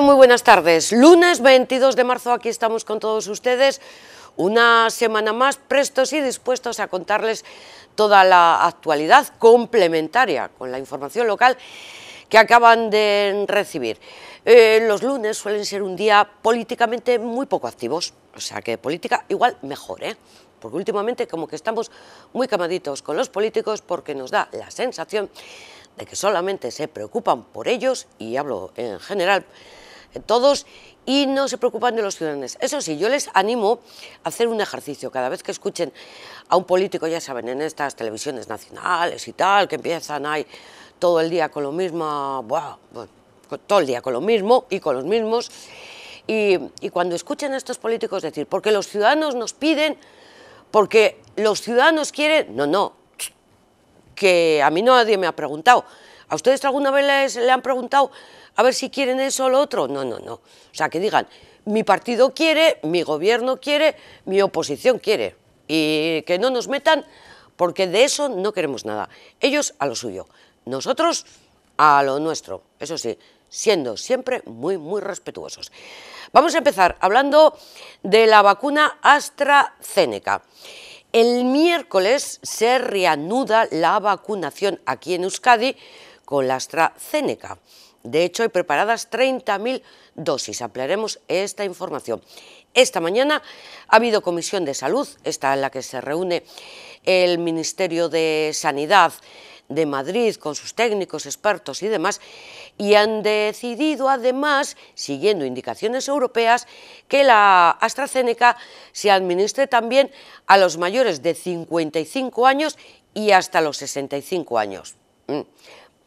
muy buenas tardes. Lunes 22 de marzo, aquí estamos con todos ustedes, una semana más prestos y dispuestos a contarles toda la actualidad complementaria con la información local que acaban de recibir. Eh, los lunes suelen ser un día políticamente muy poco activos, o sea que política igual mejor, ¿eh? porque últimamente como que estamos muy camaditos con los políticos porque nos da la sensación de que solamente se preocupan por ellos, y hablo en general eh, todos, y no se preocupan de los ciudadanos. Eso sí, yo les animo a hacer un ejercicio. Cada vez que escuchen a un político, ya saben, en estas televisiones nacionales y tal, que empiezan ahí todo el día con lo mismo, pues, todo el día con lo mismo y con los mismos, y, y cuando escuchen a estos políticos decir, porque los ciudadanos nos piden, porque los ciudadanos quieren, no, no, que a mí nadie me ha preguntado. ¿A ustedes alguna vez les, le han preguntado a ver si quieren eso o lo otro? No, no, no. O sea, que digan, mi partido quiere, mi gobierno quiere, mi oposición quiere. Y que no nos metan porque de eso no queremos nada. Ellos a lo suyo, nosotros a lo nuestro. Eso sí, siendo siempre muy, muy respetuosos. Vamos a empezar hablando de la vacuna AstraZeneca. El miércoles se reanuda la vacunación aquí en Euskadi con la AstraZeneca. De hecho, hay preparadas 30.000 dosis. Ampliaremos esta información. Esta mañana ha habido comisión de salud, esta en la que se reúne el Ministerio de Sanidad, de Madrid con sus técnicos, expertos y demás, y han decidido además, siguiendo indicaciones europeas, que la AstraZeneca se administre también a los mayores de 55 años y hasta los 65 años. Mm.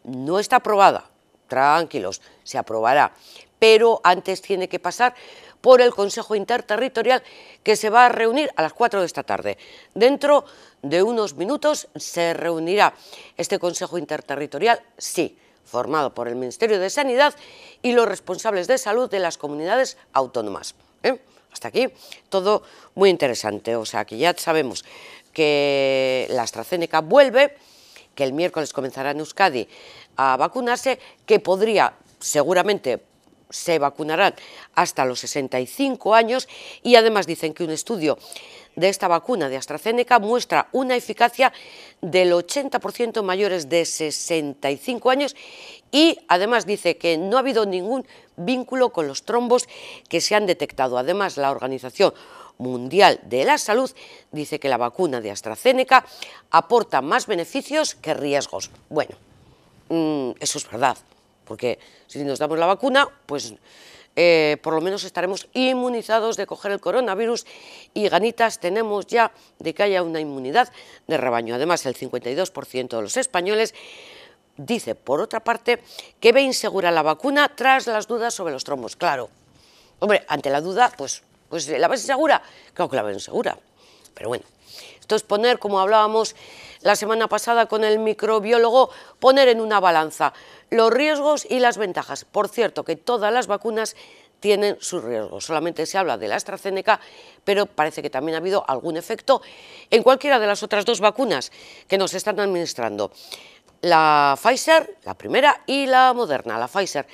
No está aprobada, tranquilos, se aprobará, pero antes tiene que pasar por el Consejo Interterritorial que se va a reunir a las 4 de esta tarde. Dentro de unos minutos se reunirá este Consejo Interterritorial, sí, formado por el Ministerio de Sanidad y los responsables de salud de las comunidades autónomas. ¿eh? Hasta aquí todo muy interesante, o sea que ya sabemos que la AstraZeneca vuelve, que el miércoles comenzará en Euskadi a vacunarse, que podría seguramente se vacunarán hasta los 65 años y además dicen que un estudio de esta vacuna de AstraZeneca muestra una eficacia del 80% mayores de 65 años y además dice que no ha habido ningún vínculo con los trombos que se han detectado. Además, la Organización Mundial de la Salud dice que la vacuna de AstraZeneca aporta más beneficios que riesgos. Bueno, mm, eso es verdad porque si nos damos la vacuna, pues eh, por lo menos estaremos inmunizados de coger el coronavirus y ganitas tenemos ya de que haya una inmunidad de rebaño. Además, el 52% de los españoles dice, por otra parte, que ve insegura la vacuna tras las dudas sobre los trombos. Claro, hombre, ante la duda, pues, pues ¿la ves insegura, Claro que la ven insegura, pero bueno. Esto es poner, como hablábamos la semana pasada con el microbiólogo, poner en una balanza los riesgos y las ventajas. Por cierto, que todas las vacunas tienen sus riesgos. Solamente se habla de la AstraZeneca, pero parece que también ha habido algún efecto en cualquiera de las otras dos vacunas que nos están administrando. La Pfizer, la primera, y la Moderna, la Pfizer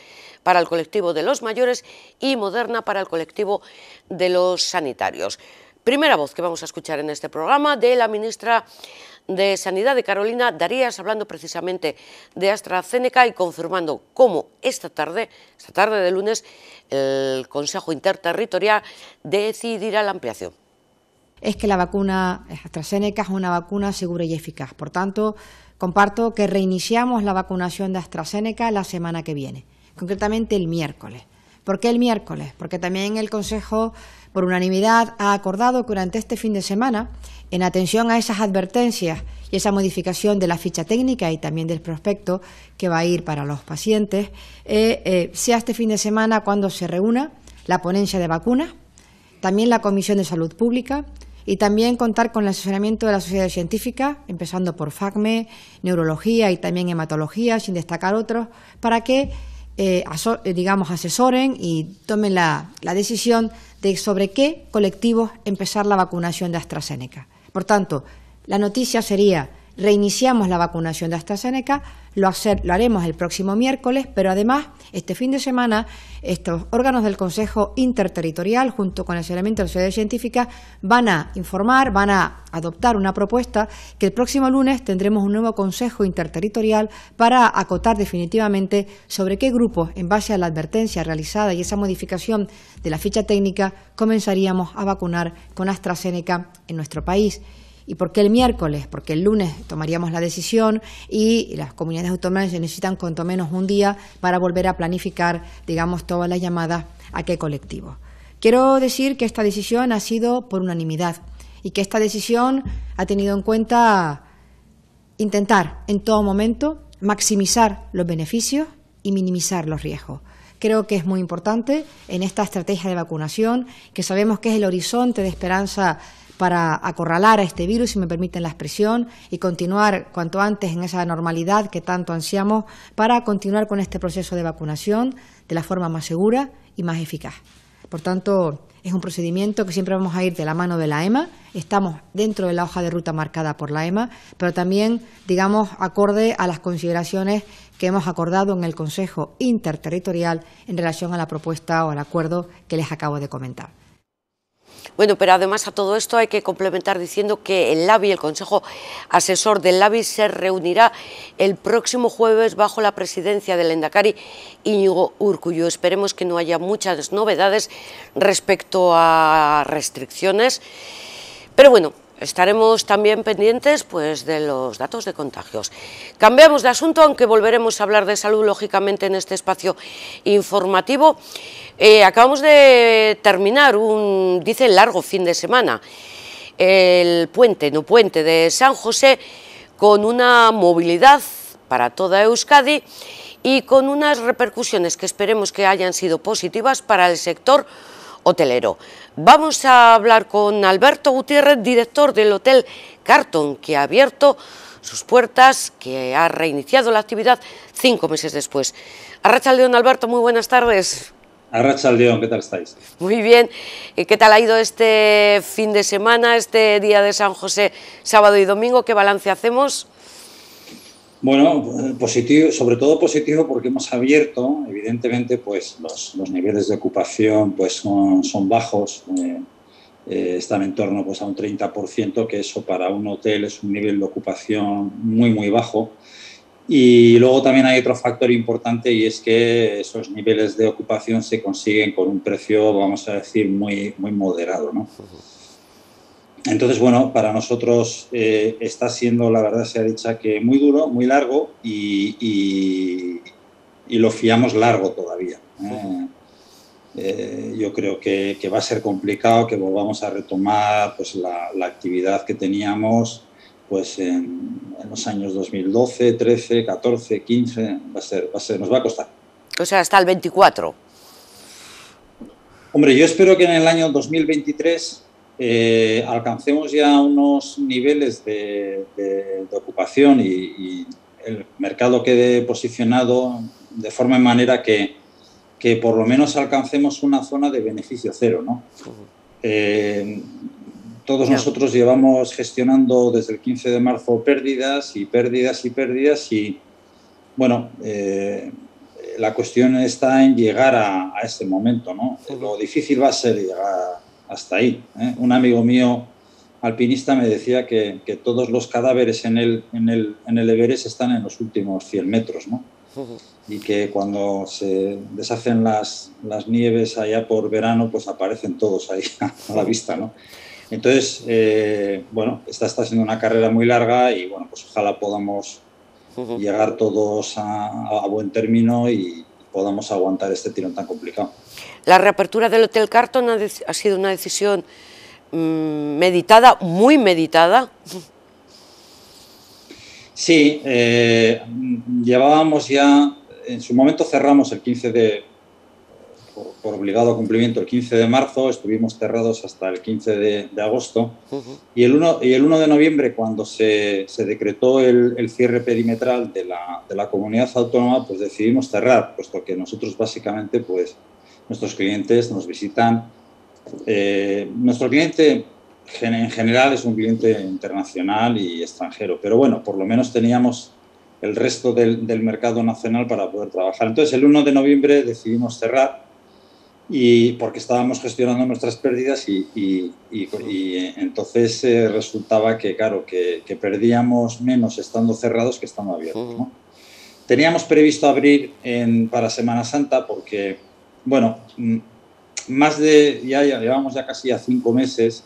para el colectivo de los mayores y Moderna para el colectivo de los sanitarios. Primera voz que vamos a escuchar en este programa de la ministra de Sanidad de Carolina Darías, hablando precisamente de AstraZeneca y confirmando cómo esta tarde, esta tarde de lunes, el Consejo Interterritorial decidirá la ampliación es que la vacuna AstraZeneca es una vacuna segura y eficaz. Por tanto, comparto que reiniciamos la vacunación de AstraZeneca la semana que viene, concretamente el miércoles. ¿Por qué el miércoles? Porque también el Consejo por unanimidad ha acordado que durante este fin de semana, en atención a esas advertencias y esa modificación de la ficha técnica y también del prospecto que va a ir para los pacientes, eh, eh sea este fin de semana cuando se reúna la ponencia de vacunas, también la Comisión de Salud Pública, y también contar con el asesoramiento de la sociedad científica, empezando por FACME, neurología y también hematología, sin destacar otros, para que eh, eh, digamos asesoren y tomen la, la, decisión de sobre qué colectivos empezar la vacunación de AstraZeneca. Por tanto, la noticia sería reiniciamos la vacunación de AstraZeneca, lo, hacer, lo, haremos el próximo miércoles, pero además este fin de semana estos órganos del Consejo Interterritorial, junto con el elemento de la Sociedad Científica, van a informar, van a adoptar una propuesta que el próximo lunes tendremos un nuevo Consejo Interterritorial para acotar definitivamente sobre qué grupos, en base a la advertencia realizada y esa modificación de la ficha técnica, comenzaríamos a vacunar con AstraZeneca en nuestro país. ¿Y por qué el miércoles? Porque el lunes tomaríamos la decisión y las comunidades autónomas necesitan cuanto menos un día para volver a planificar, digamos, todas las llamadas a qué colectivo. Quiero decir que esta decisión ha sido por unanimidad y que esta decisión ha tenido en cuenta intentar en todo momento maximizar los beneficios y minimizar los riesgos. Creo que es muy importante en esta estrategia de vacunación, que sabemos que es el horizonte de esperanza para acorralar a este virus, si me permiten la expresión, y continuar cuanto antes en esa normalidad que tanto ansiamos para continuar con este proceso de vacunación de la forma más segura y más eficaz. Por tanto, es un procedimiento que siempre vamos a ir de la mano de la EMA, estamos dentro de la hoja de ruta marcada por la EMA, pero también, digamos, acorde a las consideraciones que hemos acordado en el Consejo Interterritorial en relación a la propuesta o al acuerdo que les acabo de comentar. Bueno, pero además a todo esto hay que complementar diciendo que el LABI, el Consejo Asesor del LABI, se reunirá el próximo jueves bajo la presidencia del Endacari Íñigo Urcuyo. Esperemos que no haya muchas novedades respecto a restricciones, pero bueno, Estaremos también pendientes pues, de los datos de contagios. Cambiamos de asunto, aunque volveremos a hablar de salud, lógicamente, en este espacio informativo. Eh, acabamos de terminar un, dice, largo fin de semana. El puente, no puente, de San José, con una movilidad para toda Euskadi y con unas repercusiones que esperemos que hayan sido positivas para el sector hotelero. Vamos a hablar con Alberto Gutiérrez, director del Hotel Carton, que ha abierto sus puertas, que ha reiniciado la actividad cinco meses después. Arracha León, Alberto, muy buenas tardes. Arracha León, ¿qué tal estáis? Muy bien. Eh, ¿Qué tal ha ido este fin de semana, este día de San José, sábado y domingo? ¿Qué balance hacemos? Bueno, positivo, sobre todo positivo porque hemos abierto, evidentemente, pues los, niveles de ocupación pues son, bajos, eh, eh, están en torno pues a un 30%, que eso para un hotel es un nivel de ocupación muy, muy bajo. Y luego también hay otro factor importante y es que esos niveles de ocupación se consiguen con un precio, vamos a decir, muy, muy moderado, ¿no? Entonces, bueno, para nosotros eh, está siendo, la verdad sea dicha, que muy duro, muy largo y, lo fiamos largo todavía. Eh, yo creo que, va a ser complicado que volvamos a retomar pues, la, actividad que teníamos pues, en, los años 2012, 13, 14, 15. Va a ser, va a nos va a costar. O sea, hasta el 24. Hombre, yo espero que en el año 2023 eh, alcancemos ya unos niveles de, ocupación y, el mercado quede posicionado de forma y manera que, que, por lo menos alcancemos una zona de beneficio cero. ¿no? Eh, todos nosotros llevamos gestionando desde el 15 de marzo pérdidas y pérdidas y pérdidas y bueno, eh, la cuestión está en llegar a, a momento. ¿no? Lo difícil va a ser llegar hasta ahí. ¿eh? Un amigo mío alpinista me decía que, todos los cadáveres en el, Everest están en los últimos 100 metros, ¿no? Y que cuando se deshacen las, las, nieves allá por verano, pues aparecen todos ahí a la vista, ¿no? Entonces, eh, bueno, esta está siendo una carrera muy larga y, bueno, pues ojalá podamos llegar todos a, a buen término y podamos aguantar este tirón tan complicado. La reapertura del Hotel Carton ha, sido una decisión mm, meditada, muy meditada. Sí, eh, llevábamos ya, en su momento cerramos el 15 de, por, obligado cumplimiento, el 15 de marzo, estuvimos cerrados hasta el 15 de, agosto y, el 1, y el 1 de noviembre, cuando se, decretó el, cierre perimetral de la, de la comunidad autónoma, pues decidimos cerrar, puesto que nosotros básicamente pues, nuestros clientes nos visitan. Eh, nuestro cliente en general es un cliente internacional y extranjero, pero bueno, por lo menos teníamos el resto del, del mercado nacional para poder trabajar. Entonces, el 1 de noviembre decidimos cerrar y porque estábamos gestionando nuestras pérdidas y, y, y, eh, entonces eh, resultaba que, claro, que, que, perdíamos menos estando cerrados que estando abiertos. Teníamos previsto abrir en, para Semana Santa porque bueno, mm, más de, ya, ya llevamos ya casi a cinco meses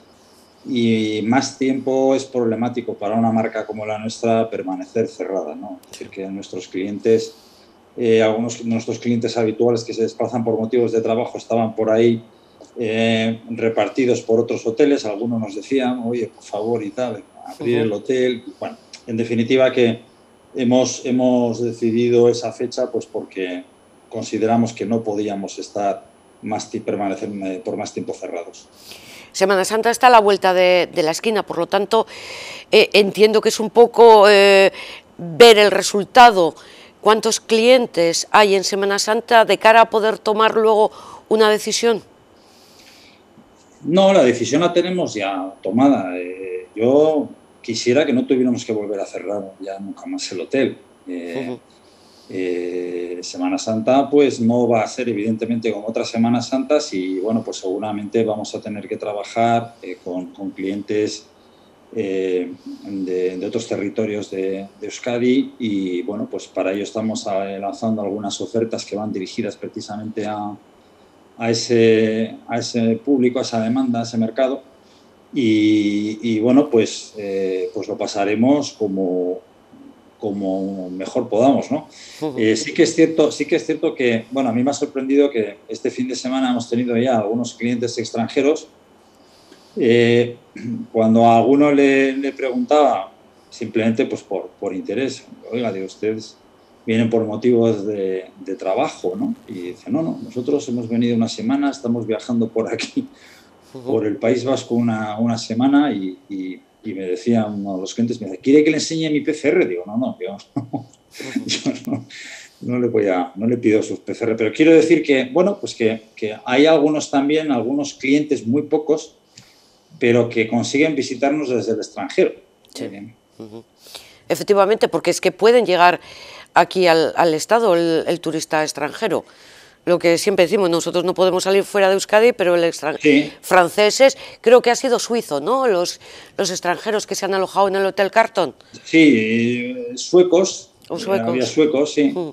y más tiempo es problemático para una marca como la nuestra permanecer cerrada, ¿no? Es decir, que nuestros clientes, eh, algunos nuestros clientes habituales que se desplazan por motivos de trabajo estaban por ahí eh, repartidos por otros hoteles, algunos nos decían, oye, por favor y tal, abrir el hotel, bueno, en definitiva que hemos, hemos decidido esa fecha pues porque consideramos que no podíamos estar más permanecer eh, por más tiempo cerrados. Semana Santa está a la vuelta de, la esquina, por lo tanto eh, entiendo que es un poco eh, ver el resultado, cuántos clientes hay en Semana Santa de cara a poder tomar luego una decisión. No, la decisión la tenemos ya tomada. yo quisiera que no tuviéramos que volver a cerrar ya nunca más el hotel. Eh, Semana Santa pues no va a ser evidentemente como otras Semanas Santas y bueno pues seguramente vamos a tener que trabajar eh, con, clientes eh, de, otros territorios de, Euskadi y bueno pues para ello estamos lanzando algunas ofertas que van dirigidas precisamente a, ese, público, a esa demanda, a ese mercado y, y bueno pues, pues lo pasaremos como como mejor podamos, ¿no? Eh, sí que es cierto, sí que es cierto que, bueno, a mí me ha sorprendido que este fin de semana hemos tenido ya algunos clientes extranjeros. Eh, cuando a alguno le, preguntaba, simplemente pues por, por interés, oiga, ¿de ustedes vienen por motivos de, trabajo, ¿no? Y dice, no, no, nosotros hemos venido una semana, estamos viajando por aquí, por el País Vasco una, una semana y y me decía uno de los clientes, me dice, ¿quiere que le enseñe mi PCR? Digo, no, no, yo, no, le voy a, no le pido sus PCR, pero quiero decir que, bueno, pues que, hay algunos también, algunos clientes, muy pocos, pero que consiguen visitarnos desde el extranjero. Efectivamente, porque es que pueden llegar aquí al, Estado el turista extranjero lo que siempre decimos, nosotros no podemos salir fuera de Euskadi, pero el sí. franceses, creo que ha sido suizo, ¿no? Los, los extranjeros que se han alojado en el Hotel Carton. Sí, eh, suecos, suecos. había suecos, sí. Mm.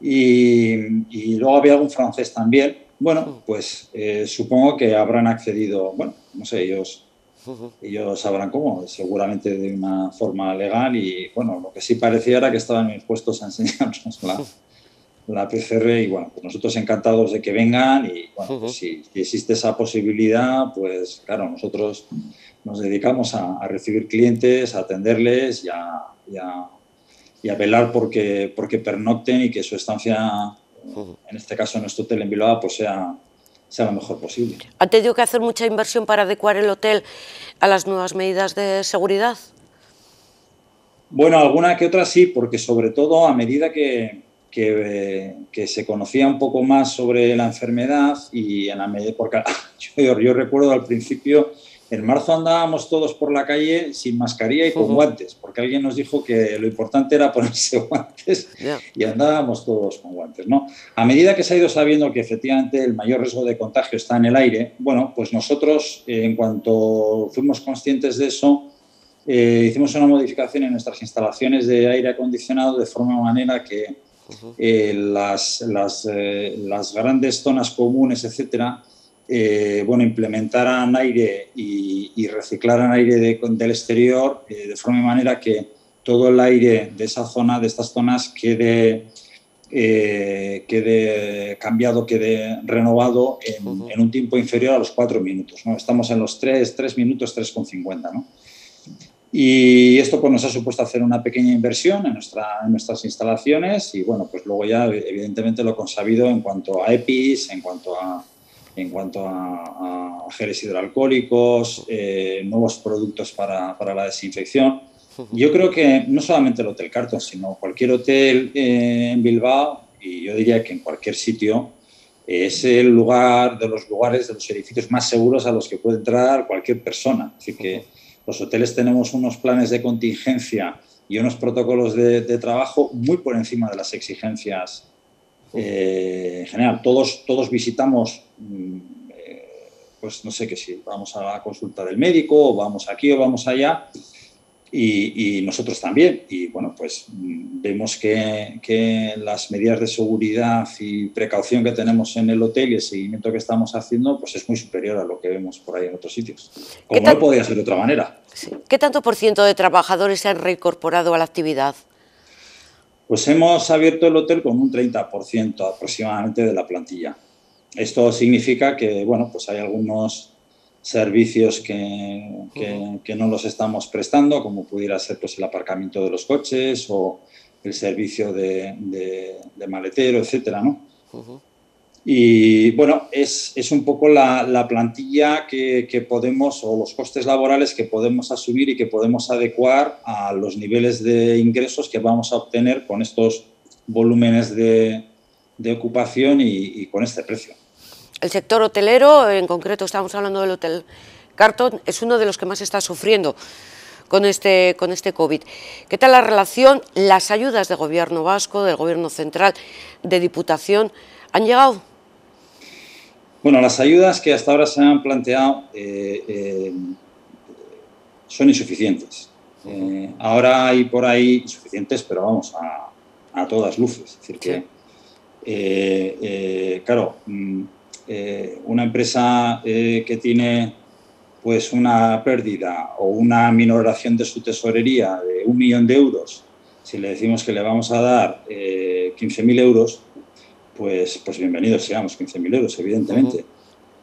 Y, luego había algún francés también. Bueno, mm. pues eh, supongo que habrán accedido, bueno, no sé, ellos ellos sabrán cómo, seguramente de una forma legal y bueno, lo que sí parecía era que estaban dispuestos a enseñarnos la, mm la PCR y bueno, pues nosotros encantados de que vengan y bueno, pues si, existe esa posibilidad, pues claro, nosotros nos dedicamos a, recibir clientes, a atenderles y a, y a, velar porque, porque pernocten y que su estancia, en este caso en nuestro hotel en Bilbao, pues sea, sea lo mejor posible. ¿Ha tenido que hacer mucha inversión para adecuar el hotel a las nuevas medidas de seguridad? Bueno, alguna que otra sí, porque sobre todo a medida que, que, se conocía un poco más sobre la enfermedad y en la medida, porque yo, yo, recuerdo al principio, en marzo andábamos todos por la calle sin mascarilla y con guantes, porque alguien nos dijo que lo importante era ponerse guantes y andábamos todos con guantes. ¿no? A medida que se ha ido sabiendo que efectivamente el mayor riesgo de contagio está en el aire, bueno, pues nosotros eh, en cuanto fuimos conscientes de eso, eh, hicimos una modificación en nuestras instalaciones de aire acondicionado de forma manera que eh, eh, las, grandes zonas comunes, etcétera, eh, bueno, implementaran aire y, y reciclaran aire del exterior de forma y manera que todo el aire de esa zona, de estas zonas, quede, quede cambiado, quede renovado en, un tiempo inferior a los cuatro minutos. ¿no? Estamos en los tres tres minutos, 3,50. ¿no? Y esto pues, nos ha supuesto hacer una pequeña inversión en, nuestra, nuestras instalaciones y bueno, pues luego ya evidentemente lo consabido en cuanto a EPIs, en cuanto a, en cuanto a, geles hidroalcohólicos, eh, nuevos productos para, para, la desinfección. Yo creo que no solamente el Hotel Carton, sino cualquier hotel eh, en Bilbao y yo diría que en cualquier sitio es el lugar de los lugares, de los edificios más seguros a los que puede entrar cualquier persona. Así que los hoteles tenemos unos planes de contingencia y unos protocolos de, trabajo muy por encima de las exigencias eh, en general. Todos, todos visitamos, mm, eh, pues no sé qué si vamos a consultar consulta médico, o vamos aquí o vamos allá, y, nosotros también. Y bueno, pues mm, vemos que, las medidas de seguridad y precaución que tenemos en el hotel y el seguimiento que estamos haciendo, pues es muy superior a lo que vemos por ahí en otros sitios. Como no podía ser de otra manera. ¿Qué tanto por ciento de trabajadores se han reincorporado a la actividad? Pues hemos abierto el hotel con un 30% aproximadamente de la plantilla. Esto significa que, bueno, pues hay algunos servicios que, no los estamos prestando, como pudiera ser pues, el aparcamiento de los coches o el servicio de, maletero, etcétera, ¿no? Y bueno, es, un poco la, plantilla que, podemos o los costes laborales que podemos asumir y que podemos adecuar a los niveles de ingresos que vamos a obtener con estos volúmenes de, ocupación y, con este precio. El sector hotelero, en concreto estamos hablando del Hotel Carton, es uno de los que más está sufriendo con este, con este COVID. ¿Qué tal la relación? ¿Las ayudas del Gobierno vasco, del Gobierno central, de Diputación, han llegado? Bueno, las ayudas que hasta ahora se han planteado eh, eh, son insuficientes. Eh, ahora hay por ahí insuficientes, pero vamos, a, todas luces. Es decir, que, claro, mm, eh, una empresa eh, que tiene pues una pérdida o una minoración de su tesorería de un millón de euros, si le decimos que le vamos a dar eh, 15.000 euros, pues, pues bienvenidos seamos 15.000 euros, evidentemente,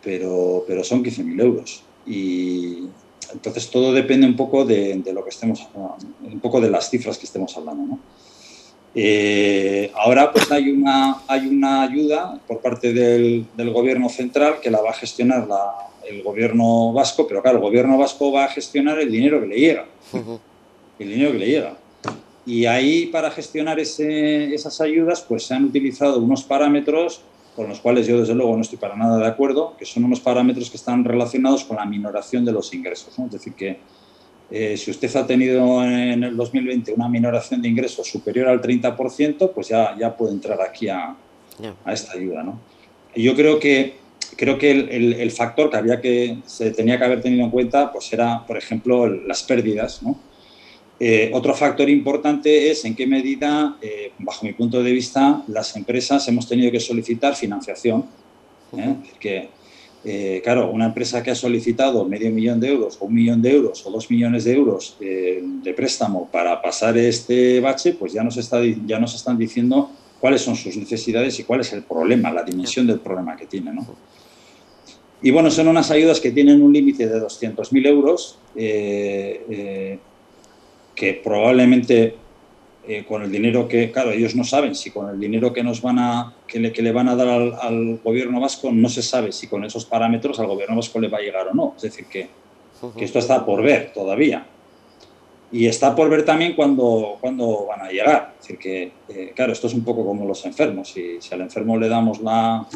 pero, pero son 15.000 euros. Y entonces todo depende un poco de, de, lo que estemos, un poco de las cifras que estemos hablando. ¿no? Eh, ahora pues hay una, hay una ayuda por parte del, gobierno central que la va a gestionar el gobierno vasco, pero claro, el gobierno vasco va a gestionar el dinero que le llega. El dinero que le llega. Y ahí para gestionar esas ayudas pues se han utilizado unos parámetros con los cuales yo desde luego no estoy para nada de acuerdo, que son unos parámetros que están relacionados con la minoración de los ingresos. Es decir, que eh, si usted ha tenido en el 2020 una minoración de ingresos superior al 30%, pues ya, ya puede entrar aquí a, a esta ayuda. ¿no? yo creo que, creo que el, factor que, había que se tenía que haber tenido en cuenta pues era, por ejemplo, las pérdidas. Eh, otro factor importante es en qué medida, eh, bajo mi punto de vista, las empresas hemos tenido que solicitar financiación. ¿eh? Uh eh, claro, una empresa que ha solicitado medio millón de euros o un millón de euros o dos millones de euros eh, de préstamo para pasar este bache, pues ya nos, están diciendo cuáles son sus necesidades y cuál es el problema, la dimensión del problema que tiene. Y bueno, son unas ayudas que tienen un límite de 200.000 euros, eh, que probablemente eh, con el dinero que, claro, ellos no saben si con el dinero que nos van a, que le, que le van a dar al, gobierno vasco no se sabe si con esos parámetros al gobierno vasco le va a llegar o no. Es decir, que, esto está por ver todavía. Y está por ver también cuándo cuando van a llegar. Es decir, que, eh, claro, esto es un poco como los enfermos. Si, si al enfermo le damos la,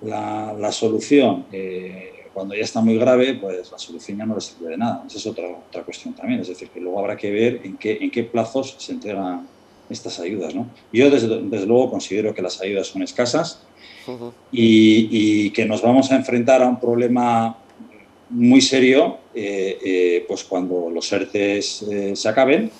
la, solución eh, cuando ya está muy grave, pues la solución ya no le sirve de nada. Esa es otra, otra cuestión también. Es decir, que luego habrá que ver en qué, en qué plazos se entregan estas ayudas. ¿no? Yo, desde, desde, luego, considero que las ayudas son escasas y, y, que nos vamos a enfrentar a un problema muy serio eh, eh, pues cuando los ERTES eh, se acaben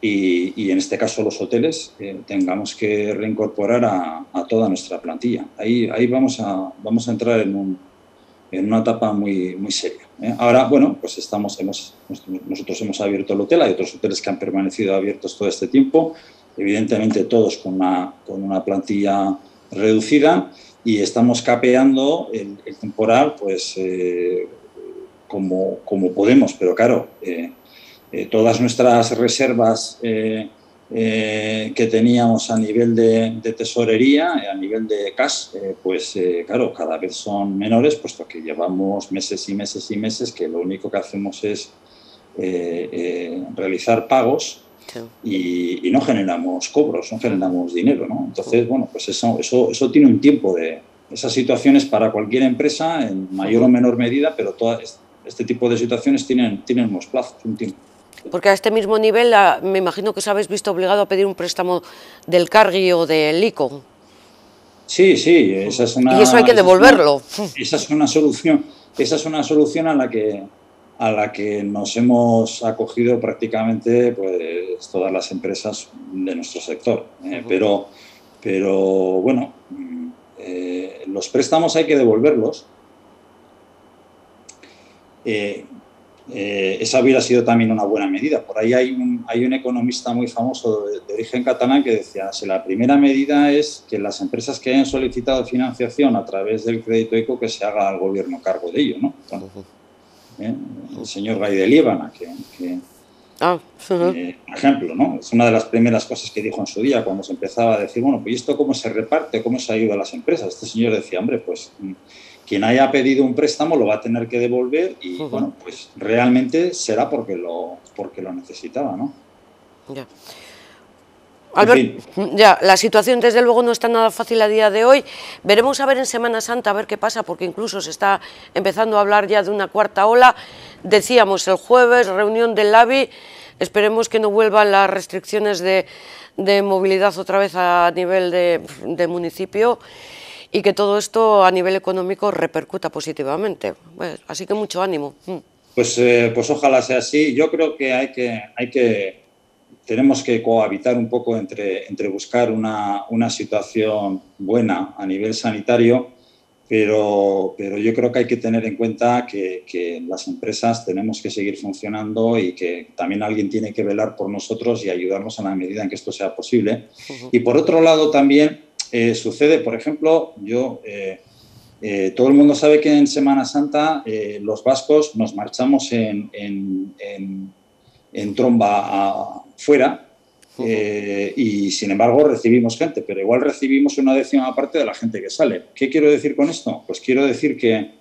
y, y, en este caso los hoteles tengamos que reincorporar a, a, toda nuestra plantilla. Ahí, ahí vamos, a, vamos a entrar en un en una etapa muy, muy seria. ¿eh? Ahora, bueno, pues estamos, nosotros hemos abierto el hotel, hay otros hoteles que han permanecido abiertos todo este tiempo, evidentemente todos con una, con una plantilla reducida y estamos capeando el, temporal pues eh, como, como podemos, pero claro, eh, todas nuestras reservas eh, que teníamos a nivel de, tesorería, eh, a nivel de cash, eh, pues eh, claro, cada vez son menores, puesto que llevamos meses y meses y meses que lo único que hacemos es realizar pagos y, no generamos cobros, no generamos dinero, ¿no? Entonces, bueno, pues eso, eso, tiene un tiempo de... Esas situaciones para cualquier empresa, en mayor o menor medida, pero todas este tipo de situaciones tienen, tienen unos plazos, un tiempo. Porque a este mismo nivel me imagino que os habéis visto obligado a pedir un préstamo del Cargi o del ICO. Sí, sí, esa es una... Y eso hay que devolverlo. Esa es una, solución, esa es una solución a la que a la que nos hemos acogido prácticamente pues, todas las empresas de nuestro sector. ¿eh? pero, pero bueno, eh, los préstamos hay que devolverlos. Eh, eh, esa hubiera sido también una buena medida. Por ahí hay un, hay un economista muy famoso de, origen catalán que decía, la primera medida es que las empresas que hayan solicitado financiación a través del crédito ECO, que se haga al gobierno cargo de ello, ¿no? ¿eh? El señor Gay de Líbana, que, ah, eh, ejemplo, ¿no? Es una de las primeras cosas que dijo en su día cuando se empezaba a decir, bueno, pues esto cómo se reparte, cómo se ayuda a las empresas. Este señor decía, hombre, pues mm, quien haya pedido un préstamo lo va a tener que devolver y bueno, pues realmente será porque lo, porque lo necesitaba, ¿no? Ya. ya, la situación desde luego no está nada fácil a día de hoy. Veremos a ver en Semana Santa a ver qué pasa, porque incluso se está empezando a hablar ya de una cuarta ola. Decíamos el jueves, reunión del LABI, esperemos que no vuelvan las restricciones de, movilidad otra vez a nivel de municipio y que todo esto a nivel económico repercuta positivamente. Pues, así que mucho ánimo. Mm. Pues, eh, pues ojalá sea así. Yo creo que hay que, hay que tenemos que cohabitar un poco entre, entre buscar una, una situación buena a nivel sanitario, pero, pero yo creo que hay que tener en cuenta que, las empresas tenemos que seguir funcionando y que también alguien tiene que velar por nosotros y ayudarnos en la medida en que esto sea posible. Y por otro lado también eh, sucede, por ejemplo, yo, eh, eh, todo el mundo sabe que en Semana Santa los vascos nos marchamos en, tromba afuera y sin embargo recibimos gente, pero igual recibimos una décima parte de la gente que sale. ¿Qué quiero decir con esto? Pues quiero decir que,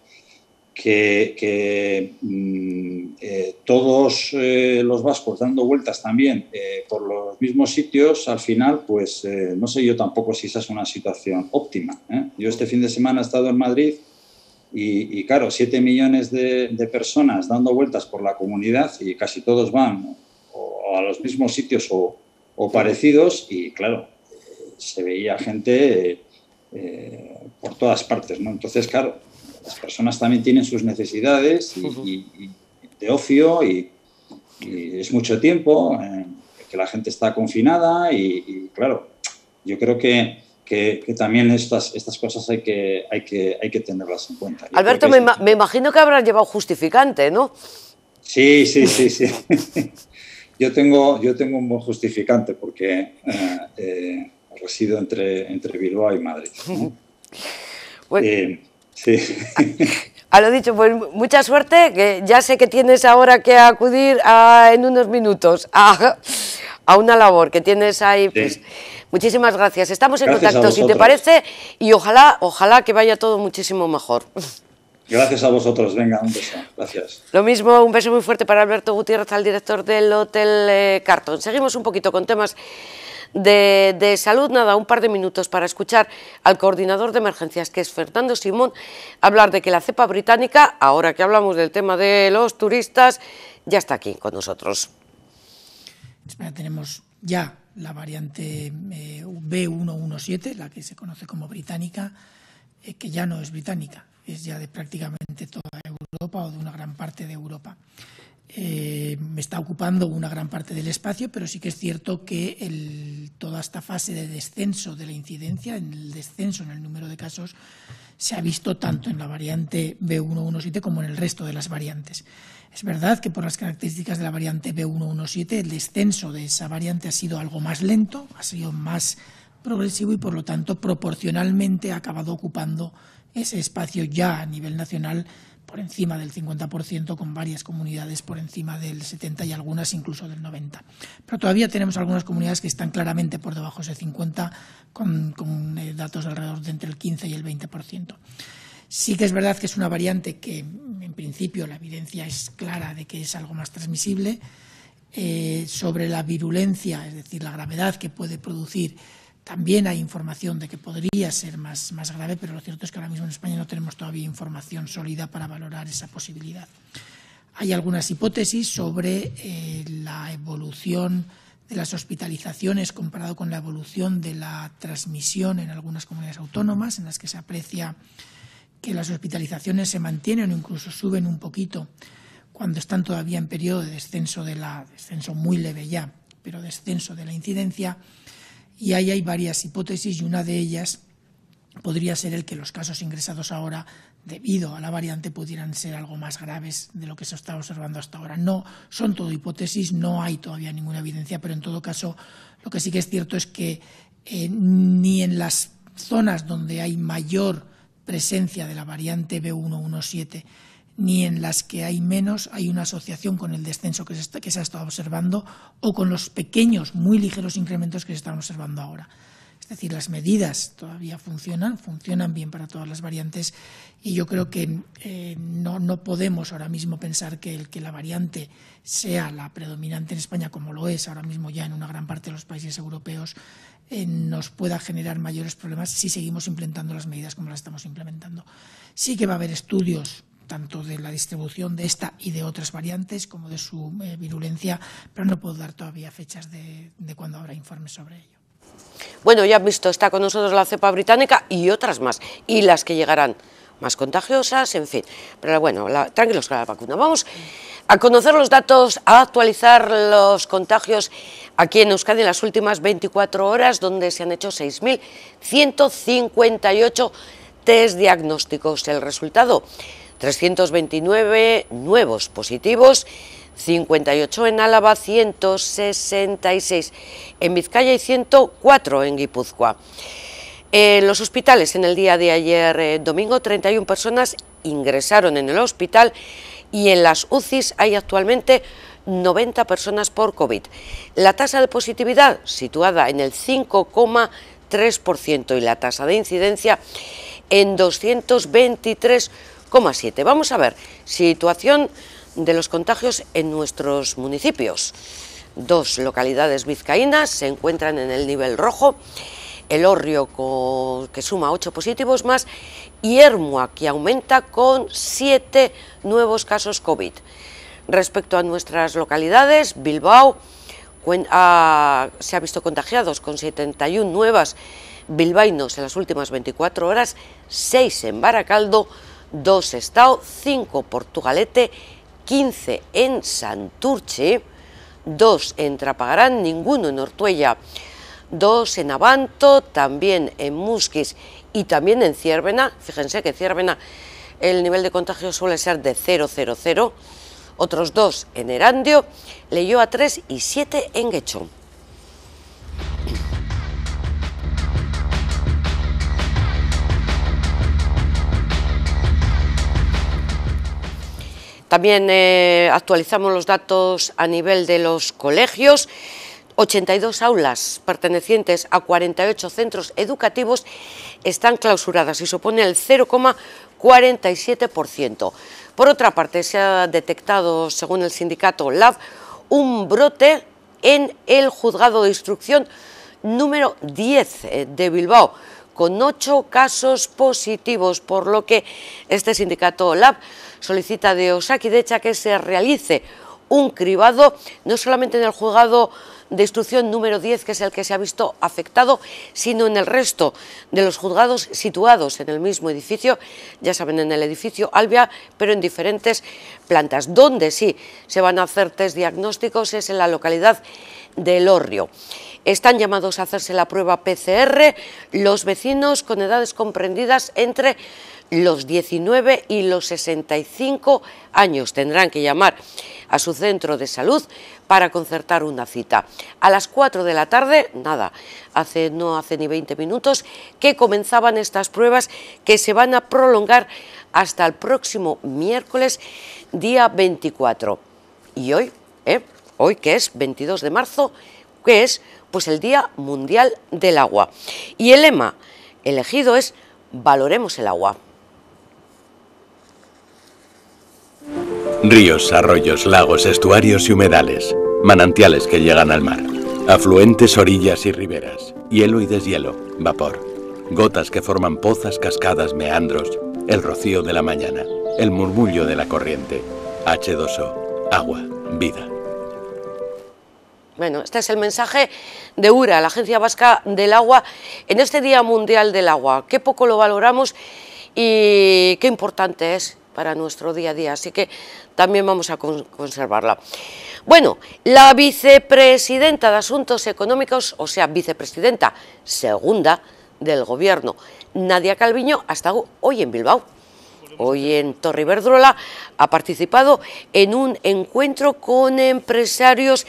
que, que mm, eh, todos eh, los vascos dando vueltas también eh, por los mismos sitios, al final, pues no sé yo tampoco si esa es una situación óptima. Yo este fin de semana he estado en Madrid y, claro, siete millones de, personas dando vueltas por la comunidad y casi todos van a los mismos sitios o, parecidos y claro, se veía gente por todas partes, ¿no? Entonces, claro, las personas también tienen sus necesidades y, de ocio y, es mucho tiempo, eh, que la gente está confinada y, claro, yo creo que, también estas, estas cosas hay que, hay, que, hay que tenerlas en cuenta. Alberto, me, imagino que habrás llevado justificante, ¿no? Sí, sí, sí, sí. yo, tengo, yo tengo un buen justificante porque eh, eh, resido entre, entre Bilbao y Madrid. bueno. sí. Ah, a lo dicho, pues mucha suerte, que ya sé que tienes ahora que acudir en unos minutos a, una labor que tienes ahí. Pues, muchísimas gracias. Estamos en contacto, si te parece, y ojalá, ojalá que vaya todo muchísimo mejor. Gracias a vosotros, venga, un beso, gracias. Lo mismo, un beso muy fuerte para Alberto Gutiérrez, al director del Hotel eh, Carton. Seguimos un poquito con temas de, Salud, nada, un par de minutos para escuchar al coordinador de emergencias, que es Fernando Simón, hablar de que la cepa británica, ahora que hablamos del tema de los turistas, ya está aquí con nosotros. tenemos ya la variante eh, B117, la que se conoce como británica, eh, que ya no es británica, es ya de prácticamente toda Europa o de una gran parte de Europa. Eh, me está ocupando una gran parte del espacio, pero sí que es cierto que el, toda esta fase de descenso de la incidencia, en el descenso en el número de casos, se ha visto tanto en la variante B117 como en el resto de las variantes. Es verdad que por las características de la variante B117 el descenso de esa variante ha sido algo más lento, ha sido más progresivo y por lo tanto proporcionalmente ha acabado ocupando ese espacio ya a nivel nacional por encima del 50%, con varias comunidades por encima del 70% y algunas incluso del 90%. Pero todavía tenemos algunas comunidades que están claramente por debajo de ese 50%, con, eh, datos alrededor de entre el 15 y el 20%. Sí que es verdad que es una variante que, en principio, la evidencia es clara de que es algo más transmisible. Eh, sobre la virulencia, es decir, la gravedad que puede producir también hay información de que podría ser más, más grave, pero lo cierto es que ahora mismo en España no tenemos todavía información sólida para valorar esa posibilidad. Hay algunas hipótesis sobre eh, la evolución de las hospitalizaciones comparado con la evolución de la transmisión en algunas comunidades autónomas, en las que se aprecia que las hospitalizaciones se mantienen o incluso suben un poquito cuando están todavía en periodo de descenso de la descenso muy leve ya, pero descenso de la incidencia y ahí hay varias hipótesis y una de ellas podría ser el que los casos ingresados ahora debido a la variante pudieran ser algo más graves de lo que se está observando hasta ahora. No son todo hipótesis, no hay todavía ninguna evidencia, pero en todo caso lo que sí que es cierto es que eh, ni en las zonas donde hay mayor presencia de la variante B117 ni en las que hay menos hay una asociación con el descenso que se, que se ha estado observando o con los pequeños, muy ligeros incrementos que se están observando ahora. Es decir, las medidas todavía funcionan, funcionan bien para todas las variantes y yo creo que eh, no, podemos ahora mismo pensar que, el, que la variante sea la predominante en España, como lo es ahora mismo ya en una gran parte de los países europeos, eh, nos pueda generar mayores problemas si seguimos implementando las medidas como las estamos implementando. Sí que va a haber estudios tanto de la distribución de esta y de otras variantes como de su eh, virulencia, pero no puedo dar todavía fechas de, cuando cuándo habrá informes sobre ello. Bueno, ya han visto, está con nosotros la cepa británica y otras más, y las que llegarán más contagiosas, en fin. Pero bueno, tranquilos con la vacuna. Vamos a conocer los datos, a actualizar los contagios aquí en Euskadi en las últimas 24 horas, donde se han hecho 6.158 test diagnósticos. El resultado, 329 nuevos positivos, 58 en Álava, 166 en Vizcaya y 104 en Guipúzcoa. En los hospitales, en el día de ayer eh, domingo, 31 personas ingresaron en el hospital y en las UCIs hay actualmente 90 personas por COVID. La tasa de positividad situada en el 5,3% y la tasa de incidencia en 223 Vamos a ver, situación de los contagios en nuestros municipios. Dos localidades vizcaínas se encuentran en el nivel rojo, El Orrio que suma 8 positivos más y Hermua que aumenta con siete nuevos casos COVID. Respecto a nuestras localidades, Bilbao se ha visto contagiados con 71 nuevas bilbaínos en las últimas 24 horas, 6 en Baracaldo, 2 Estado, 5 Portugalete, 15 en Santurce, 2 en Trapagarán, ninguno en Ortuella, 2 en Abanto, también en Musquis y también en Ciervena. Fíjense que en Ciervena el nivel de contagio suele ser de 0,00, otros 2 en Herandio, Leyó a 3 y 7 en Guechón. También eh, actualizamos los datos a nivel de los colegios. 82 aulas pertenecientes a 48 centros educativos están clausuradas y supone el 0,47%. Por otra parte, se ha detectado, según el sindicato LAB, un brote en el juzgado de instrucción número 10 eh, de Bilbao, con ocho casos positivos, por lo que este sindicato LAB solicita de Osaki que se realice un cribado, no solamente en el juzgado de instrucción número 10, que es el que se ha visto afectado, sino en el resto de los juzgados situados en el mismo edificio, ya saben, en el edificio Albia, pero en diferentes plantas. Donde sí se van a hacer test diagnósticos es en la localidad de Lorrio. Están llamados a hacerse la prueba PCR los vecinos con edades comprendidas entre los 19 y los 65 años. Tendrán que llamar a su centro de salud para concertar una cita. A las 4 de la tarde, nada, hace, no hace ni 20 minutos, que comenzaban estas pruebas que se van a prolongar hasta el próximo miércoles, día 24. Y hoy, ¿eh? hoy que es 22 de marzo, que es pues el Día Mundial del Agua. Y el lema elegido es Valoremos el agua. Ríos, arroyos, lagos, estuarios y humedales. Manantiales que llegan al mar. Afluentes, orillas y riberas. Hielo y deshielo. Vapor. Gotas que forman pozas, cascadas, meandros. El rocío de la mañana. El murmullo de la corriente. H2O. Agua. Vida. Bueno, este es el mensaje de URA, la Agencia Vasca del Agua, en este Día Mundial del Agua. Qué poco lo valoramos y qué importante es para nuestro día a día, así que también vamos a conservarla. Bueno, la vicepresidenta de Asuntos Económicos, o sea, vicepresidenta segunda del Gobierno, Nadia Calviño, ha estado hoy en Bilbao hoy en Torre ha participado en un encuentro con empresarios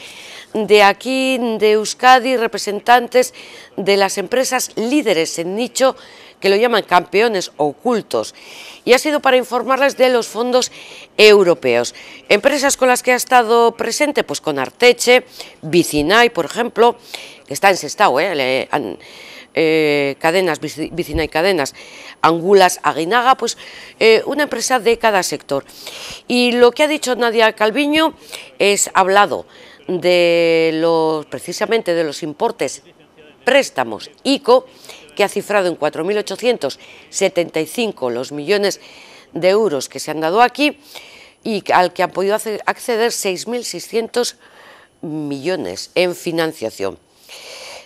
de aquí, de Euskadi, representantes de las empresas líderes en nicho que lo llaman campeones ocultos, y ha sido para informarles de los fondos europeos. Empresas con las que ha estado presente, pues con Arteche, Vicinay, por ejemplo, que está en Sestao, ¿eh? eh cadenas, Vicina Cadenas, Angulas, Aguinaga, pues eh, una empresa de cada sector. Y lo que ha dicho Nadia Calviño es hablado de los, precisamente de los importes préstamos ICO que ha cifrado en 4.875 los millones de euros que se han dado aquí y al que han podido acceder 6.600 millones en financiación.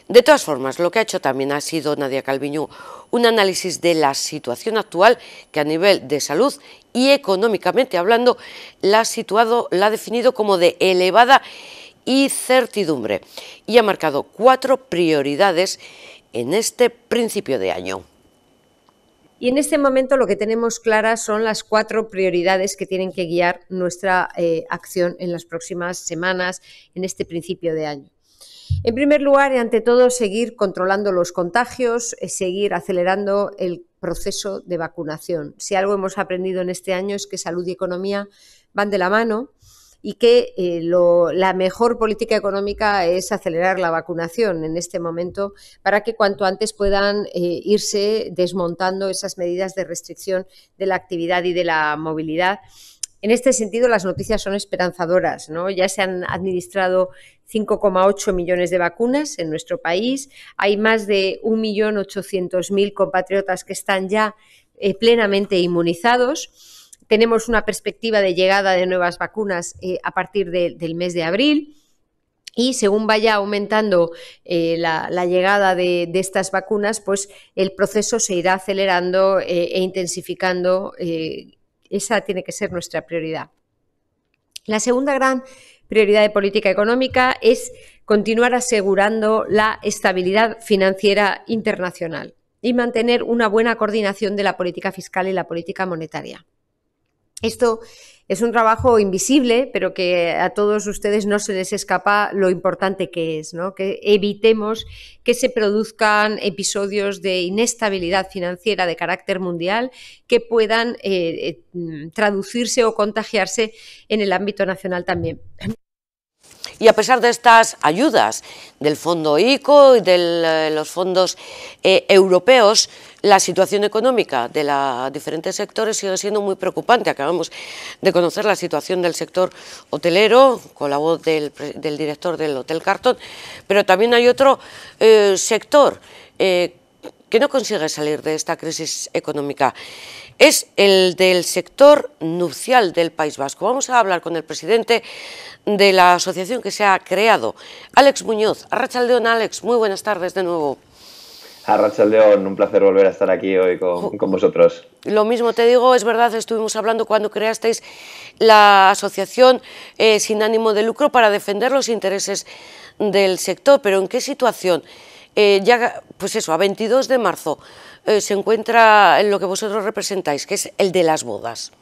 De todas formas, lo que ha hecho también ha sido Nadia Calviñú un análisis de la situación actual que a nivel de salud y económicamente hablando la ha, situado, la ha definido como de elevada y certidumbre y ha marcado cuatro prioridades en este principio de año. Y en este momento lo que tenemos claras son las cuatro prioridades que tienen que guiar nuestra eh, acción en las próximas semanas, en este principio de año. En primer lugar, y ante todo, seguir controlando los contagios, eh, seguir acelerando el proceso de vacunación. Si algo hemos aprendido en este año es que salud y economía van de la mano y que eh, la mejor política económica es acelerar la vacunación en este momento para que cuanto antes puedan eh, irse desmontando esas medidas de restricción de la actividad y de la movilidad. En este sentido, las noticias son esperanzadoras. Ya se han administrado 5,8 millones de vacunas en nuestro país. Hay más de 1.800.000 compatriotas que están ya eh, plenamente inmunizados tenemos una perspectiva de llegada de nuevas vacunas eh, a partir del mes de abril. Y según vaya aumentando eh, la, llegada de, estas vacunas, pues el proceso se irá acelerando eh, e intensificando. esa tiene que ser nuestra prioridad. La segunda gran prioridad de política económica es continuar asegurando la estabilidad financiera internacional y mantener una buena coordinación de la política fiscal y la política monetaria. Esto es un trabajo invisible, pero que a todos ustedes no se les escapa lo importante que es, ¿no? que evitemos que se produzcan episodios de inestabilidad financiera de carácter mundial que puedan eh, eh, traducirse o contagiarse en el ámbito nacional también. Y a pesar de estas ayudas del fondo ICO y de eh, los fondos europeos, la situación económica de los diferentes sectores sigue siendo muy preocupante. Acabamos de conocer la situación del sector hotelero, con la voz del, director del Hotel Cartón, pero también hay otro eh, sector eh, que no consigue salir de esta crisis económica. Es el del sector nupcial del País Vasco. Vamos a hablar con el presidente de la asociación que se ha creado, Alex Muñoz. Arrachaldeón, Alex, muy buenas tardes de nuevo. Arracha León, un placer volver a estar aquí hoy con, vosotros. Lo mismo te digo, es verdad, estuvimos hablando cuando creasteis la asociación eh, sin ánimo de lucro para defender los intereses del sector, pero ¿en qué situación? Eh, ya, pues eso, a 22 de marzo eh, se encuentra lo que vosotros representáis, que es el de las bodas.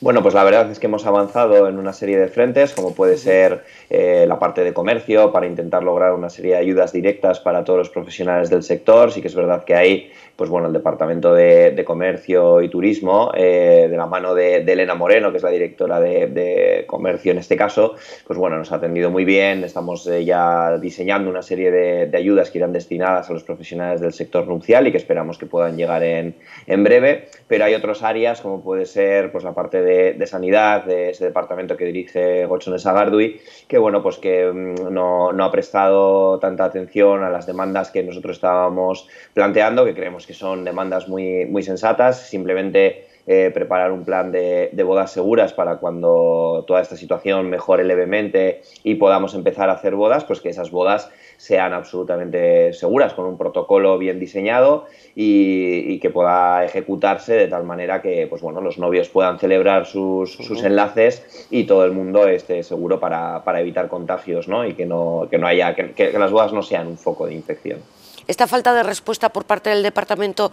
Bueno, pues la verdad es que hemos avanzado en una serie de frentes, como puede ser eh, la parte de comercio, para intentar lograr una serie de ayudas directas para todos los profesionales del sector. Sí que es verdad que hay, pues bueno, el Departamento de, Comercio y Turismo, eh, de la mano de, Elena Moreno, que es la directora de, Comercio en este caso, pues bueno, nos ha atendido muy bien. Estamos eh, ya diseñando una serie de, ayudas que irán destinadas a los profesionales del sector nupcial y que esperamos que puedan llegar en, en breve. Pero hay otras áreas, como puede ser pues la parte de de, Sanidad, de ese departamento que dirige Gochones Agardui, que bueno, pues que mm, no, no, ha prestado tanta atención a las demandas que nosotros estábamos planteando, que creemos que son demandas muy, muy sensatas, simplemente eh, preparar un plan de, bodas seguras para cuando toda esta situación mejore levemente y podamos empezar a hacer bodas, pues que esas bodas sean absolutamente seguras, con un protocolo bien diseñado y, que pueda ejecutarse de tal manera que pues los novios puedan celebrar sus, enlaces y todo el mundo esté seguro para, evitar contagios ¿no? y que no, haya, que las bodas no sean un foco de infección. Esta falta de respuesta por parte del Departamento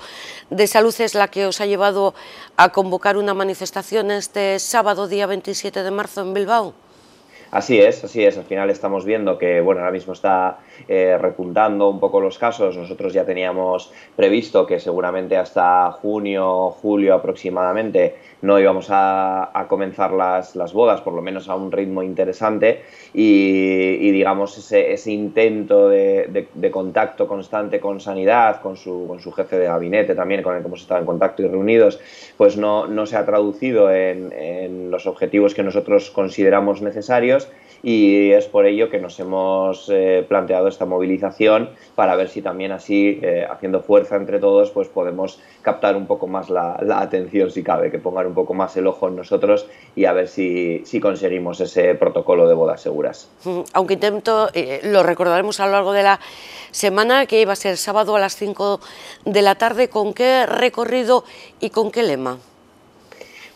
de Salud es la que os ha llevado a convocar una manifestación este sábado, día 27 de marzo, en Bilbao. Así es, así es. Al final estamos viendo que, bueno, ahora mismo está eh, repuntando un poco los casos. Nosotros ya teníamos previsto que seguramente hasta junio, julio aproximadamente no íbamos a, comenzar las, bodas, por lo menos a un ritmo interesante, y, digamos ese, intento de, contacto constante con sanidad, con su, jefe de gabinete también, con el que hemos estado en contacto y reunidos, pues no, se ha traducido en los objetivos que nosotros consideramos necesarios y es por ello que nos hemos eh, planteado esta movilización para ver si también así, eh, haciendo fuerza entre todos, pues podemos captar un poco más la, atención si cabe, que pongan un poco más el ojo en nosotros y a ver si, conseguimos ese protocolo de bodas seguras. Aunque intento, eh, lo recordaremos a lo largo de la semana, que iba a ser sábado a las 5 de la tarde, ¿con qué recorrido y con qué lema?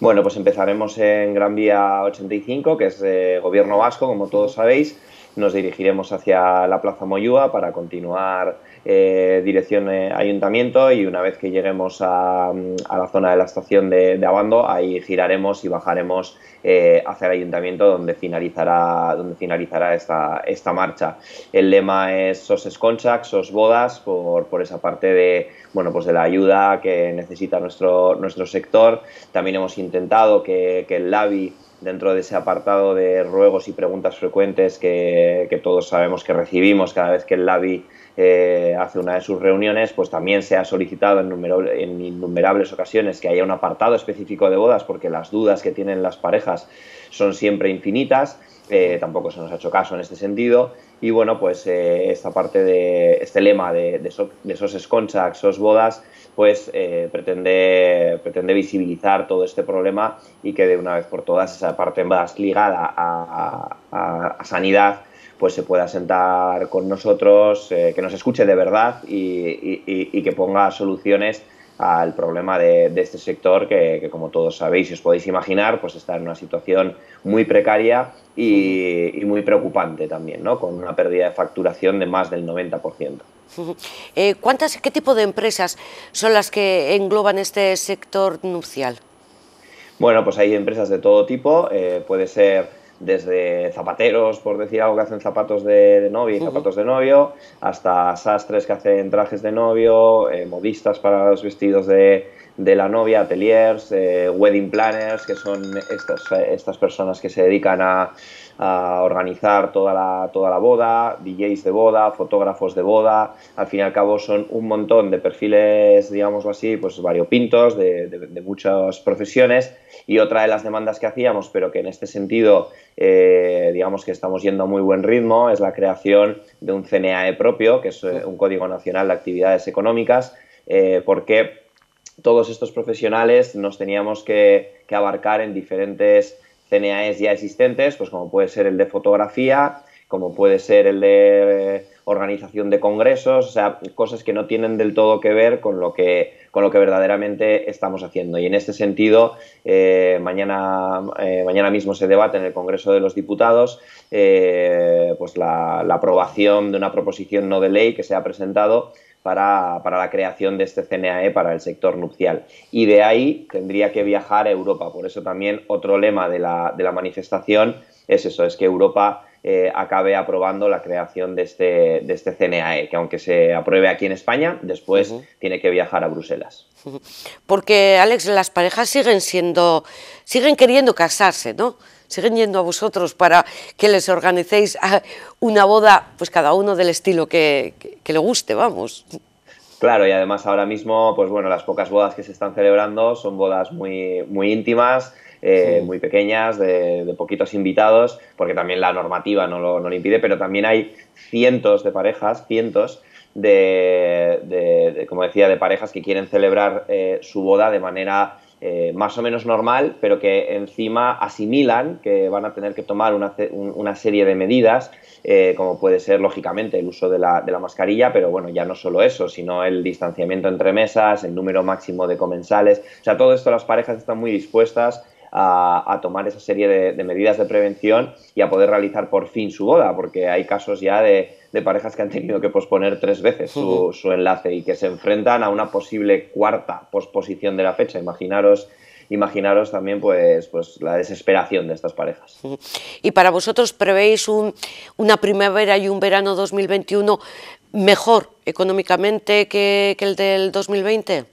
Bueno, pues empezaremos en Gran Vía 85, que es de gobierno vasco, como todos sabéis. Nos dirigiremos hacia la Plaza Moyúa para continuar eh, dirección eh, ayuntamiento y una vez que lleguemos a, la zona de la estación de, Abando, ahí giraremos y bajaremos eh, hacia el ayuntamiento donde finalizará, donde finalizará esta, esta marcha. El lema es SOS Esconchac, SOS Bodas, por, esa parte de, bueno, pues de la ayuda que necesita nuestro, nuestro sector. También hemos intentado que, el LABI dentro de ese apartado de ruegos y preguntas frecuentes que, que, todos sabemos que recibimos cada vez que el LABI eh, hace una de sus reuniones, pues también se ha solicitado en, innumerables ocasiones que haya un apartado específico de bodas, porque las dudas que tienen las parejas son siempre infinitas. Eh, tampoco se nos ha hecho caso en este sentido. Y bueno, pues eh, esta parte de este lema de, de, esconchas, de SOS Bodas, pues pretende, pretende visibilizar todo este problema y que de una vez por todas esa parte más ligada a sanidad pues se pueda sentar con nosotros, eh, que nos escuche de verdad y, que ponga soluciones al problema de, este sector que, como todos sabéis y os podéis imaginar, pues está en una situación muy precaria y, muy preocupante también, ¿no? con una pérdida de facturación de más del 90%. Eh, ¿cuántas, ¿Qué tipo de empresas son las que engloban este sector nupcial? Bueno, pues hay empresas de todo tipo, eh, puede ser desde zapateros, por decir algo, que hacen zapatos de, novia y zapatos de novio, hasta sastres que hacen trajes de novio, eh, modistas para los vestidos de, de la novia, ateliers, eh, wedding planners, que son estas, eh, estas personas que se dedican a a organizar toda la, toda la boda, DJs de boda, fotógrafos de boda, al fin y al cabo son un montón de perfiles, digamos así, pues variopintos de, de, muchas profesiones y otra de las demandas que hacíamos, pero que en este sentido eh, digamos que estamos yendo a muy buen ritmo, es la creación de un CNAE propio, que es eh, un Código Nacional de Actividades Económicas, eh, porque todos estos profesionales nos teníamos que, que abarcar en diferentes CNAs ya existentes, pues como puede ser el de fotografía, como puede ser el de eh, organización de congresos, o sea, cosas que no tienen del todo que ver con lo que, con lo que verdaderamente estamos haciendo. Y en este sentido, eh, eh, mañana, mismo se debate en el Congreso de los Diputados pues la aprobación de una proposición no de ley que se ha presentado para, la creación de este CNAE para el sector nupcial. Y de ahí tendría que viajar a Europa. Por eso también otro lema de la, manifestación es eso, es que Europa eh, acabe aprobando la creación de este, de este CNAE, que aunque se apruebe aquí en España, después tiene que viajar a Bruselas. Porque, Alex, las parejas siguen siendo, siguen queriendo casarse, ¿no? siguen yendo a vosotros para que les organicéis ah, una boda, pues cada uno del estilo que, le guste, vamos. Claro, y además ahora mismo, pues bueno, las pocas bodas que se están celebrando son bodas muy, muy íntimas, eh, muy pequeñas, de, poquitos invitados, porque también la normativa no lo, impide, pero también hay cientos de parejas, cientos de, como decía, de parejas que quieren celebrar eh, su boda de manera eh, más o menos normal, pero que encima asimilan que van a tener que tomar una, serie de medidas, eh, como puede ser, lógicamente, el uso de la, de la, mascarilla, pero bueno, ya no solo eso, sino el distanciamiento entre mesas, el número máximo de comensales. O sea, todo esto las parejas están muy dispuestas a, tomar esa serie de medidas de prevención y a poder realizar por fin su boda, porque hay casos ya de de parejas que han tenido que posponer tres veces su, su enlace y que se enfrentan a una posible cuarta posposición de la fecha. Imaginaros imaginaros también pues, pues la desesperación de estas parejas. Y para vosotros prevéis un, una primavera y un verano 2021 mejor económicamente que, que el del 2020?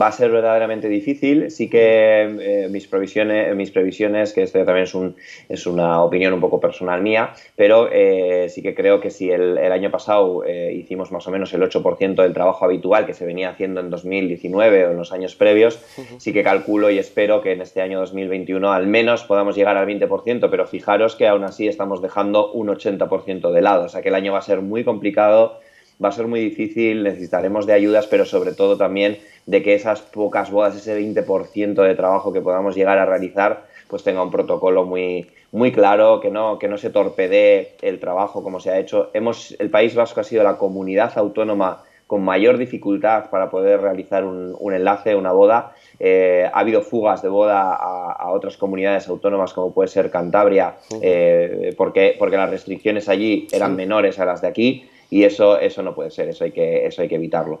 va a ser verdaderamente difícil. Sí que eh, mis, previsiones, mis previsiones, que esto también es, un, es una opinión un poco personal mía, pero eh, sí que creo que si el, año pasado eh, hicimos más o menos el 8% del trabajo habitual que se venía haciendo en 2019 o en los años previos, sí que calculo y espero que en este año 2021 al menos podamos llegar al 20%, pero fijaros que aún así estamos dejando un 80% de lado, o sea que el año va a ser muy complicado va a ser muy difícil, necesitaremos de ayudas, pero sobre todo también de que esas pocas bodas, ese 20% de trabajo que podamos llegar a realizar, pues tenga un protocolo muy, muy claro, que no, que no se torpede el trabajo como se ha hecho. Hemos, el País Vasco ha sido la comunidad autónoma con mayor dificultad para poder realizar un, enlace, una boda. Eh, ha habido fugas de boda a, otras comunidades autónomas como puede ser Cantabria, eh, porque, porque las restricciones allí eran menores a las de aquí y eso, eso no puede ser, eso hay que, eso hay que evitarlo.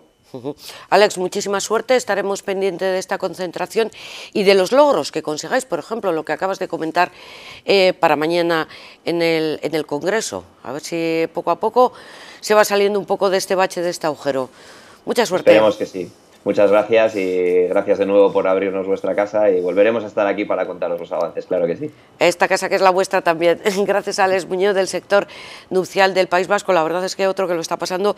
Alex, muchísima suerte, estaremos pendientes de esta concentración y de los logros que consigáis, por ejemplo, lo que acabas de comentar eh, para mañana en el, en el Congreso, a ver si poco a poco se va saliendo un poco de este bache, de este agujero. Mucha suerte. Esperemos que sí. Muchas gracias y gracias de nuevo por abrirnos vuestra casa y volveremos a estar aquí para contaros los avances, claro que sí. Esta casa que es la vuestra también. Gracias a Alex Muñoz del sector nupcial del País Vasco. La verdad es que hay otro que lo está pasando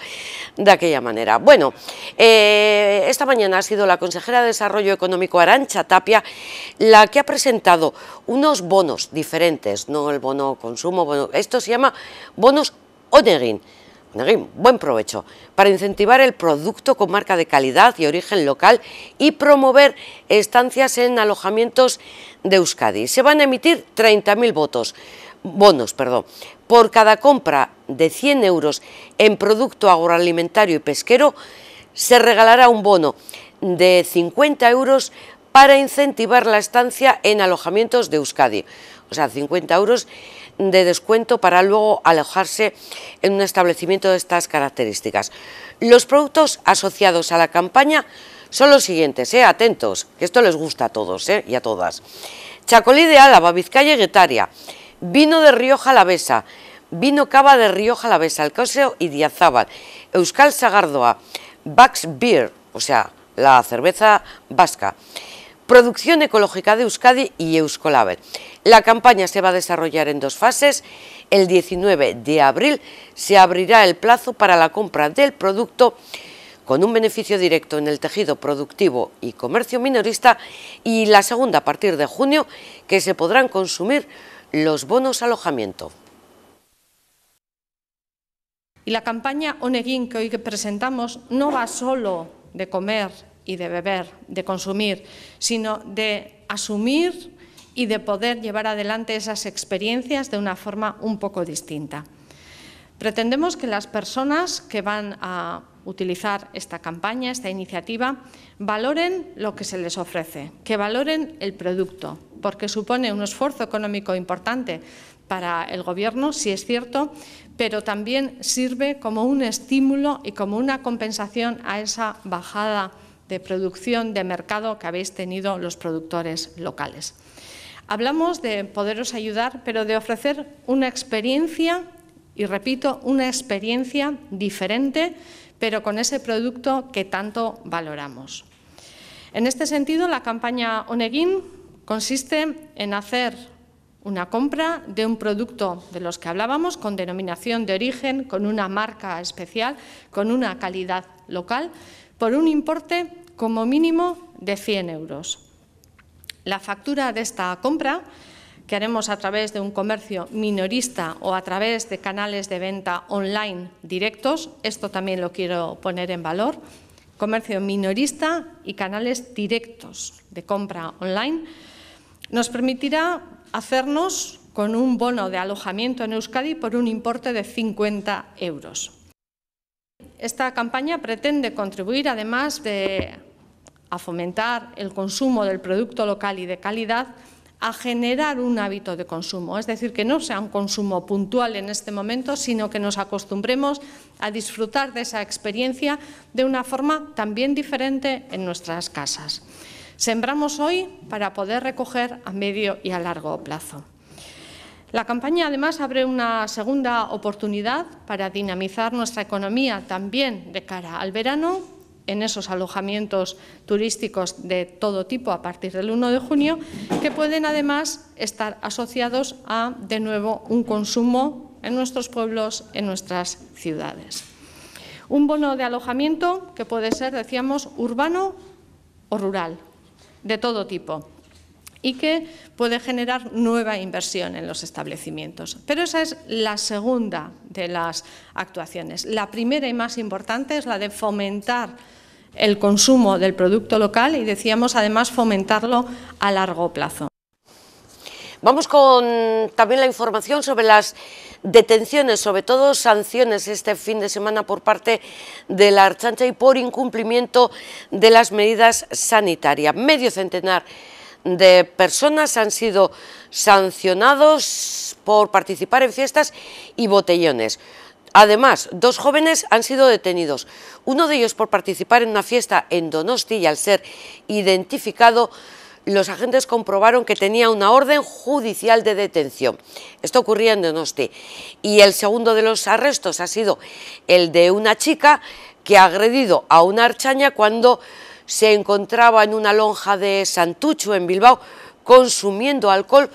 de aquella manera. Bueno, eh, esta mañana ha sido la consejera de Desarrollo Económico Arancha Tapia la que ha presentado unos bonos diferentes, no el bono consumo, bueno, esto se llama bonos Onegin buen provecho, para incentivar el producto con marca de calidad y origen local y promover estancias en alojamientos de Euskadi. Se van a emitir 30.000 votos, bonos, perdón, por cada compra de 100 euros en producto agroalimentario y pesquero se regalará un bono de 50 euros para incentivar la estancia en alojamientos de Euskadi. O sea, 50 euros de descuento para luego alojarse en un establecimiento de estas características. Los productos asociados a la campaña son los siguientes, ¿eh? atentos, que esto les gusta a todos ¿eh? y a todas. Chacolí de Álava, Vizcaya y Guetaria, vino de Rioja Besa... vino cava de Rioja el Cáuseo y Diazábal, Euskal Sagardoa, Bax Beer, o sea, la cerveza vasca, Producción Ecológica de Euskadi y Euskolabel. La campaña se va a desarrollar en dos fases. El 19 de abril se abrirá el plazo para la compra del producto con un beneficio directo en el tejido productivo y comercio minorista y la segunda a partir de junio que se podrán consumir los bonos alojamiento. Y la campaña Oneguín que hoy presentamos no va solo de comer y de beber, de consumir, sino de asumir y de poder llevar adelante esas experiencias de una forma un poco distinta. Pretendemos que las personas que van a utilizar esta campaña, esta iniciativa, valoren lo que se les ofrece, que valoren el producto, porque supone un esfuerzo económico importante para el Gobierno, si es cierto, pero también sirve como un estímulo y como una compensación a esa bajada de producción de mercado que habéis tenido los productores locales. Hablamos de poderos ayudar, pero de ofrecer una experiencia, y repito, una experiencia diferente, pero con ese producto que tanto valoramos. En este sentido, la campaña Oneguin consiste en hacer una compra de un producto de los que hablábamos, con denominación de origen, con una marca especial, con una calidad local, por un importe como mínimo de 100 euros. La factura de esta compra, que haremos a través de un comercio minorista o a través de canales de venta online directos, esto también lo quiero poner en valor, comercio minorista y canales directos de compra online, nos permitirá hacernos con un bono de alojamiento en Euskadi por un importe de 50 euros. Esta campaña pretende contribuir, además de a fomentar el consumo del producto local y de calidad, a generar un hábito de consumo, es decir, que no sea un consumo puntual en este momento, sino que nos acostumbremos a disfrutar de esa experiencia de una forma también diferente en nuestras casas. Sembramos hoy para poder recoger a medio y a largo plazo. La campaña además abre una segunda oportunidad para dinamizar nuestra economía también de cara al verano en esos alojamientos turísticos de todo tipo a partir del 1 de junio, que pueden además estar asociados a, de nuevo, un consumo en nuestros pueblos, en nuestras ciudades. Un bono de alojamiento que puede ser, decíamos, urbano o rural, de todo tipo y que puede generar nueva inversión en los establecimientos. Pero esa es la segunda de las actuaciones. La primera y más importante es la de fomentar el consumo del producto local y decíamos además fomentarlo a largo plazo. Vamos con también la información sobre las detenciones, sobre todo sanciones este fin de semana por parte de la Archancha y por incumplimiento de las medidas sanitarias. Medio centenar de personas han sido sancionados por participar en fiestas y botellones. Además, dos jóvenes han sido detenidos, uno de ellos por participar en una fiesta en Donosti y al ser identificado, los agentes comprobaron que tenía una orden judicial de detención. Esto ocurría en Donosti. Y el segundo de los arrestos ha sido el de una chica que ha agredido a una archaña cuando se encontraba en una lonja de Santucho, en Bilbao, consumiendo alcohol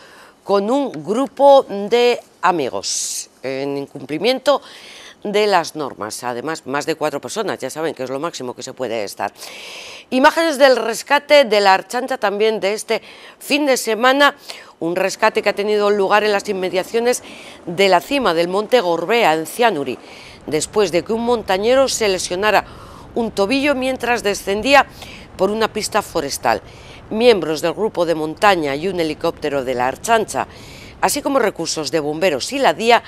con un grupo de amigos, en incumplimiento de las normas. Además, más de cuatro personas, ya saben que es lo máximo que se puede estar. Imágenes del rescate de la Archancha también de este fin de semana, un rescate que ha tenido lugar en las inmediaciones de la cima del monte Gorbea, en Cianuri, después de que un montañero se lesionara un tobillo mientras descendía por una pista forestal. Miembros del grupo de montaña y un helicóptero de la Archancha, así como recursos de bomberos y la DIA,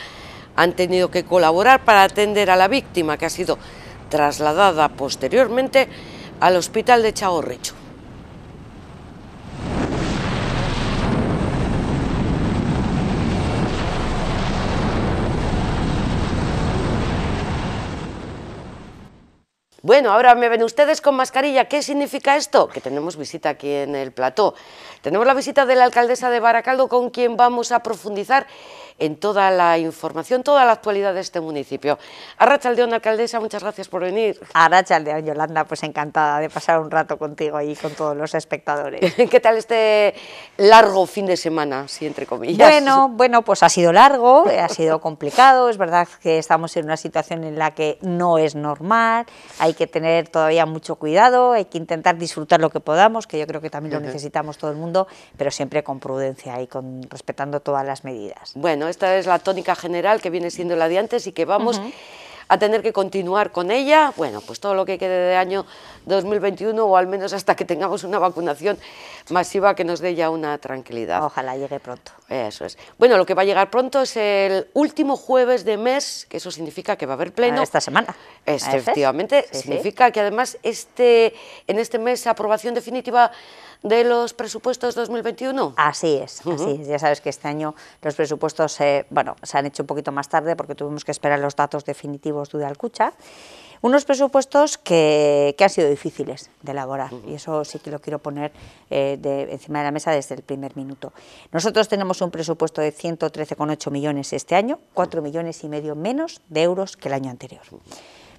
han tenido que colaborar para atender a la víctima que ha sido trasladada posteriormente al hospital de Chagorrecho. Bueno, ahora me ven ustedes con mascarilla. ¿Qué significa esto? Que tenemos visita aquí en el plató. Tenemos la visita de la alcaldesa de Baracaldo con quien vamos a profundizar en toda la información, toda la actualidad de este municipio. Arrachaldeón, alcaldesa, muchas gracias por venir. Arrachaldeón, Yolanda, pues encantada de pasar un rato contigo y con todos los espectadores. ¿Qué tal este largo fin de semana, si entre comillas? Bueno, bueno, pues ha sido largo, ha sido complicado, es verdad que estamos en una situación en la que no es normal, hay que tener todavía mucho cuidado, hay que intentar disfrutar lo que podamos, que yo creo que también lo necesitamos todo el mundo, pero siempre con prudencia y con respetando todas las medidas. Bueno, esta es la tónica general que viene siendo la de antes y que vamos... a tener que continuar con ella, bueno, pues todo lo que quede de año 2021 o al menos hasta que tengamos una vacunación masiva que nos dé ya una tranquilidad. Ojalá llegue pronto. Eso es. Bueno, lo que va a llegar pronto es el último jueves de mes, que eso significa que va a haber pleno. Ah, esta semana. Este? Efectivamente, significa que además este, en este mes aprobación definitiva de los presupuestos 2021? Así es, así es. Ya sabes que este año los presupuestos bueno, se han hecho un poquito más tarde porque tuvimos que esperar los datos definitivos de Alcucha. Unos presupuestos que, han sido difíciles de elaborar y eso sí que lo quiero poner eh, de, encima de la mesa desde el primer minuto. Nosotros tenemos un presupuesto de 113,8 millones este año, 4 millones y medio menos de euros que el año anterior.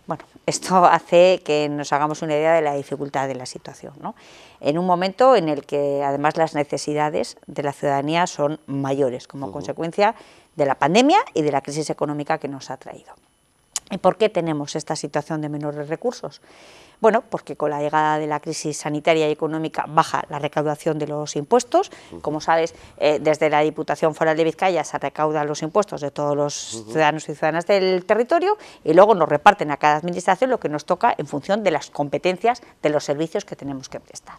Bueno, esto hace que nos hagamos una idea de la dificultad de la situación. ¿no? En un momento en el que además las necesidades de la ciudadanía son mayores como consecuencia de la pandemia y de la crisis económica que nos ha traído. ¿Y por qué tenemos esta situación de menores recursos? Bueno, porque con la llegada de la crisis sanitaria y económica baja la recaudación de los impuestos. Como sabes, eh, desde la Diputación Foral de Vizcaya se recaudan los impuestos de todos los ciudadanos y ciudadanas del territorio y luego nos reparten a cada administración lo que nos toca en función de las competencias de los servicios que tenemos que prestar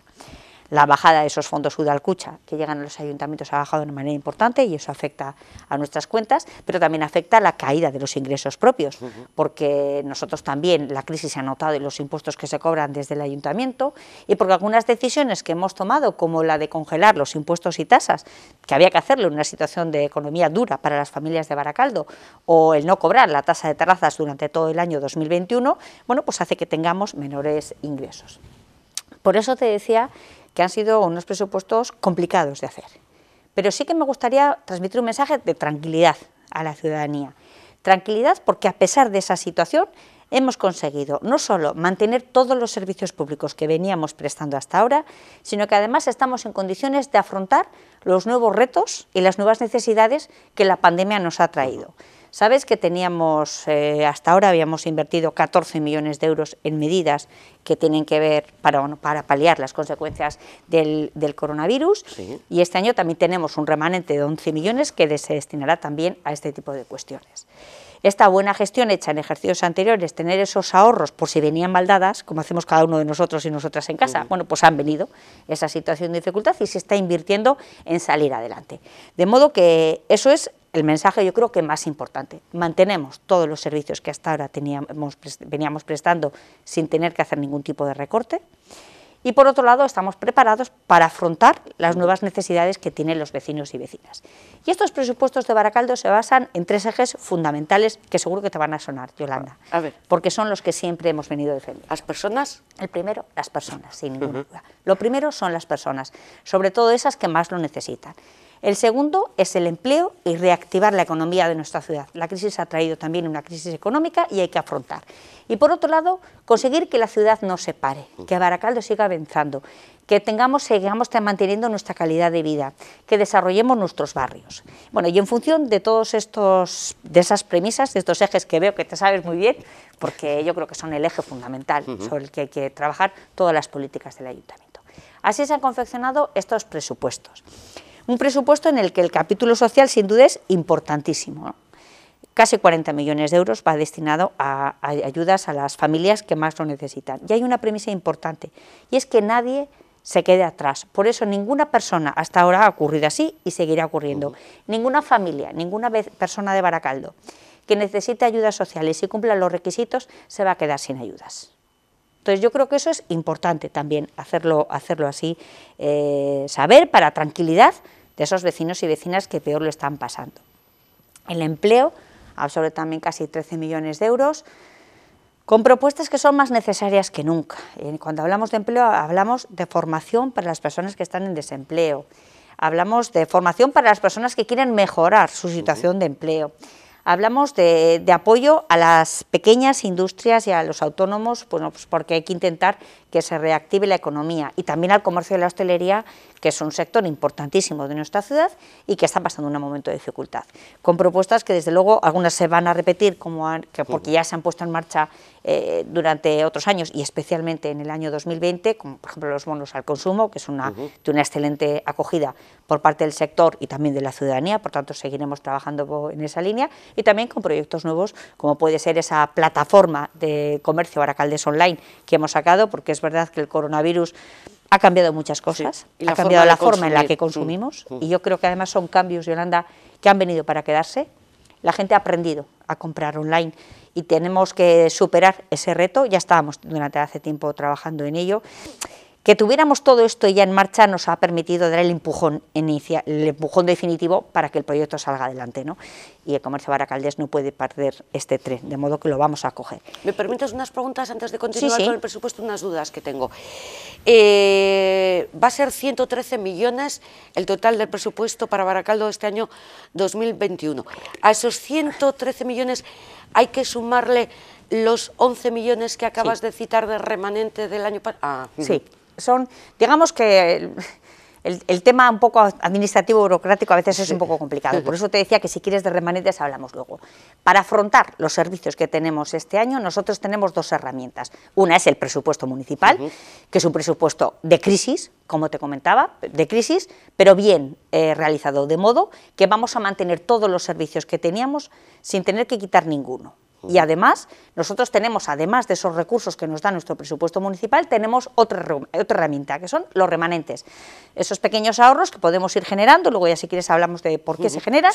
la bajada de esos fondos Udalcucha que llegan a los ayuntamientos ha bajado de una manera importante y eso afecta a nuestras cuentas, pero también afecta a la caída de los ingresos propios, porque nosotros también la crisis se ha notado en los impuestos que se cobran desde el ayuntamiento y porque algunas decisiones que hemos tomado, como la de congelar los impuestos y tasas, que había que hacerlo en una situación de economía dura para las familias de Baracaldo, o el no cobrar la tasa de terrazas durante todo el año 2021, bueno, pues hace que tengamos menores ingresos. Por eso te decía que han sido unos presupuestos complicados de hacer. Pero sí que me gustaría transmitir un mensaje de tranquilidad a la ciudadanía. Tranquilidad porque a pesar de esa situación hemos conseguido no solo mantener todos los servicios públicos que veníamos prestando hasta ahora, sino que además estamos en condiciones de afrontar los nuevos retos y las nuevas necesidades que la pandemia nos ha traído. Sabes que teníamos, eh, hasta ahora habíamos invertido 14 millones de euros en medidas que tienen que ver para, para paliar las consecuencias del, coronavirus y este año también tenemos un remanente de 11 millones que se destinará también a este tipo de cuestiones esta buena gestión hecha en ejercicios anteriores, tener esos ahorros por si venían maldadas, como hacemos cada uno de nosotros y nosotras en casa, bueno, pues han venido esa situación de dificultad y se está invirtiendo en salir adelante. De modo que eso es el mensaje yo creo que más importante. Mantenemos todos los servicios que hasta ahora teníamos, veníamos prestando sin tener que hacer ningún tipo de recorte y por otro lado estamos preparados para afrontar las nuevas necesidades que tienen los vecinos y vecinas. Y estos presupuestos de Baracaldo se basan en tres ejes fundamentales que seguro que te van a sonar, Yolanda, porque son los que siempre hemos venido defendiendo. ¿Las personas? El primero, las personas, sin ninguna duda. Lo primero son las personas, sobre todo esas que más lo necesitan. El segundo es el empleo y reactivar la economía de nuestra ciudad. La crisis ha traído también una crisis económica y hay que afrontar. Y por otro lado, conseguir que la ciudad no se pare, que Baracaldo siga avanzando, que tengamos, sigamos manteniendo nuestra calidad de vida, que desarrollemos nuestros barrios. Bueno, y en función de todos estos, de esas premisas, de estos ejes que veo que te sabes muy bien, porque yo creo que son el eje fundamental sobre el que hay que trabajar todas las políticas del ayuntamiento. Así se han confeccionado estos presupuestos. Un presupuesto en el que el capítulo social sin duda es importantísimo. Casi 40 millones de euros va destinado a, ayudas a las familias que más lo necesitan. Y hay una premisa importante, y es que nadie se quede atrás. Por eso ninguna persona hasta ahora ha ocurrido así y seguirá ocurriendo. Ninguna familia, ninguna persona de Baracaldo que necesite ayudas sociales y cumpla los requisitos se va a quedar sin ayudas. Entonces yo creo que eso es importante también, hacerlo, así, eh, saber para tranquilidad de esos vecinos y vecinas que peor lo están pasando. El empleo absorbe también casi 13 millones de euros, con propuestas que son más necesarias que nunca. Eh, cuando hablamos de empleo hablamos de formación para las personas que están en desempleo, hablamos de formación para las personas que quieren mejorar su situación de empleo, hablamos de, apoyo a las pequeñas industrias y a los autónomos, pues porque hay que intentar que se reactive la economía y también al comercio de la hostelería, que es un sector importantísimo de nuestra ciudad y que está pasando un momento de dificultad. Con propuestas que desde luego algunas se van a repetir como porque ya se han puesto en marcha eh, durante otros años y especialmente en el año 2020, como por ejemplo los bonos al consumo, que es de una excelente acogida por parte del sector y también de la ciudadanía, por tanto seguiremos trabajando en esa línea, y también con proyectos nuevos como puede ser esa plataforma de comercio Baracaldes Online que hemos sacado, porque es verdad que el coronavirus ha cambiado muchas cosas, ha cambiado la forma en la que consumimos mm, mm. y yo creo que además son cambios, Yolanda, que han venido para quedarse. La gente ha aprendido a comprar online y tenemos que superar ese reto, ya estábamos durante hace tiempo trabajando en ello que tuviéramos todo esto ya en marcha nos ha permitido dar el empujón, inicia, el empujón definitivo para que el proyecto salga adelante. ¿no? Y el Comercio Baracaldés no puede perder este tren, de modo que lo vamos a coger. ¿Me permites unas preguntas antes de continuar con el presupuesto? Unas dudas que tengo. Eh, ¿Va a ser 113 millones el total del presupuesto para Baracaldo este año 2021? A esos 113 millones hay que sumarle los 11 millones que acabas de citar de remanente del año pasado. Ah, sí son, digamos que el, tema un poco administrativo, burocrático, a veces es un poco complicado. Por eso te decía que si quieres de remanentes hablamos luego. Para afrontar los servicios que tenemos este año, nosotros tenemos dos herramientas. Una es el presupuesto municipal, que es un presupuesto de crisis, como te comentaba, de crisis, pero bien eh, realizado, de modo que vamos a mantener todos los servicios que teníamos sin tener que quitar ninguno y además nosotros tenemos, además de esos recursos que nos da nuestro presupuesto municipal, tenemos otra, otra herramienta, que son los remanentes. Esos pequeños ahorros que podemos ir generando, luego ya si quieres hablamos de por qué se generan,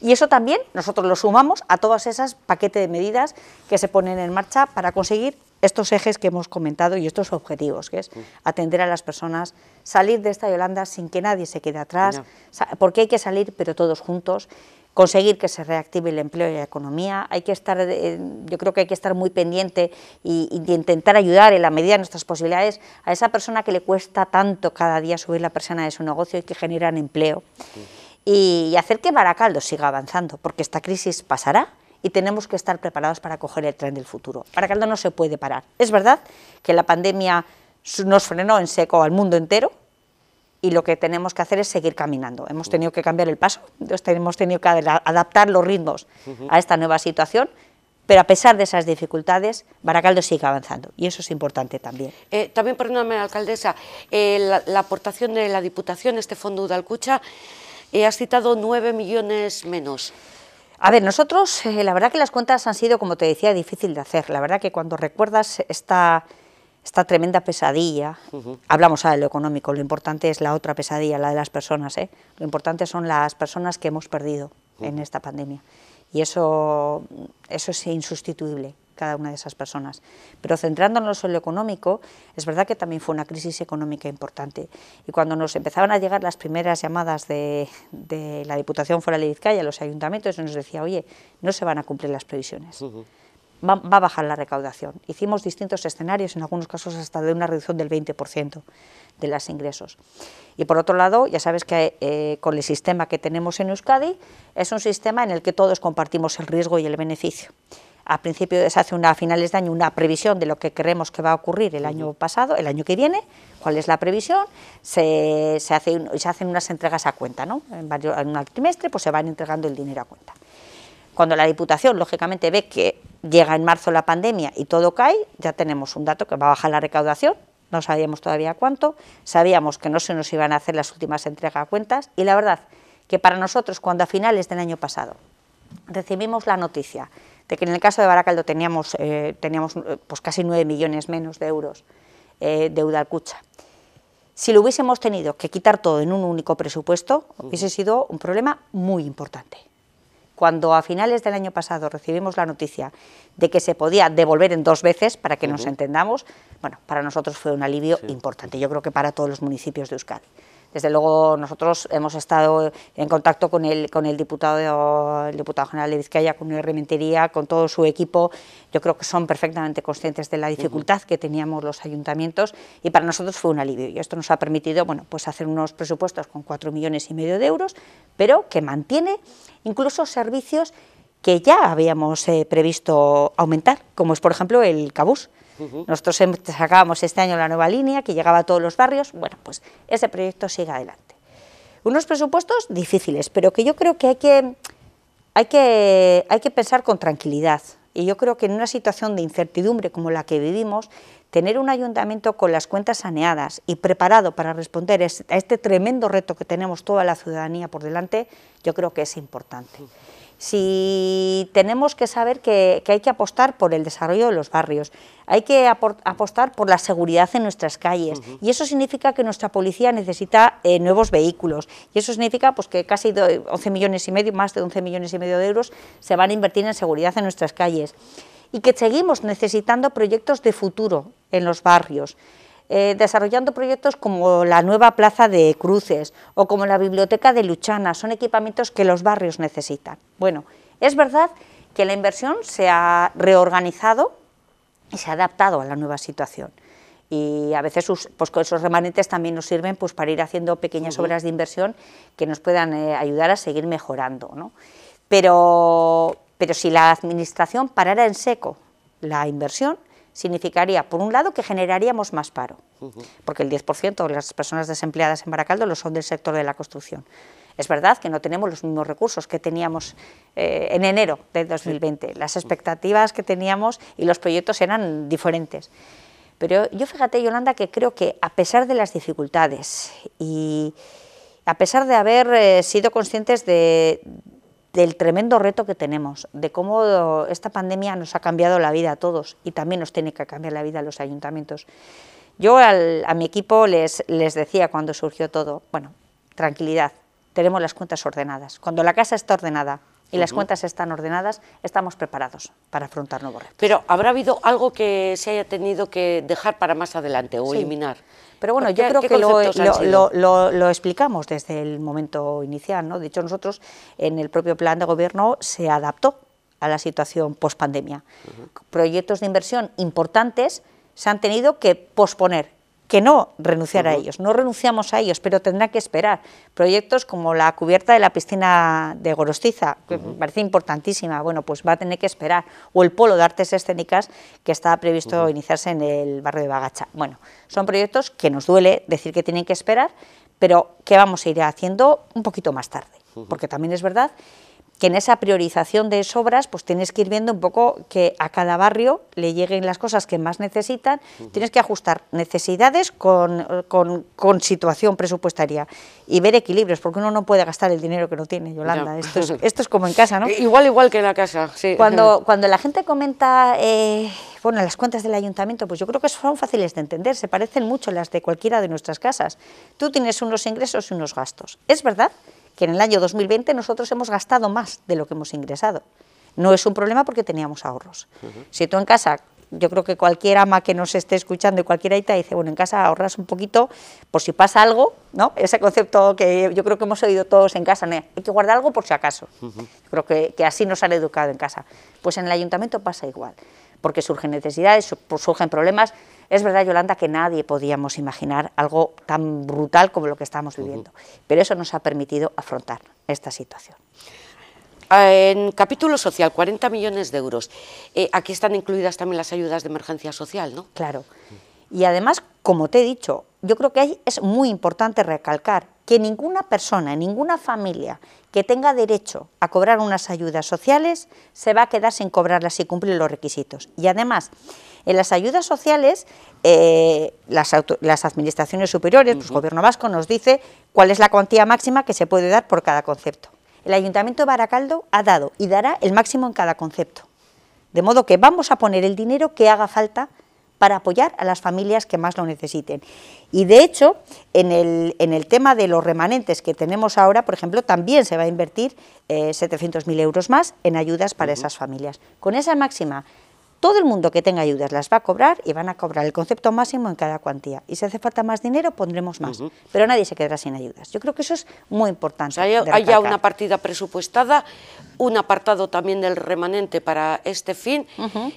y eso también nosotros lo sumamos a todas esas paquetes de medidas que se ponen en marcha para conseguir estos ejes que hemos comentado y estos objetivos, que es atender a las personas, salir de esta Yolanda sin que nadie se quede atrás, porque hay que salir, pero todos juntos, conseguir que se reactive el empleo y la economía, hay que estar, eh, yo creo que hay que estar muy pendiente y, intentar ayudar en la medida de nuestras posibilidades a esa persona que le cuesta tanto cada día subir la persona de su negocio y que generan empleo. y hacer que Baracaldo siga avanzando, porque esta crisis pasará y tenemos que estar preparados para coger el tren del futuro. Baracaldo no se puede parar. Es verdad que la pandemia nos frenó en seco al mundo entero, y lo que tenemos que hacer es seguir caminando. Hemos tenido que cambiar el paso, hemos tenido que adaptar los ritmos a esta nueva situación pero a pesar de esas dificultades, Baracaldo sigue avanzando y eso es importante también. Eh, también, perdóname, alcaldesa, eh, la, aportación de la Diputación, este fondo de Alcucha, eh, has citado nueve millones menos. A ver, nosotros, la verdad que las cuentas han sido, como te decía, difícil de hacer. La verdad que cuando recuerdas esta esta tremenda pesadilla, hablamos ahora de lo económico, lo importante es la otra pesadilla, la de las personas, ¿eh? lo importante son las personas que hemos perdido en esta pandemia y eso, eso es insustituible cada una de esas personas. Pero centrándonos en lo económico, es verdad que también fue una crisis económica importante. Y cuando nos empezaban a llegar las primeras llamadas de, de la Diputación Foral de Vizcaya, los ayuntamientos, nos decía, oye, no se van a cumplir las previsiones va, a bajar la recaudación. Hicimos distintos escenarios, en algunos casos hasta de una reducción del 20% de los ingresos. Y por otro lado, ya sabes que eh, con el sistema que tenemos en Euskadi, es un sistema en el que todos compartimos el riesgo y el beneficio. A principio se hace una, a finales de año una previsión de lo que creemos que va a ocurrir el año pasado, el año que viene, cuál es la previsión, se, se, hacen unas entregas a cuenta, ¿no? En, un trimestre pues se van entregando el dinero a cuenta. Cuando la Diputación, lógicamente, ve que llega en marzo la pandemia y todo cae, ya tenemos un dato que va a bajar la recaudación, no sabíamos todavía cuánto, sabíamos que no se nos iban a hacer las últimas entregas a cuentas y la verdad que para nosotros cuando a finales del año pasado recibimos la noticia de que en el caso de Baracaldo teníamos, eh, teníamos eh, pues casi 9 millones menos de euros eh, deuda al cucha, si lo hubiésemos tenido que quitar todo en un único presupuesto, hubiese sido un problema muy importante. Cuando a finales del año pasado recibimos la noticia de que se podía devolver en dos veces, para que nos entendamos, bueno, para nosotros fue un alivio importante, yo creo que para todos los municipios de Euskadi. Desde luego nosotros hemos estado en contacto con el, con el diputado, el diputado general de Vizcaya, con el con todo su equipo. Yo creo que son perfectamente conscientes de la dificultad que teníamos los ayuntamientos y para nosotros fue un alivio. Y esto nos ha permitido bueno, pues hacer unos presupuestos con cuatro millones y medio de euros, pero que mantiene incluso servicios que ya habíamos eh, previsto aumentar, como es por ejemplo el cabús. Nosotros em, sacábamos este año la nueva línea que llegaba a todos los barrios. Bueno, pues ese proyecto sigue adelante. Unos presupuestos difíciles, pero que yo creo que hay que, que, hay que pensar con tranquilidad. Y yo creo que en una situación de incertidumbre como la que vivimos, tener un ayuntamiento con las cuentas saneadas y preparado para responder a este tremendo reto que tenemos toda la ciudadanía por delante, yo creo que es importante si tenemos que saber que, hay que apostar por el desarrollo de los barrios, hay que apostar por la seguridad en nuestras calles, y eso significa que nuestra policía necesita eh, nuevos vehículos, y eso significa pues, que casi 11 millones y medio, más de 11 millones y medio de euros se van a invertir en seguridad en nuestras calles, y que seguimos necesitando proyectos de futuro en los barrios, eh, desarrollando proyectos como la nueva plaza de Cruces o como la biblioteca de Luchana, son equipamientos que los barrios necesitan. Bueno, es verdad que la inversión se ha reorganizado y se ha adaptado a la nueva situación y a veces pues, esos remanentes también nos sirven pues, para ir haciendo pequeñas obras de inversión que nos puedan eh, ayudar a seguir mejorando. Pero, pero si la administración parara en seco la inversión, significaría, por un lado, que generaríamos más paro, porque el 10% de las personas desempleadas en Baracaldo lo son del sector de la construcción. Es verdad que no tenemos los mismos recursos que teníamos eh, en enero de 2020. Las expectativas que teníamos y los proyectos eran diferentes. Pero yo fíjate, Yolanda, que creo que a pesar de las dificultades y a pesar de haber eh, sido conscientes de, del tremendo reto que tenemos, de cómo esta pandemia nos ha cambiado la vida a todos y también nos tiene que cambiar la vida a los ayuntamientos. Yo a mi equipo les, les decía cuando surgió todo, bueno, tranquilidad, tenemos las cuentas ordenadas. Cuando la casa está ordenada, y las cuentas están ordenadas, estamos preparados para afrontar nuevos retos. Pero habrá habido algo que se haya tenido que dejar para más adelante o eliminar. Pero bueno, yo creo que lo, explicamos desde el momento inicial. ¿no? De hecho, nosotros en el propio plan de gobierno se adaptó a la situación post-pandemia. Proyectos de inversión importantes se han tenido que posponer que no renunciar a ellos. No renunciamos a ellos, pero tendrá que esperar. Proyectos como la cubierta de la piscina de Gorostiza, que parece importantísima, bueno, pues va a tener que esperar. O el polo de artes escénicas que está previsto iniciarse en el barrio de Bagacha. Bueno, son proyectos que nos duele decir que tienen que esperar, pero que vamos a ir haciendo un poquito más tarde. Porque también es verdad que en esa priorización de obras, pues tienes que ir viendo un poco que a cada barrio le lleguen las cosas que más necesitan, tienes que ajustar necesidades con, con, situación presupuestaria y ver equilibrios, porque uno no puede gastar el dinero que no tiene, Yolanda, Esto, es, esto es como en casa, ¿no? Igual, igual que en la casa, sí. Cuando, cuando la gente comenta, eh, bueno, las cuentas del ayuntamiento, pues yo creo que son fáciles de entender, se parecen mucho las de cualquiera de nuestras casas. Tú tienes unos ingresos y unos gastos, ¿es verdad? que en el año 2020 nosotros hemos gastado más de lo que hemos ingresado. No es un problema porque teníamos ahorros. Si tú en casa, yo creo que cualquier ama que nos esté escuchando y cualquier aita dice, bueno, en casa ahorras un poquito por si pasa algo, ¿no? Ese concepto que yo creo que hemos oído todos en casa, hay que guardar algo por si acaso. Creo que, que así nos han educado en casa. Pues en el ayuntamiento pasa igual, porque surgen necesidades, surgen problemas, es verdad, Yolanda, que nadie podíamos imaginar algo tan brutal como lo que estamos viviendo, pero eso nos ha permitido afrontar esta situación. En capítulo social, 40 millones de euros. Eh, aquí están incluidas también las ayudas de emergencia social, ¿no? Claro. Y además, como te he dicho, yo creo que es muy importante recalcar que ninguna persona, ninguna familia que tenga derecho a cobrar unas ayudas sociales se va a quedar sin cobrarlas si cumplen los requisitos. Y además, en las ayudas sociales, eh, las, administraciones superiores, el pues, gobierno vasco, nos dice cuál es la cuantía máxima que se puede dar por cada concepto. El Ayuntamiento de Baracaldo ha dado y dará el máximo en cada concepto. De modo que vamos a poner el dinero que haga falta para apoyar a las familias que más lo necesiten. Y de hecho, en el, tema de los remanentes que tenemos ahora, por ejemplo, también se va a invertir 700.000 eh, euros más en ayudas para esas familias. Con esa máxima todo el mundo que tenga ayudas las va a cobrar y van a cobrar el concepto máximo en cada cuantía. Y si hace falta más dinero, pondremos más. Pero nadie se quedará sin ayudas. Yo creo que eso es muy importante. hay, ya una partida presupuestada, un apartado también del remanente para este fin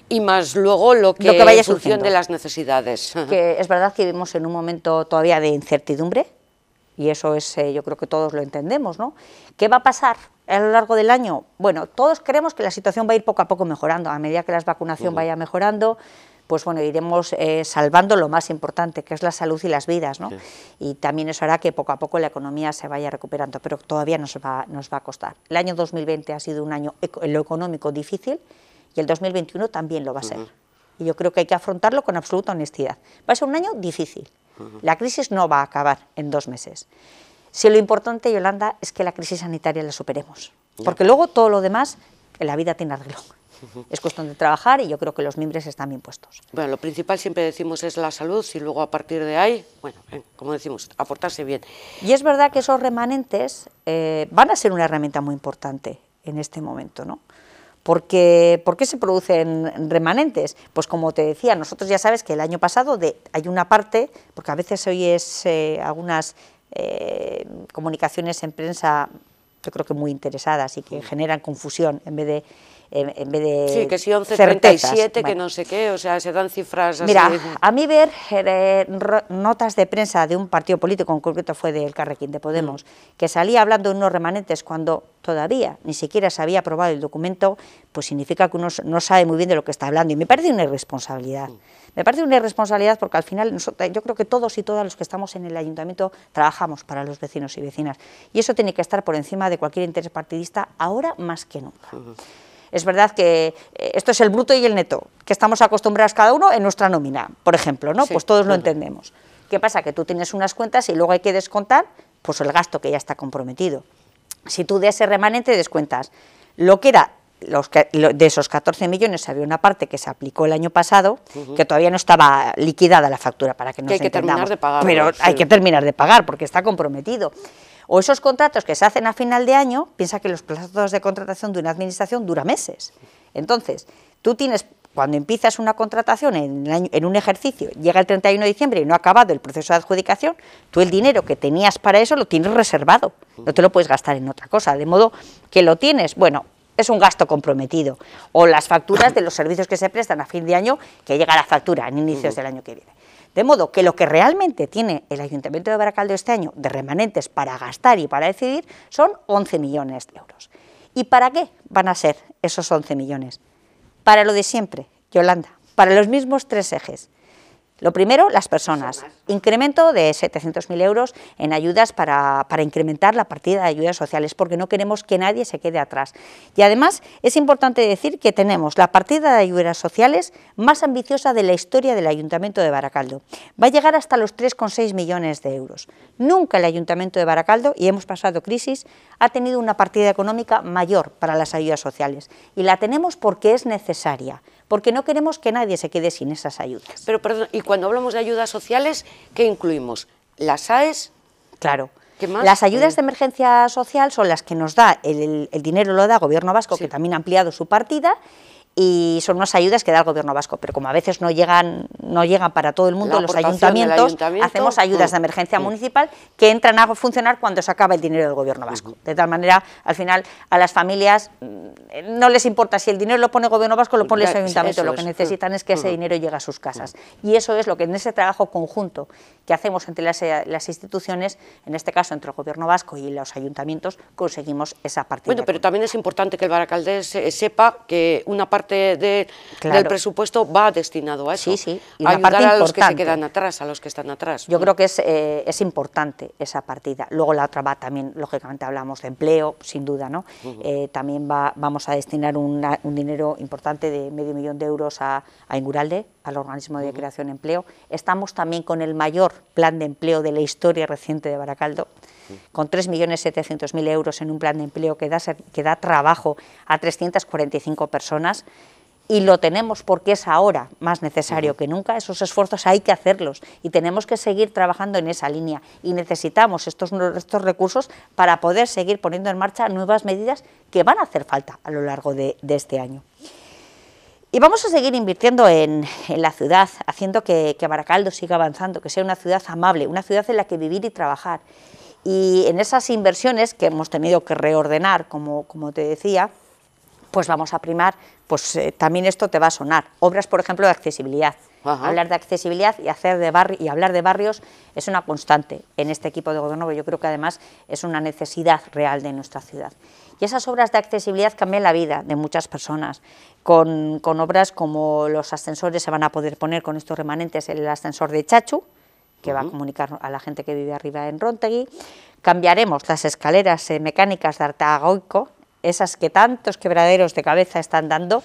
y más luego lo que, vaya en función de las necesidades. Que es verdad que vivimos en un momento todavía de incertidumbre y eso es, eh, yo creo que todos lo entendemos, ¿no? ¿Qué va a pasar? a lo largo del año? Bueno, todos creemos que la situación va a ir poco a poco mejorando, a medida que la vacunación vaya mejorando, pues bueno, iremos eh, salvando lo más importante, que es la salud y las vidas, ¿no? Y también eso hará que poco a poco la economía se vaya recuperando, pero todavía nos va, nos va a costar. El año 2020 ha sido un año en lo económico difícil y el 2021 también lo va a ser. Y yo creo que hay que afrontarlo con absoluta honestidad. Va a ser un año difícil. La crisis no va a acabar en dos meses. Si lo importante, Yolanda, es que la crisis sanitaria la superemos. Porque luego todo lo demás en la vida tiene arreglo. Es cuestión de trabajar y yo creo que los mimbres están bien puestos. Bueno, lo principal siempre decimos es la salud y luego a partir de ahí, bueno, eh, como decimos, aportarse bien. Y es verdad que esos remanentes eh, van a ser una herramienta muy importante en este momento, ¿no? Porque, ¿Por qué se producen remanentes? Pues como te decía, nosotros ya sabes que el año pasado de, hay una parte, porque a veces hoy es eh, algunas eh, comunicaciones en prensa, yo creo que muy interesadas y que mm. generan confusión en vez de en, vez de Sí, que si 1137, que no sé qué, o sea, se dan cifras así. a mí ver eh, notas de prensa de un partido político, en concreto fue del Carrequín de Podemos, mm. que salía hablando de unos remanentes cuando todavía ni siquiera se había aprobado el documento, pues significa que uno no sabe muy bien de lo que está hablando, y me parece una irresponsabilidad. Mm. Me parece una irresponsabilidad porque al final eh, yo creo que todos y todas los que estamos en el ayuntamiento trabajamos para los vecinos y vecinas y eso tiene que estar por encima de cualquier interés partidista ahora más que nunca. Es verdad que eh, esto es el bruto y el neto, que estamos acostumbrados cada uno en nuestra nómina, por ejemplo, ¿no? pues todos lo entendemos. ¿Qué pasa? Que tú tienes unas cuentas y luego hay que descontar pues el gasto que ya está comprometido. Si tú de ese remanente descuentas lo que era de esos 14 millones había una parte que se aplicó el año pasado, que todavía no estaba liquidada la factura, para que no hay que terminar de pagar. Pero hay que terminar de pagar, porque está comprometido. O esos contratos que se hacen a final de año, piensa que los plazos de contratación de una administración dura meses. Entonces, tú tienes, cuando empiezas una contratación en, en un ejercicio, llega el 31 de diciembre y no ha acabado el proceso de adjudicación, tú el dinero que tenías para eso lo tienes reservado, no te lo puedes gastar en otra cosa, de modo que lo tienes, bueno, es un gasto comprometido. O las facturas de los servicios que se prestan a fin de año, que llega la factura en inicios del año que viene. De modo que lo que realmente tiene el Ayuntamiento de Baracaldo este año de remanentes para gastar y para decidir son 11 millones de euros. ¿Y para qué van a ser esos 11 millones? Para lo de siempre, Yolanda, para los mismos tres ejes. Lo primero, las personas. Incremento de 700.000 euros en ayudas para, incrementar la partida de ayudas sociales, porque no queremos que nadie se quede atrás. Y además, es importante decir que tenemos la partida de ayudas sociales más ambiciosa de la historia del Ayuntamiento de Baracaldo. Va a llegar hasta los 3,6 millones de euros. Nunca el Ayuntamiento de Baracaldo, y hemos pasado crisis, ha tenido una partida económica mayor para las ayudas sociales. Y la tenemos porque es necesaria porque no queremos que nadie se quede sin esas ayudas. Pero perdón, y cuando hablamos de ayudas sociales, ¿qué incluimos? ¿Las AES? Claro. ¿Qué más? Las ayudas eh. de emergencia social son las que nos da, el, dinero lo da Gobierno Vasco, que también ha ampliado su partida, y son unas ayudas que da el gobierno vasco, pero como a veces no llegan, no llegan para todo el mundo, los ayuntamientos hacemos ayudas mm, de emergencia municipal que entran a funcionar cuando se acaba el dinero del gobierno vasco. De tal manera, al final, a las familias mm, no les importa si el dinero lo pone el gobierno vasco o lo pone el ayuntamiento, lo que necesitan es que ese dinero llegue a sus casas. Y eso es lo que en ese trabajo conjunto que hacemos entre las, eh, instituciones, en este caso entre el gobierno vasco y los ayuntamientos, conseguimos esa partida. Bueno, pero también es importante que el baracaldés eh, sepa que una parte parte del presupuesto va destinado a eso. Sí, sí. ayudar a los que se quedan atrás, a los que están atrás. Yo creo que eh, es, importante esa partida. Luego la otra va también, lógicamente hablamos de empleo, sin duda, ¿no? Eh, también va, vamos a destinar un dinero importante de medio millón de euros a, Inguralde, al organismo de creación de empleo. Estamos también con el mayor plan de empleo de la historia reciente de Baracaldo con 3.700.000 euros en un plan de empleo que da, que da trabajo a 345 personas, y lo tenemos porque es ahora más necesario que nunca, esos esfuerzos hay que hacerlos y tenemos que seguir trabajando en esa línea y necesitamos estos, estos recursos para poder seguir poniendo en marcha nuevas medidas que van a hacer falta a lo largo de, este año. Y vamos a seguir invirtiendo en, en la ciudad, haciendo que, que Baracaldo siga avanzando, que sea una ciudad amable, una ciudad en la que vivir y trabajar. Y en esas inversiones que hemos tenido que reordenar, como, te decía, pues vamos a primar, pues eh, también esto te va a sonar. Obras, por ejemplo, de accesibilidad. Hablar de accesibilidad y, hacer de y hablar de barrios es una constante en este equipo de gobierno, yo creo que además es una necesidad real de nuestra ciudad. Y esas obras de accesibilidad cambian la vida de muchas personas, con, con obras como los ascensores se van a poder poner con estos remanentes, el ascensor de Chachu, que va a comunicar a la gente que vive arriba en Rontegui. Cambiaremos las escaleras eh, mecánicas de Artagoico, esas que tantos quebraderos de cabeza están dando.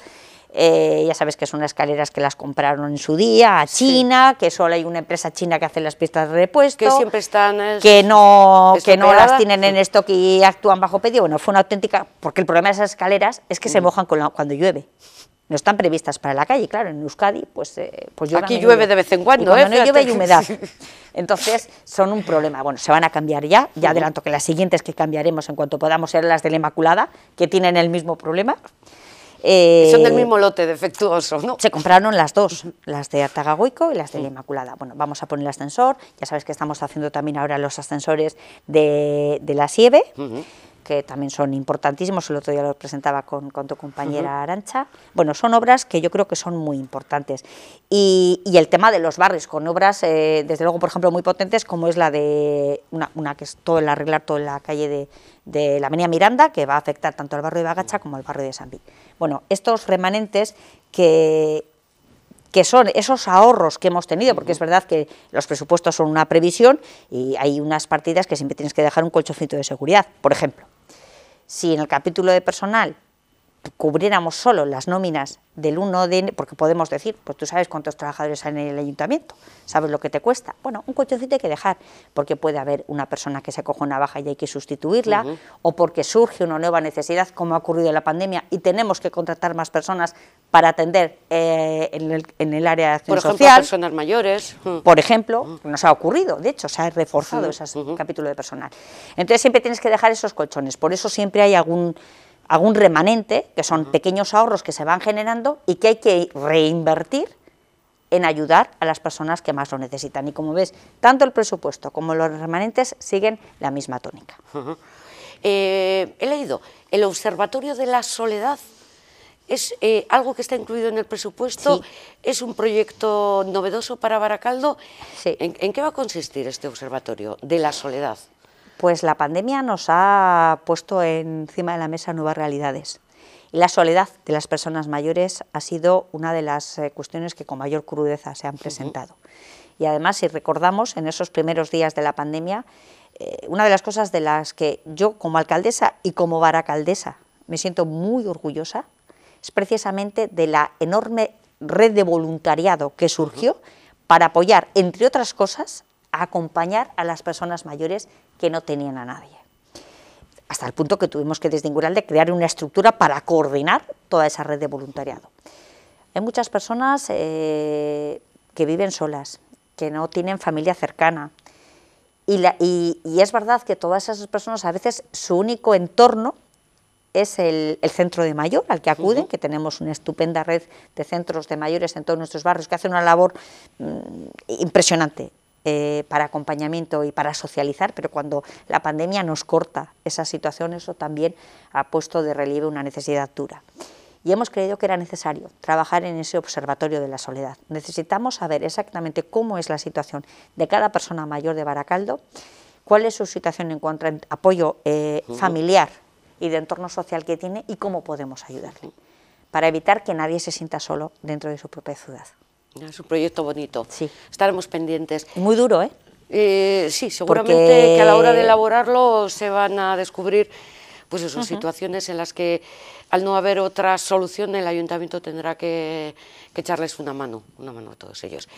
Eh, ya sabes que son escaleras que las compraron en su día a China, que solo hay una empresa china que hace las pistas de repuesto, que siempre están eh, que no que no las tienen en stock y actúan bajo pedido. Bueno, fue una auténtica porque el problema de esas escaleras es que se mojan con cuando llueve no están previstas para la calle, claro, en Euskadi, pues, eh, pues llueve. Aquí llueve de vez en cuando, y eh, no llueve hay humedad. Entonces, son un problema. Bueno, se van a cambiar ya, ya adelanto que las siguientes que cambiaremos en cuanto podamos ser las de la Inmaculada, que tienen el mismo problema. Eh, son del mismo lote, defectuoso. ¿no? Se compraron las dos, las de Artagagoico y las de la Inmaculada. Bueno, vamos a poner el ascensor, ya sabes que estamos haciendo también ahora los ascensores de, la Sieve que también son importantísimos, el otro día los presentaba con, tu compañera Arancha. Bueno, son obras que yo creo que son muy importantes. Y, el tema de los barrios, con obras, eh, desde luego, por ejemplo, muy potentes, como es la de una, que es todo el arreglar toda la calle de, la avenida Miranda, que va a afectar tanto al barrio de Bagacha como al barrio de San Ví. Bueno, estos remanentes que, que son esos ahorros que hemos tenido, porque es verdad que los presupuestos son una previsión y hay unas partidas que siempre tienes que dejar un colchoncito de seguridad, por ejemplo. Sí, en el capítulo de personal cubriéramos solo las nóminas del 1 de porque podemos decir, pues tú sabes cuántos trabajadores hay en el ayuntamiento, sabes lo que te cuesta. Bueno, un colchoncito hay que dejar, porque puede haber una persona que se coja una baja y hay que sustituirla, o porque surge una nueva necesidad, como ha ocurrido en la pandemia, y tenemos que contratar más personas para atender eh, en, el, en, el, área de acción Por ejemplo, personas mayores. Mm. Por ejemplo, mm. nos ha ocurrido, de hecho, se ha reforzado ese capítulo de personal. Entonces siempre tienes que dejar esos colchones, por eso siempre hay algún algún remanente, que son pequeños ahorros que se van generando y que hay que reinvertir en ayudar a las personas que más lo necesitan. Y como ves, tanto el presupuesto como los remanentes siguen la misma tónica. Eh, he leído, el Observatorio de la Soledad es eh, algo que está incluido en el presupuesto, es un proyecto novedoso para Baracaldo. ¿En, qué va a consistir este Observatorio de la Soledad? pues la pandemia nos ha puesto encima de la mesa nuevas realidades. Y la soledad de las personas mayores ha sido una de las eh, cuestiones que con mayor crudeza se han presentado. Y además, si recordamos, en esos primeros días de la pandemia, eh, una de las cosas de las que yo como alcaldesa y como baracaldesa me siento muy orgullosa es precisamente de la enorme red de voluntariado que surgió para apoyar, entre otras cosas, a acompañar a las personas mayores que no tenían a nadie. Hasta el punto que tuvimos que desde de crear una estructura para coordinar toda esa red de voluntariado. Hay muchas personas eh, que viven solas, que no tienen familia cercana. Y, es verdad que todas esas personas a veces su único entorno es el, centro de mayor al que acuden, que tenemos una estupenda red de centros de mayores en todos nuestros barrios que hacen una labor mm, impresionante eh, para acompañamiento y para socializar, pero cuando la pandemia nos corta esa situación, eso también ha puesto de relieve una necesidad dura. Y hemos creído que era necesario trabajar en ese observatorio de la soledad. Necesitamos saber exactamente cómo es la situación de cada persona mayor de Baracaldo, cuál es su situación en cuanto a apoyo eh, familiar y de entorno social que tiene y cómo podemos ayudarle para evitar que nadie se sienta solo dentro de su propia ciudad. Es un proyecto bonito. Sí. Estaremos pendientes. Muy duro, ¿eh? eh sí, seguramente que a la hora de elaborarlo se van a descubrir pues esas situaciones en las que al no haber otra solución el ayuntamiento tendrá que, echarles una mano, una mano a todos ellos.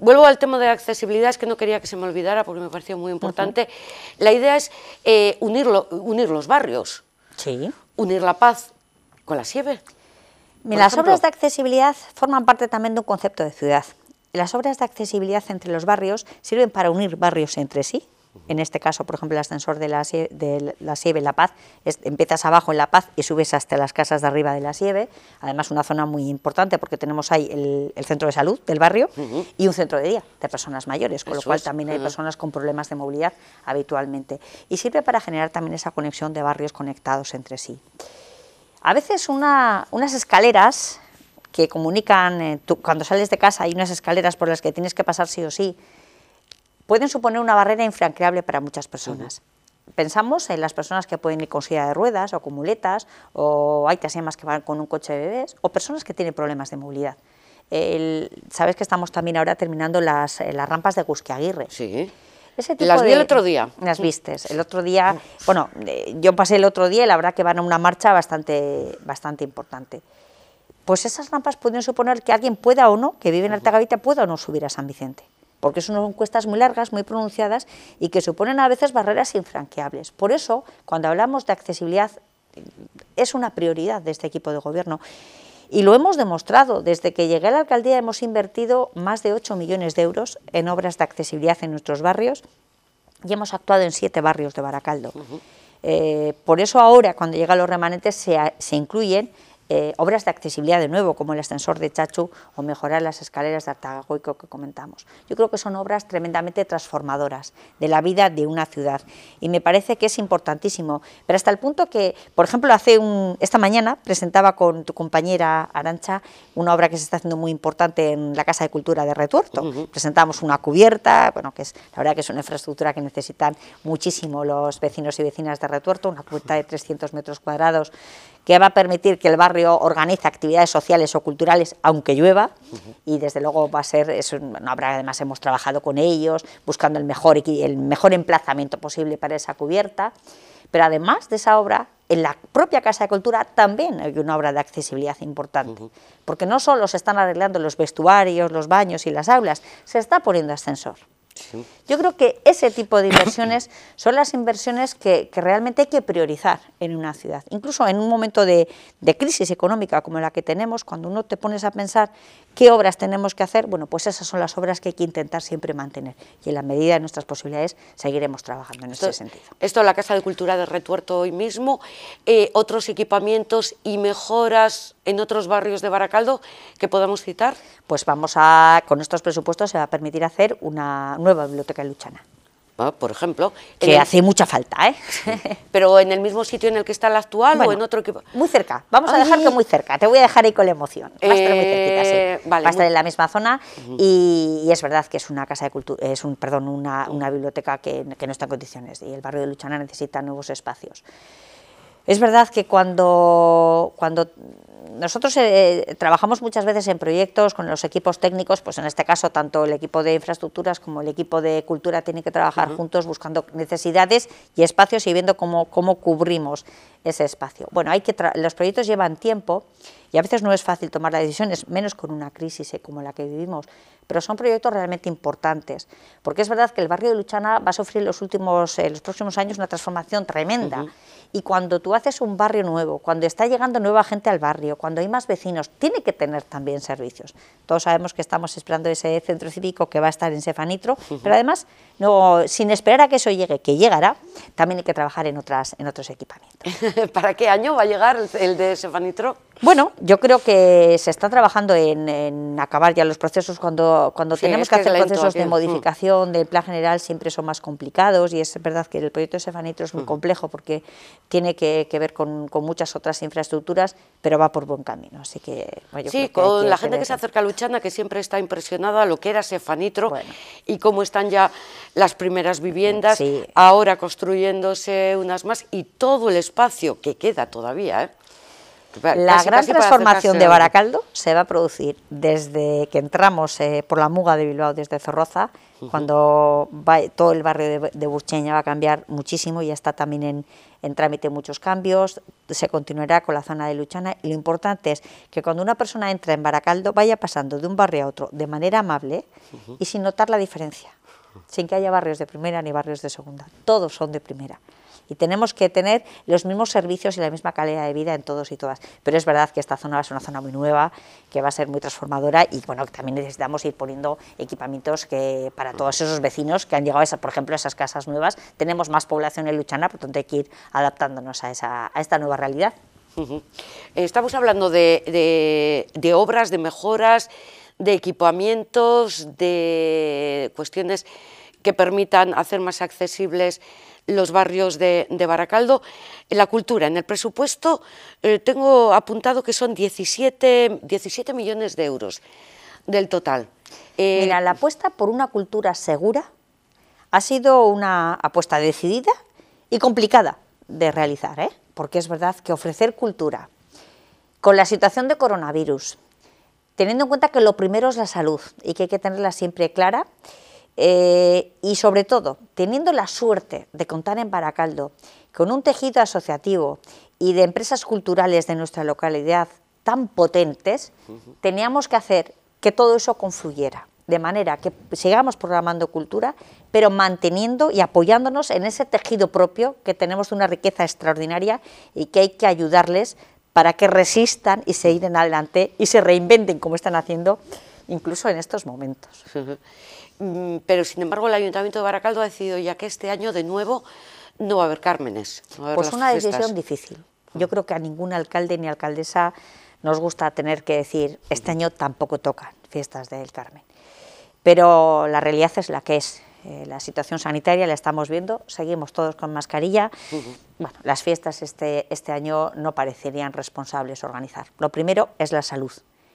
Vuelvo al tema de accesibilidad, es que no quería que se me olvidara porque me pareció muy importante. La idea es eh, unirlo, unir los barrios, sí. unir la paz con la sieve las obras de accesibilidad forman parte también de un concepto de ciudad. Las obras de accesibilidad entre los barrios sirven para unir barrios entre sí. En este caso, por ejemplo, el ascensor de la, de la Sieve La Paz, empiezas abajo en La Paz y subes hasta las casas de arriba de la Sieve. Además, una zona muy importante porque tenemos ahí el, centro de salud del barrio y un centro de día de personas mayores, con lo cual también hay personas con problemas de movilidad habitualmente. Y sirve para generar también esa conexión de barrios conectados entre sí. A veces unas escaleras que comunican, eh, cuando sales de casa hay unas escaleras por las que tienes que pasar sí o sí, pueden suponer una barrera infranqueable para muchas personas. Pensamos en las personas que pueden ir con silla de ruedas o con muletas, o hay más que van con un coche de bebés, o personas que tienen problemas de movilidad. Sabes que estamos también ahora terminando las, eh, rampas de Aguirre. Sí las vi el otro día. Las vistes. El otro día, bueno, eh, yo pasé el otro día y la verdad que van a una marcha bastante, bastante importante. Pues esas rampas pueden suponer que alguien pueda o no, que vive en Alta Gavita, pueda o no subir a San Vicente. Porque son encuestas muy largas, muy pronunciadas y que suponen a veces barreras infranqueables. Por eso, cuando hablamos de accesibilidad, es una prioridad de este equipo de gobierno. Y lo hemos demostrado, desde que llegué a la alcaldía hemos invertido más de 8 millones de euros en obras de accesibilidad en nuestros barrios y hemos actuado en siete barrios de Baracaldo. Eh, por eso ahora, cuando llegan los remanentes, se incluyen eh, obras de accesibilidad de nuevo, como el ascensor de Chachu o mejorar las escaleras de Artagagoico que comentamos. Yo creo que son obras tremendamente transformadoras de la vida de una ciudad y me parece que es importantísimo, pero hasta el punto que, por ejemplo, hace un, esta mañana presentaba con tu compañera Arancha una obra que se está haciendo muy importante en la Casa de Cultura de Retuerto. Presentamos una cubierta, bueno, que es la verdad que es una infraestructura que necesitan muchísimo los vecinos y vecinas de Retuerto, una cubierta de 300 metros cuadrados que va a permitir que el barrio organice actividades sociales o culturales aunque llueva y desde luego va a ser, eso, no habrá, además hemos trabajado con ellos buscando el mejor, el mejor emplazamiento posible para esa cubierta, pero además de esa obra en la propia Casa de Cultura también hay una obra de accesibilidad importante, porque no solo se están arreglando los vestuarios, los baños y las aulas, se está poniendo ascensor. Yo creo que ese tipo de inversiones son las inversiones que, realmente hay que priorizar en una ciudad. Incluso en un momento de, crisis económica como la que tenemos, cuando uno te pones a pensar qué obras tenemos que hacer, bueno, pues esas son las obras que hay que intentar siempre mantener. Y en la medida de nuestras posibilidades seguiremos trabajando en ese sentido. Esto la Casa de Cultura de Retuerto hoy mismo, eh, otros equipamientos y mejoras en otros barrios de Baracaldo que podamos citar. Pues vamos a, con estos presupuestos se va a permitir hacer una nueva biblioteca de luchana. Ah, por ejemplo. Que hace mucha falta, ¿eh? Pero en el mismo sitio en el que está la actual o en otro que… Muy cerca, vamos a ah, dejar que muy cerca, te voy a dejar ahí con la emoción. Va a estar muy eh, cerquita, sí. Va a estar en la misma zona y, es verdad que es una casa de cultura, es un, perdón, una, biblioteca que, no está en condiciones y el barrio de Luchana necesita nuevos espacios. Es verdad que cuando, cuando nosotros eh, trabajamos muchas veces en proyectos con los equipos técnicos, pues en este caso tanto el equipo de infraestructuras como el equipo de cultura tienen que trabajar juntos buscando necesidades y espacios y viendo cómo, cómo cubrimos ese espacio. Bueno, hay que los proyectos llevan tiempo y a veces no es fácil tomar las decisiones, menos con una crisis eh, como la que vivimos, pero son proyectos realmente importantes, porque es verdad que el barrio de Luchana va a sufrir los, últimos, eh, los próximos años una transformación tremenda, y cuando tú haces un barrio nuevo, cuando está llegando nueva gente al barrio, cuando hay más vecinos, tiene que tener también servicios. Todos sabemos que estamos esperando ese centro cívico que va a estar en Sefanitro, pero además, no, sin esperar a que eso llegue, que llegará, también hay que trabajar en, otras, en otros equipamientos. ¿Para qué año va a llegar el de Sefanitro? Bueno, yo creo que se está trabajando en, acabar ya los procesos cuando, cuando tenemos que, hacer procesos de mm. modificación del plan general siempre son más complicados y es verdad que el proyecto de Sefanitro es muy mm. complejo porque tiene que, ver con, muchas otras infraestructuras, pero va por buen camino. Así que sí, con la gente que se acerca a Luchana que siempre está impresionada lo que era Sefanitro y cómo están ya las primeras viviendas, ahora construyéndose unas más y todo el espacio que queda todavía. ¿eh? La gran transformación de Baracaldo se va a producir desde que entramos eh, por la muga de Bilbao, desde Zorroza, cuando todo el barrio de, de, va a cambiar muchísimo, ya está también en, trámite muchos cambios, se continuará con la zona de Luchana y lo importante es que cuando una persona entra en Baracaldo vaya pasando de un barrio a otro de manera amable y sin notar la diferencia, sin que haya barrios de primera ni barrios de segunda, todos son de primera y tenemos que tener los mismos servicios y la misma calidad de vida en todos y todas. Pero es verdad que esta zona va a ser una zona muy nueva, que va a ser muy transformadora y bueno, también necesitamos ir poniendo equipamientos que para todos esos vecinos que han llegado, a por ejemplo, a esas casas nuevas. Tenemos más población en Luchana, por tanto hay que ir adaptándonos a, esa, a esta nueva realidad. Estamos hablando de obras, de mejoras, de equipamientos, de cuestiones que permitan hacer más accesibles los barrios de, Baracaldo. La cultura, en el presupuesto eh, tengo apuntado que son 17, 17 millones de euros del total. Eh, Mira, la apuesta por una cultura segura ha sido una apuesta decidida y complicada de realizar, ¿eh? porque es verdad que ofrecer cultura con la situación de coronavirus, teniendo en cuenta que lo primero es la salud y que hay que tenerla siempre clara, eh, y sobre todo, teniendo la suerte de contar en Baracaldo con un tejido asociativo y de empresas culturales de nuestra localidad tan potentes, teníamos que hacer que todo eso confluyera, de manera que sigamos programando cultura, pero manteniendo y apoyándonos en ese tejido propio que tenemos de una riqueza extraordinaria y que hay que ayudarles para que resistan y se iren adelante y se reinventen como están haciendo incluso en estos momentos. Mm, pero sin embargo el Ayuntamiento de Baracaldo ha decidido ya que este año de nuevo no va a haber cármenes. pues una decisión difícil. Yo creo que a ningún alcalde ni alcaldesa nos gusta tener que decir, este año tampoco tocan fiestas del Carmen. Pero la realidad es la que es. Eh, la situación sanitaria la estamos viendo, seguimos todos con mascarilla. Bueno, las fiestas este, este año no parecerían responsables organizar. Lo primero es la salud.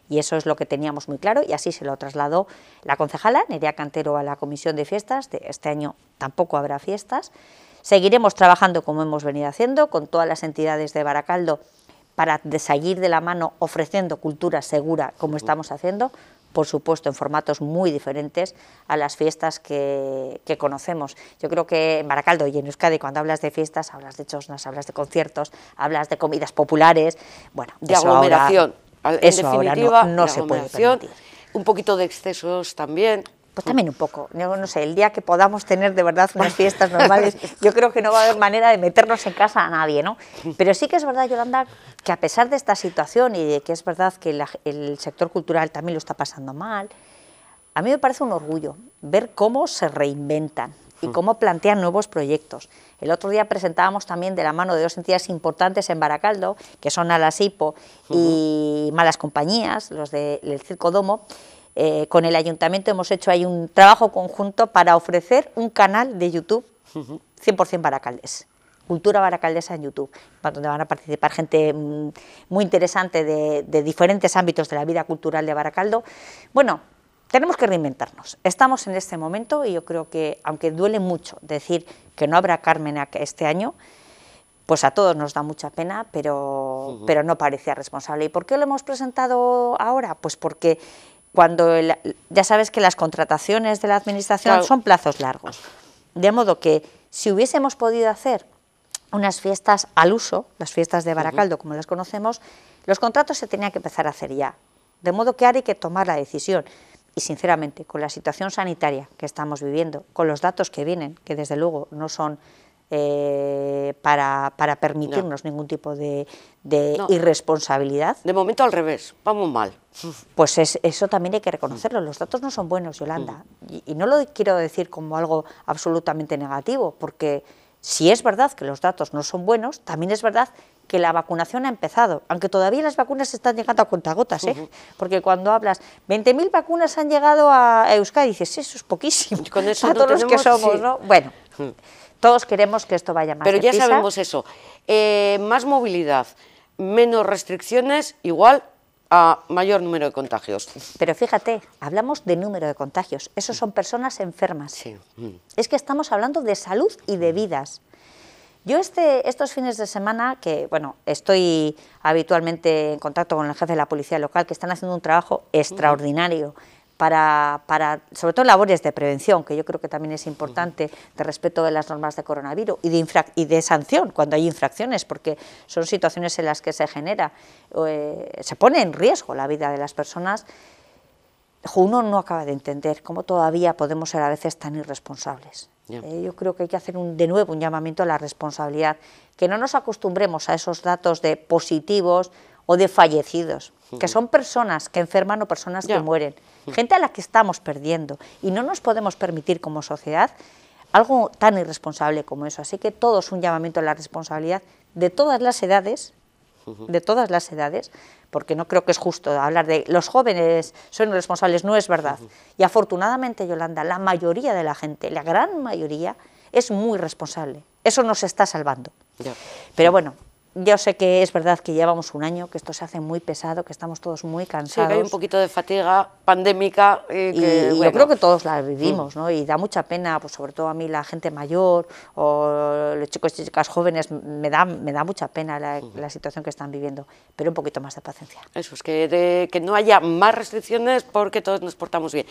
Y eso es lo que teníamos muy claro y así se lo trasladó la concejala Nerea Cantero a la comisión de fiestas. De este año tampoco habrá fiestas. Seguiremos trabajando como hemos venido haciendo con todas las entidades de Baracaldo para seguir de la mano ofreciendo cultura segura como estamos haciendo, por supuesto en formatos muy diferentes a las fiestas que, conocemos. Yo creo que en Baracaldo y en Euskadi cuando hablas de fiestas hablas de chosnas, hablas de conciertos, hablas de comidas populares, bueno, de aglomeración. Eso no, se puede permitir. Un poquito de excesos también. Pues también un poco, sé, el día que podamos tener de verdad unas fiestas normales, yo creo que no va a haber manera de meternos en casa a nadie, Pero sí que es verdad, Yolanda, que a pesar de esta situación y de que es verdad que el sector cultural también lo está pasando mal, a mí me parece un orgullo ver cómo se reinventan, y mm. cómo plantean nuevos proyectos. El otro día presentábamos también de la mano de dos entidades importantes en Baracaldo, que son Alasipo y Malas Compañías, los del Circodomo. Circo Domo, eh, con el ayuntamiento hemos hecho ahí un trabajo conjunto para ofrecer un canal de YouTube 100% baracaldés. Cultura Baracaldesa en YouTube, donde van a participar gente mm, muy interesante de, diferentes ámbitos de la vida cultural de Baracaldo. Bueno, tenemos que reinventarnos. Estamos en este momento y yo creo que, aunque duele mucho decir que no habrá Carmen este año, pues a todos nos da mucha pena, pero, pero no parecía responsable. ¿Y por qué lo hemos presentado ahora? Pues porque cuando ya sabes que las contrataciones de la administración son plazos largos. De modo que si hubiésemos podido hacer unas fiestas al uso, las fiestas de Baracaldo como las conocemos, los contratos se tenían que empezar a hacer ya. De modo que ahora hay que tomar la decisión y sinceramente con la situación sanitaria que estamos viviendo, con los datos que vienen, que desde luego no son eh, para, permitirnos ningún tipo de, irresponsabilidad. De momento al revés, vamos mal. Pues eso también hay que reconocerlo, mm. los datos no son buenos, Yolanda. Mm. Y, y, no lo quiero decir como algo absolutamente negativo, porque si es verdad que los datos no son buenos, también es verdad que la vacunación ha empezado, aunque todavía las vacunas están llegando a contagotas, ¿eh? porque cuando hablas, 20.000 vacunas han llegado a Euskadi, dices, eso es poquísimo, Con eso que somos, ¿no? Bueno, mm. todos queremos que esto vaya más Pero ya sabemos eso, eh, más movilidad, menos restricciones, igual a mayor número de contagios. Pero fíjate, hablamos de número de contagios, esos mm. son personas enfermas. Mm. Es que estamos hablando de salud y de vidas. Yo este, estos fines de semana, que bueno, estoy habitualmente en contacto con el jefe de la policía local, que están haciendo un trabajo extraordinario. Para, para, sobre todo labores de prevención, que yo creo que también es importante, de respeto de las normas de coronavirus y de, y de sanción cuando hay infracciones, porque son situaciones en las que se genera, eh, se pone en riesgo la vida de las personas. Uno no acaba de entender cómo todavía podemos ser a veces tan irresponsables. Eh, yo creo que hay que hacer un, de nuevo un llamamiento a la responsabilidad, que no nos acostumbremos a esos datos de positivos o de fallecidos, que son personas que enferman o personas que mueren, gente a la que estamos perdiendo y no nos podemos permitir como sociedad algo tan irresponsable como eso. Así que es un llamamiento a la responsabilidad de todas las edades de todas las edades, porque no creo que es justo hablar de los jóvenes son responsables, no es verdad. Y afortunadamente, Yolanda, la mayoría de la gente, la gran mayoría, es muy responsable. Eso nos está salvando. Pero bueno, yo sé que es verdad que llevamos un año, que esto se hace muy pesado, que estamos todos muy cansados. Sí, que hay un poquito de fatiga pandémica. Eh, yo creo que todos la vivimos, mm. ¿no? Y da mucha pena, pues sobre todo a mí la gente mayor o los chicos y chicas jóvenes, me da, me da mucha pena la, situación que están viviendo, pero un poquito más de paciencia. Eso, es que, que no haya más restricciones porque todos nos portamos bien.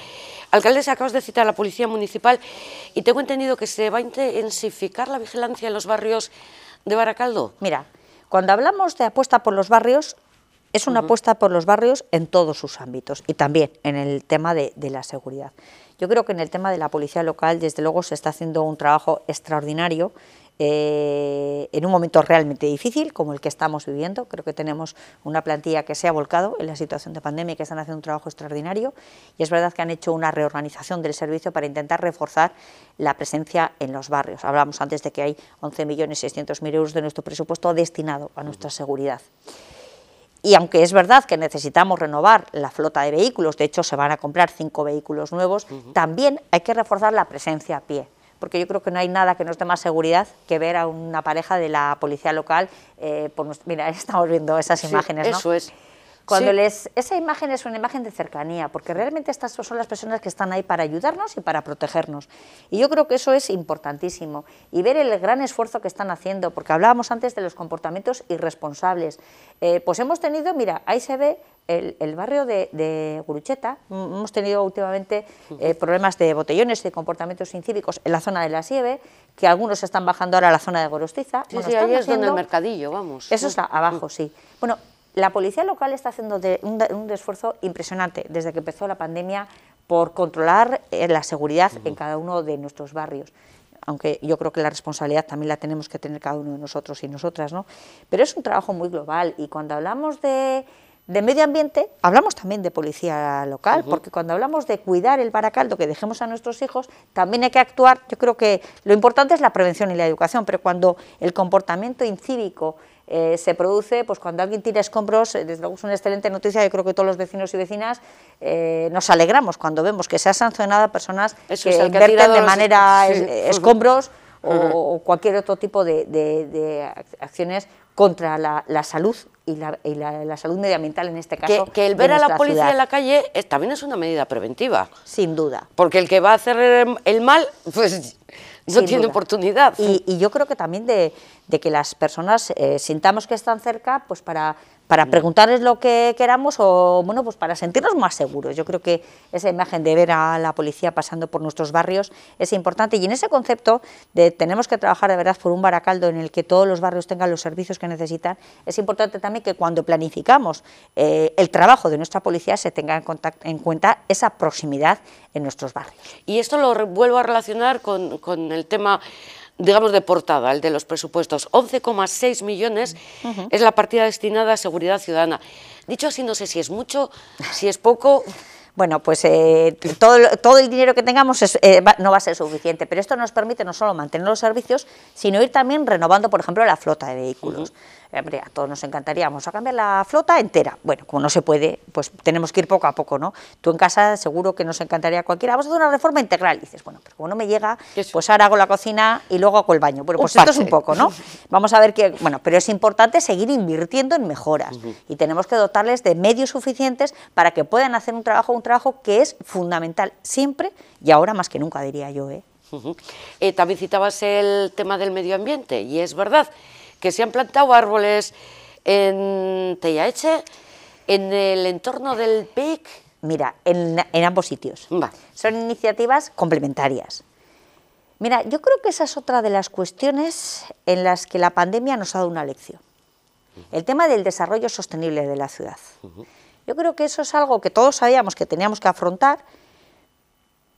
Alcaldes, acabas de citar a la Policía Municipal y tengo entendido que se va a intensificar la vigilancia en los barrios de Baracaldo. Mira, cuando hablamos de apuesta por los barrios, es una apuesta por los barrios en todos sus ámbitos y también en el tema de, la seguridad. Yo creo que en el tema de la policía local, desde luego, se está haciendo un trabajo extraordinario eh, en un momento realmente difícil como el que estamos viviendo. Creo que tenemos una plantilla que se ha volcado en la situación de pandemia y que están haciendo un trabajo extraordinario. Y es verdad que han hecho una reorganización del servicio para intentar reforzar la presencia en los barrios. Hablamos antes de que hay 11.600.000 euros de nuestro presupuesto destinado a nuestra seguridad. Y aunque es verdad que necesitamos renovar la flota de vehículos, de hecho se van a comprar cinco vehículos nuevos, también hay que reforzar la presencia a pie porque yo creo que no hay nada que nos dé más seguridad que ver a una pareja de la policía local. Eh, por, mira, estamos viendo esas imágenes, ¿no? Eso es. Cuando les, esa imagen es una imagen de cercanía, porque realmente estas son las personas que están ahí para ayudarnos y para protegernos. Y yo creo que eso es importantísimo. Y ver el gran esfuerzo que están haciendo, porque hablábamos antes de los comportamientos irresponsables. Eh, pues hemos tenido, mira, ahí se ve el, barrio de, de Gurucheta, hemos tenido últimamente eh, problemas de botellones, de comportamientos incívicos en la zona de la Sieve, que algunos están bajando ahora a la zona de Gorostiza. Sí, bueno, ahí es donde el mercadillo, vamos. Eso está mm. abajo, sí. Bueno, la policía local está haciendo de, un, esfuerzo impresionante desde que empezó la pandemia por controlar eh, la seguridad en cada uno de nuestros barrios aunque yo creo que la responsabilidad también la tenemos que tener cada uno de nosotros y nosotras, ¿no? Pero es un trabajo muy global y cuando hablamos de, medio ambiente, hablamos también de policía local, porque cuando hablamos de cuidar el baracaldo que dejemos a nuestros hijos, también hay que actuar, yo creo que lo importante es la prevención y la educación, pero cuando el comportamiento incívico eh, se produce pues cuando alguien tira escombros, eh, desde luego es una excelente noticia, yo creo que todos los vecinos y vecinas eh, nos alegramos cuando vemos que se ha sancionado a personas que, invierten de manera escombros o, cualquier otro tipo de, acciones contra la, salud y, la, salud medioambiental en este caso. Que, que el ver a la policía en la calle también es una medida preventiva. Sin duda. Porque el que va a hacer el mal, pues no tiene oportunidad. Y, yo creo que también de, que las personas eh, sintamos que están cerca, pues para para mm. preguntarles lo que queramos o bueno pues para sentirnos más seguros. Yo creo que esa imagen de ver a la policía pasando por nuestros barrios es importante y en ese concepto de tenemos que trabajar de verdad por un baracaldo en el que todos los barrios tengan los servicios que necesitan, es importante también que cuando planificamos eh, el trabajo de nuestra policía se tenga en, cuenta esa proximidad en nuestros barrios. Y esto lo vuelvo a relacionar con el tema digamos, de portada, el de los presupuestos. 11,6 millones es la partida destinada a seguridad ciudadana. Dicho así, no sé si es mucho, si es poco. bueno, pues eh, todo, todo, el dinero que tengamos eh, no va a ser suficiente, pero esto nos permite no solo mantener los servicios, sino ir también renovando, por ejemplo, la flota de vehículos hombre, a todos nos encantaría, vamos a cambiar la flota entera. Bueno, como no se puede, pues tenemos que ir poco a poco, ¿no? Tú en casa seguro que nos encantaría cualquiera, vamos a hacer una reforma integral. Y dices, bueno, pero como no me llega, pues ahora hago la cocina y luego hago el baño. Bueno, pues esto es un poco, ¿no? Vamos a ver qué... Bueno, pero es importante seguir invirtiendo en mejoras y tenemos que dotarles de medios suficientes para que puedan hacer un trabajo, un trabajo que es fundamental siempre y ahora más que nunca, diría yo, eh, eh también citabas el tema del medio ambiente y es verdad que se han plantado árboles en Tellaeche, en el entorno del PIC. Mira, en, ambos sitios. Son iniciativas complementarias. Mira, yo creo que esa es otra de las cuestiones en las que la pandemia nos ha dado una lección. El tema del desarrollo sostenible de la ciudad. Yo creo que eso es algo que todos sabíamos que teníamos que afrontar,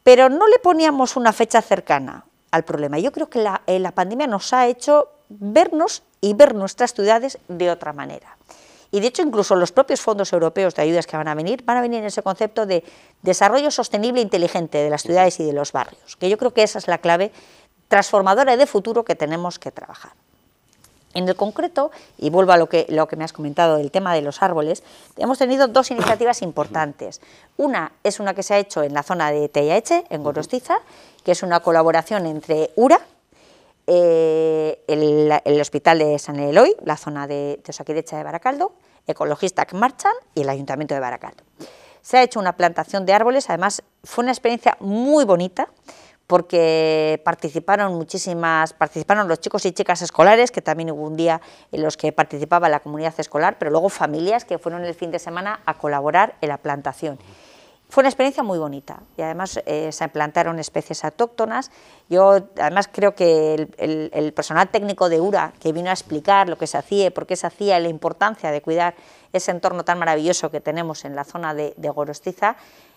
pero no le poníamos una fecha cercana al problema. Yo creo que la eh, pandemia nos ha hecho vernos y ver nuestras ciudades de otra manera. Y de hecho, incluso los propios fondos europeos de ayudas que van a venir, van a venir en ese concepto de desarrollo sostenible e inteligente de las ciudades y de los barrios, que yo creo que esa es la clave transformadora de futuro que tenemos que trabajar. En el concreto, y vuelvo a lo que, lo que me has comentado del tema de los árboles, hemos tenido dos iniciativas importantes. Una es una que se ha hecho en la zona de Tellaeche, en Gorostiza, que es una colaboración entre URA, eh, el, Hospital de San Eloy, la zona de, de Osaquidecha de Baracaldo, Ecologistas Marchan y el Ayuntamiento de Baracaldo. Se ha hecho una plantación de árboles, además fue una experiencia muy bonita, porque participaron muchísimas, participaron los chicos y chicas escolares, que también hubo un día en los que participaba la comunidad escolar, pero luego familias que fueron el fin de semana a colaborar en la plantación. Fue una experiencia muy bonita y además eh, se implantaron especies autóctonas. Yo además creo que el, personal técnico de URA que vino a explicar lo que se hacía, por qué se hacía y la importancia de cuidar ese entorno tan maravilloso que tenemos en la zona de, Gorostiza,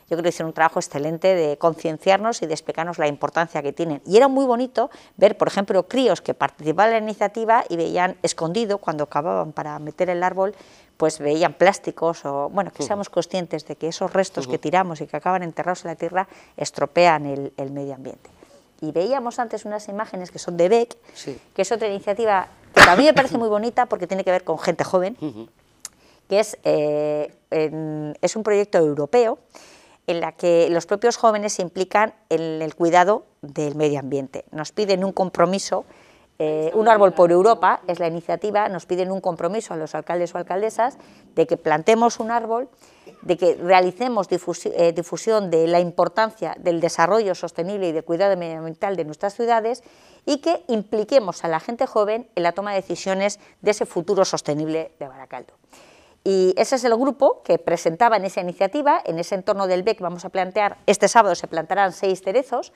yo creo que hicieron un trabajo excelente de concienciarnos y de explicarnos la importancia que tienen. Y era muy bonito ver, por ejemplo, críos que participaban en la iniciativa y veían escondido, cuando acababan para meter el árbol, pues veían plásticos o, bueno, que seamos conscientes de que esos restos que tiramos y que acaban enterrados en la tierra estropean el, medio ambiente. Y veíamos antes unas imágenes que son de Beck, que es otra iniciativa que a mí me parece muy bonita porque tiene que ver con gente joven, que eh, es, un proyecto europeo en la que los propios jóvenes se implican en el cuidado del medio ambiente. Nos piden un compromiso, eh, un árbol por Europa es la iniciativa, nos piden un compromiso a los alcaldes o alcaldesas de que plantemos un árbol, de que realicemos difusión, eh, difusión de la importancia del desarrollo sostenible y de cuidado medioambiental de nuestras ciudades y que impliquemos a la gente joven en la toma de decisiones de ese futuro sostenible de Baracaldo. Y ese es el grupo que presentaba en esa iniciativa, en ese entorno del BEC vamos a plantear, este sábado se plantarán seis cerezos,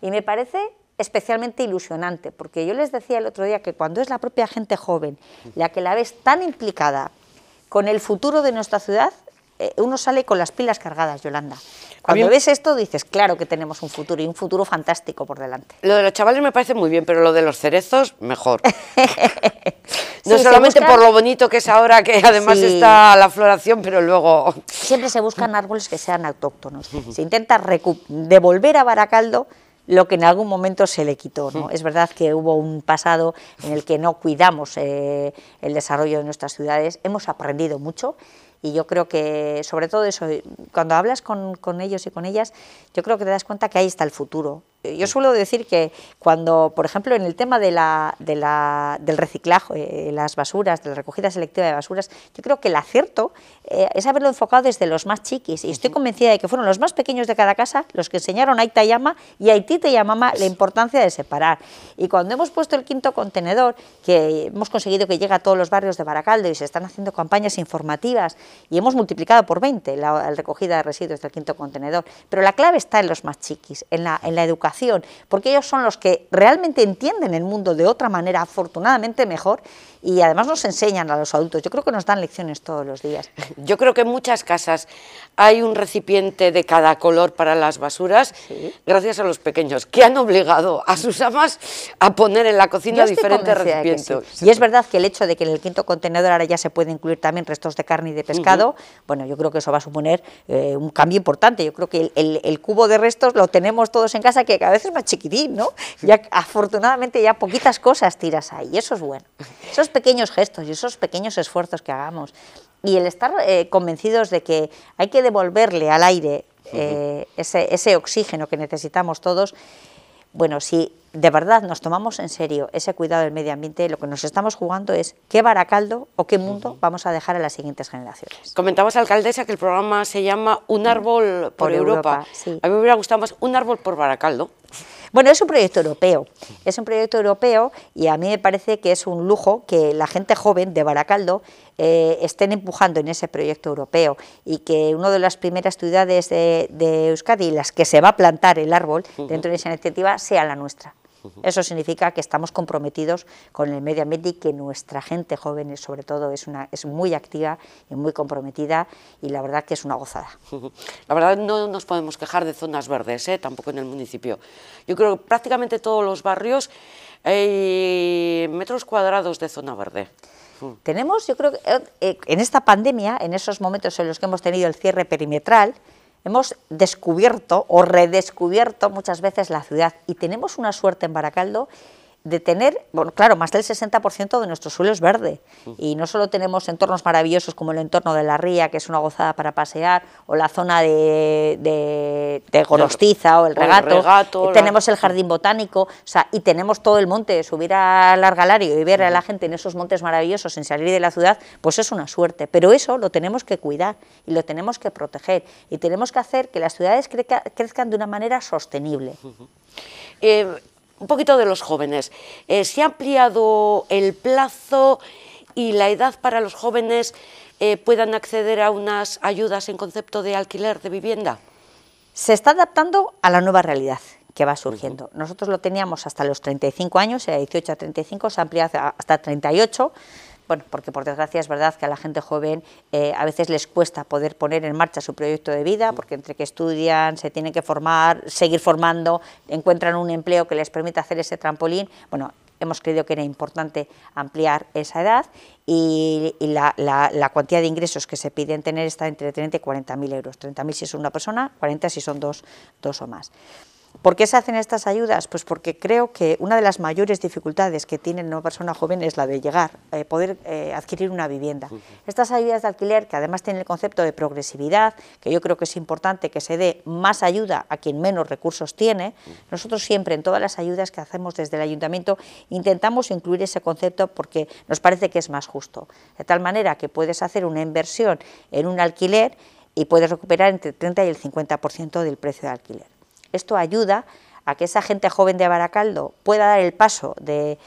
y me parece especialmente ilusionante, porque yo les decía el otro día que cuando es la propia gente joven la que la ves tan implicada con el futuro de nuestra ciudad, eh, uno sale con las pilas cargadas, Yolanda. Cuando ves esto dices, claro que tenemos un futuro y un futuro fantástico por delante. Lo de los chavales me parece muy bien, pero lo de los cerezos, mejor. no solamente por lo bonito que es ahora, que además está la floración, pero luego... Siempre se buscan árboles que sean autóctonos. Se intenta devolver a Baracaldo lo que en algún momento se le quitó. Es verdad que hubo un pasado en el que no cuidamos eh, el desarrollo de nuestras ciudades. Hemos aprendido mucho y yo creo que, sobre todo eso, cuando hablas con, con ellos y con ellas, yo creo que te das cuenta que ahí está el futuro, yo suelo decir que cuando, por ejemplo, en el tema de la, de la, del reciclaje, eh, las basuras, de la recogida selectiva de basuras, yo creo que el acierto eh, es haberlo enfocado desde los más chiquis. Y estoy convencida de que fueron los más pequeños de cada casa los que enseñaron a Itayama y a llama la importancia de separar. Y cuando hemos puesto el quinto contenedor, que hemos conseguido que llegue a todos los barrios de Baracaldo y se están haciendo campañas informativas y hemos multiplicado por 20 la, recogida de residuos del quinto contenedor. Pero la clave está en los más chiquis, en la, en la educación porque ellos son los que realmente entienden el mundo de otra manera, afortunadamente mejor, y además nos enseñan a los adultos. Yo creo que nos dan lecciones todos los días. Yo creo que en muchas casas hay un recipiente de cada color para las basuras, gracias a los pequeños, que han obligado a sus amas a poner en la cocina diferentes recipientes. Y es verdad que el hecho de que en el quinto contenedor ahora ya se puede incluir también restos de carne y de pescado, bueno, yo creo que eso va a suponer eh, un cambio importante. Yo creo que el, el cubo de restos lo tenemos todos en casa, que que cada vez es más chiquitín, ¿no? Ya, afortunadamente ya poquitas cosas tiras ahí, y eso es bueno. Esos pequeños gestos y esos pequeños esfuerzos que hagamos y el estar eh, convencidos de que hay que devolverle al aire eh, ese, oxígeno que necesitamos todos bueno, si de verdad nos tomamos en serio ese cuidado del medio ambiente, lo que nos estamos jugando es qué baracaldo o qué mundo vamos a dejar a las siguientes generaciones. Comentamos, alcaldesa, que el programa se llama Un árbol por, Europa. A mí me hubiera gustado más Un árbol por Baracaldo. Bueno, es un proyecto europeo, es un proyecto europeo y a mí me parece que es un lujo que la gente joven de Baracaldo eh, estén empujando en ese proyecto europeo y que una de las primeras ciudades de, de Euskadi, las que se va a plantar el árbol dentro de esa iniciativa, sea la nuestra. Eso significa que estamos comprometidos con el medio ambiente y que nuestra gente joven, sobre todo, es, una, es muy activa y muy comprometida y la verdad que es una gozada. La verdad no nos podemos quejar de zonas verdes, ¿eh? tampoco en el municipio. Yo creo que prácticamente todos los barrios hay metros cuadrados de zona verde. Tenemos, yo creo que eh, en esta pandemia, en esos momentos en los que hemos tenido el cierre perimetral, Hemos descubierto o redescubierto muchas veces la ciudad y tenemos una suerte en Baracaldo de tener, bueno, claro, más del 60% de nuestro suelo es verde. Y no solo tenemos entornos maravillosos como el entorno de la Ría, que es una gozada para pasear, o la zona de, de, Gorostiza o el regato. tenemos el jardín botánico, o sea, y tenemos todo el monte. Subir al Argalario y ver a la gente en esos montes maravillosos sin salir de la ciudad, pues es una suerte. Pero eso lo tenemos que cuidar y lo tenemos que proteger. Y tenemos que hacer que las ciudades crezcan de una manera sostenible un poquito de los jóvenes. Eh, se ha ampliado el plazo y la edad para los jóvenes eh, puedan acceder a unas ayudas en concepto de alquiler de vivienda. Se está adaptando a la nueva realidad que va surgiendo. Nosotros lo teníamos hasta los 35 años, era 18 a 35, se ampliado hasta 38 bueno, porque por desgracia es verdad que a la gente joven eh, a veces les cuesta poder poner en marcha su proyecto de vida, porque entre que estudian, se tienen que formar, seguir formando, encuentran un empleo que les permita hacer ese trampolín, bueno, hemos creído que era importante ampliar esa edad y, la, la, cuantía de ingresos que se piden tener está entre 30 y mil euros, mil si es una persona, 40 si son dos, dos o más. ¿Por qué se hacen estas ayudas? Pues porque creo que una de las mayores dificultades que tiene una persona joven es la de llegar, eh, poder eh, adquirir una vivienda. Estas ayudas de alquiler, que además tienen el concepto de progresividad, que yo creo que es importante que se dé más ayuda a quien menos recursos tiene, nosotros siempre en todas las ayudas que hacemos desde el ayuntamiento intentamos incluir ese concepto porque nos parece que es más justo. De tal manera que puedes hacer una inversión en un alquiler y puedes recuperar entre el 30 y el 50% del precio de alquiler. Esto ayuda a que esa gente joven de Baracaldo pueda dar el paso de,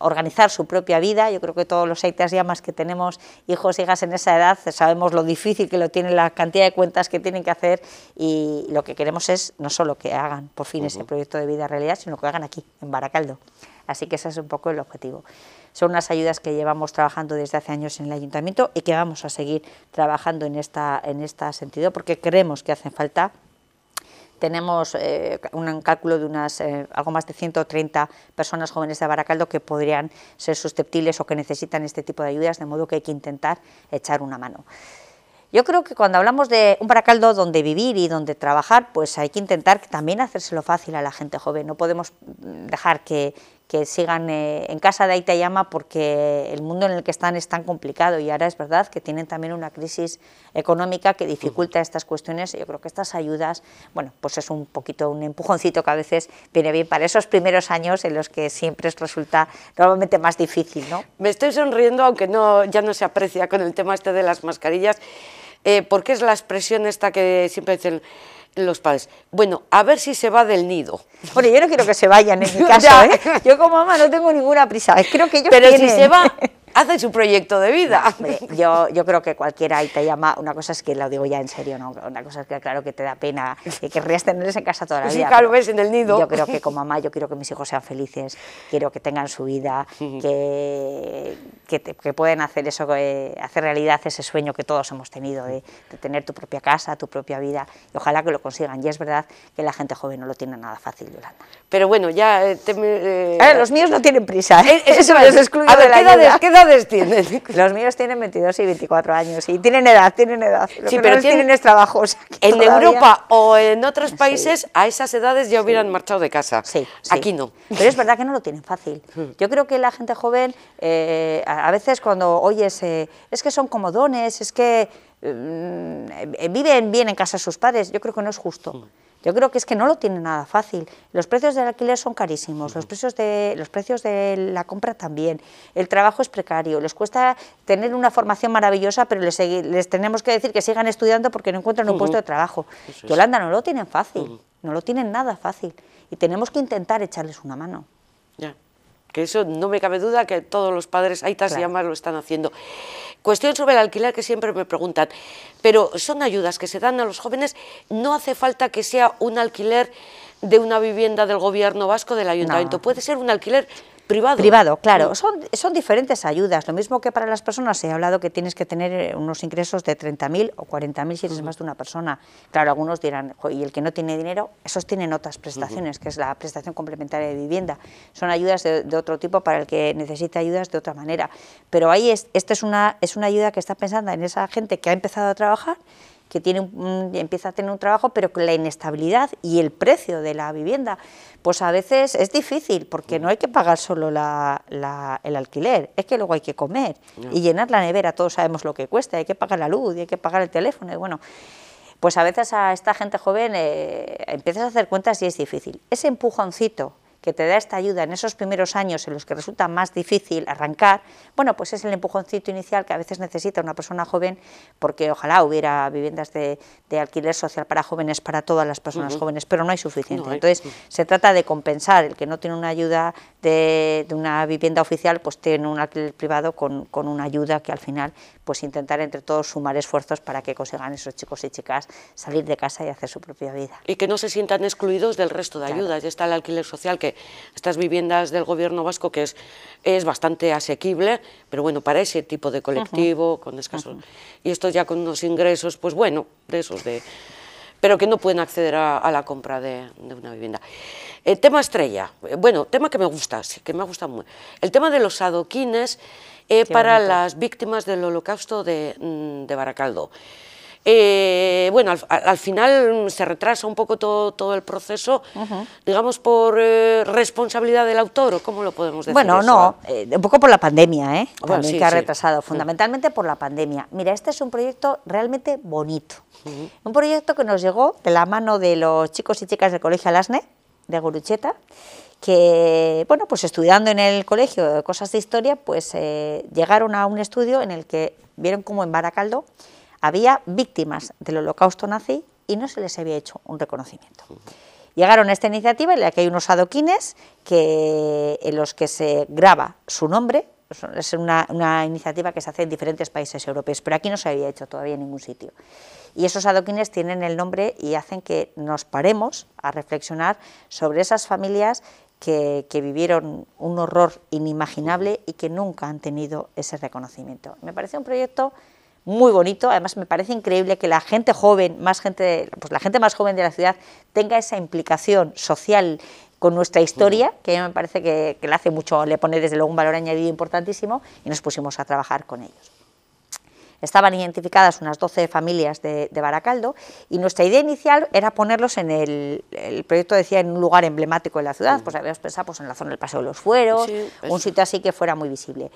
organizar su propia vida. Yo creo que todos los seitas y amas que tenemos hijos y hijas en esa edad sabemos lo difícil que lo tienen, la cantidad de cuentas que tienen que hacer y lo que queremos es no solo que hagan por fin ese proyecto de vida realidad, sino que hagan aquí, en Baracaldo. Así que ese es un poco el objetivo. Son unas ayudas que llevamos trabajando desde hace años en el ayuntamiento y que vamos a seguir trabajando en, esta, en este sentido porque creemos que hacen falta tenemos eh, un cálculo de unas eh, algo más de 130 personas jóvenes de Baracaldo que podrían ser susceptibles o que necesitan este tipo de ayudas, de modo que hay que intentar echar una mano. Yo creo que cuando hablamos de un Baracaldo donde vivir y donde trabajar, pues hay que intentar también hacérselo fácil a la gente joven. No podemos mm, dejar que, que sigan eh, en casa de Aitayama porque el mundo en el que están es tan complicado y ahora es verdad que tienen también una crisis económica que dificulta estas cuestiones. Yo creo que estas ayudas, bueno, pues es un poquito un empujoncito que a veces viene bien para esos primeros años en los que siempre resulta normalmente más difícil, ¿no? Me estoy sonriendo, aunque no, ya no se aprecia con el tema este de las mascarillas, eh, porque es la expresión esta que siempre dicen los padres, bueno, a ver si se va del nido. Bueno, yo no quiero que se vayan en mi caso, ¿eh? Yo como mamá no tengo ninguna prisa, es creo que ellos Pero si se va, hacen su proyecto de vida. yo, yo creo que cualquiera y te llama, una cosa es que lo digo ya en serio, ¿no? una cosa es que claro que te da pena, que querrías tener en casa toda la pues Sí, claro, ves en el nido. Yo creo que como mamá, yo quiero que mis hijos sean felices, quiero que tengan su vida, que, que, pueden hacer eso, hacer realidad ese sueño que todos hemos tenido de, tener tu propia casa, tu propia vida, y ojalá que lo consigan. Y es verdad que la gente joven no lo tiene nada fácil, Yolanda. Pero bueno, ya... Eh, eh, los míos no tienen prisa. Eh, eso, va a ver, de la Los míos tienen 22 y 24 años y tienen edad, tienen edad. sí, pero tienen, tienen, en Europa o en otros países a esas edades ya hubieran marchado de casa. Sí, Aquí no. Pero es verdad que no lo tienen fácil. Yo creo que la gente joven, eh, a veces cuando oyes, eh, es que son comodones, es que mm, eh, viven bien en casa sus padres, yo creo que no es justo. Mm. Yo creo que es que no lo tienen nada fácil. Los precios del alquiler son carísimos, los precios de, los precios de la compra también. El trabajo es precario, les cuesta tener una formación maravillosa, pero les, tenemos que decir que sigan estudiando porque no encuentran un puesto de trabajo. Y Holanda no lo tienen fácil, no lo tienen nada fácil. Y tenemos que intentar echarles una mano. Ya que eso no me cabe duda que todos los padres, aitas claro. y lo están haciendo. Cuestión sobre el alquiler que siempre me preguntan, pero son ayudas que se dan a los jóvenes, no hace falta que sea un alquiler de una vivienda del gobierno vasco, del ayuntamiento, puede ser un alquiler Privado. claro. Mm. Son, diferentes ayudas. Lo mismo que para las personas se ha hablado que tienes que tener eh, unos ingresos de 30.000 o 40.000 si eres más de una persona. Claro, algunos dirán, y el que no tiene dinero, esos tienen otras prestaciones, que es la prestación complementaria de vivienda. Son ayudas de, otro tipo para el que necesita ayudas de otra manera. Pero ahí es, esta es una, es una ayuda que está pensando en esa gente que ha empezado a trabajar que tiene un, empieza a tener un trabajo, pero con la inestabilidad y el precio de la vivienda, pues a veces es difícil, porque mm. no hay que pagar solo la, el alquiler, es que luego hay que comer y llenar la nevera, todos sabemos lo que cuesta, hay que pagar la luz, y hay que pagar el teléfono, y bueno, pues a veces a esta gente joven eh, empiezas a hacer cuentas y es difícil. Ese empujoncito que te da esta ayuda en esos primeros años en los que resulta más difícil arrancar, bueno, pues es el empujoncito inicial que a veces necesita una persona joven, porque ojalá hubiera viviendas de, alquiler social para jóvenes, para todas las personas jóvenes, pero no hay suficiente. Entonces, se trata de compensar el que no tiene una ayuda de, una vivienda oficial, pues tiene un alquiler privado con, con, una ayuda que al final, pues intentar entre todos sumar esfuerzos para que consigan esos chicos y chicas salir de casa y hacer su propia vida. Y que no se sientan excluidos del resto de ayudas. Ya está el alquiler social, que estas viviendas del gobierno vasco, que es, es bastante asequible, pero bueno, para ese tipo de colectivo, con escasos... Y esto ya con unos ingresos, pues bueno, de esos de pero que no pueden acceder a, la compra de, de una vivienda tema estrella, eh, bueno, tema que me gusta, sí, que me ha gustado muy. El tema de los adoquines eh, para las víctimas del holocausto de, mm, Baracaldo. Eh, bueno, al, final se retrasa un poco todo, todo el proceso, digamos, por responsabilidad del autor, ¿o cómo lo podemos decir? Bueno, no, un poco por la pandemia, ¿eh? que ha retrasado, mm. fundamentalmente por la pandemia. Mira, este es un proyecto realmente bonito. Un proyecto que nos llegó de la mano de los chicos y chicas del Colegio Alasne, de Gorucheta, que, bueno, pues estudiando en el colegio de cosas de historia, pues eh, llegaron a un estudio en el que vieron cómo en Baracaldo había víctimas del holocausto nazi y no se les había hecho un reconocimiento. Llegaron a esta iniciativa en la que hay unos adoquines que, en los que se graba su nombre, pues, es una, iniciativa que se hace en diferentes países europeos, pero aquí no se había hecho todavía en ningún sitio. Y esos adoquines tienen el nombre y hacen que nos paremos a reflexionar sobre esas familias que, vivieron un horror inimaginable y que nunca han tenido ese reconocimiento. Me parece un proyecto muy bonito, además me parece increíble que la gente joven, más gente, pues la gente más joven de la ciudad tenga esa implicación social con nuestra historia, que a mí me parece que, le hace mucho, le pone desde luego un valor añadido importantísimo, y nos pusimos a trabajar con ellos. Estaban identificadas unas 12 familias de, Baracaldo y nuestra idea inicial era ponerlos en el, proyecto decía en un lugar emblemático de la ciudad, pues habíamos pensado pues, en la zona del Paseo de los Fueros, pues un sitio así que fuera muy visible.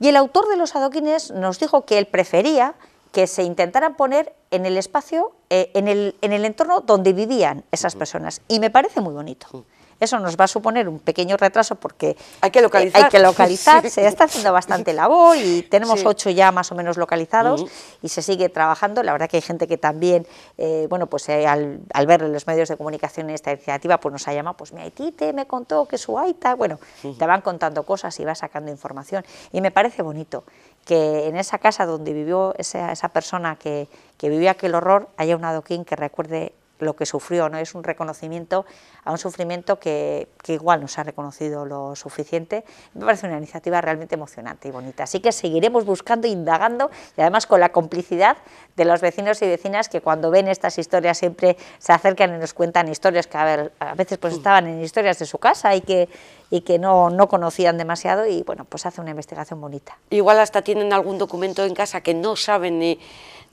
Y el autor de los adoquines nos dijo que él prefería que se intentaran poner en el espacio, eh, en, el, en, el, entorno donde vivían esas personas. Y me parece muy bonito. Eso nos va a suponer un pequeño retraso porque hay que eh, localizar. Se está haciendo bastante labor y tenemos ocho ya más o menos localizados mm. y se sigue trabajando. La verdad que hay gente que también, eh, bueno, pues eh, al, ver los medios de comunicación en esta iniciativa, pues nos ha llamado, pues mi haitite, me contó que su Aita, bueno, te van contando cosas y vas sacando información. Y me parece bonito que en esa casa donde vivió esa, esa persona que, que vivió aquel horror haya un adoquín que recuerde lo que sufrió, ¿no? es un reconocimiento a un sufrimiento que, igual igual se ha reconocido lo suficiente. Me parece una iniciativa realmente emocionante y bonita. Así que seguiremos buscando, indagando y además con la complicidad de los vecinos y vecinas que cuando ven estas historias siempre se acercan y nos cuentan historias que a, veces pues estaban en historias de su casa y que, y que no, no conocían demasiado y bueno, pues hace una investigación bonita. Igual hasta tienen algún documento en casa que no saben ni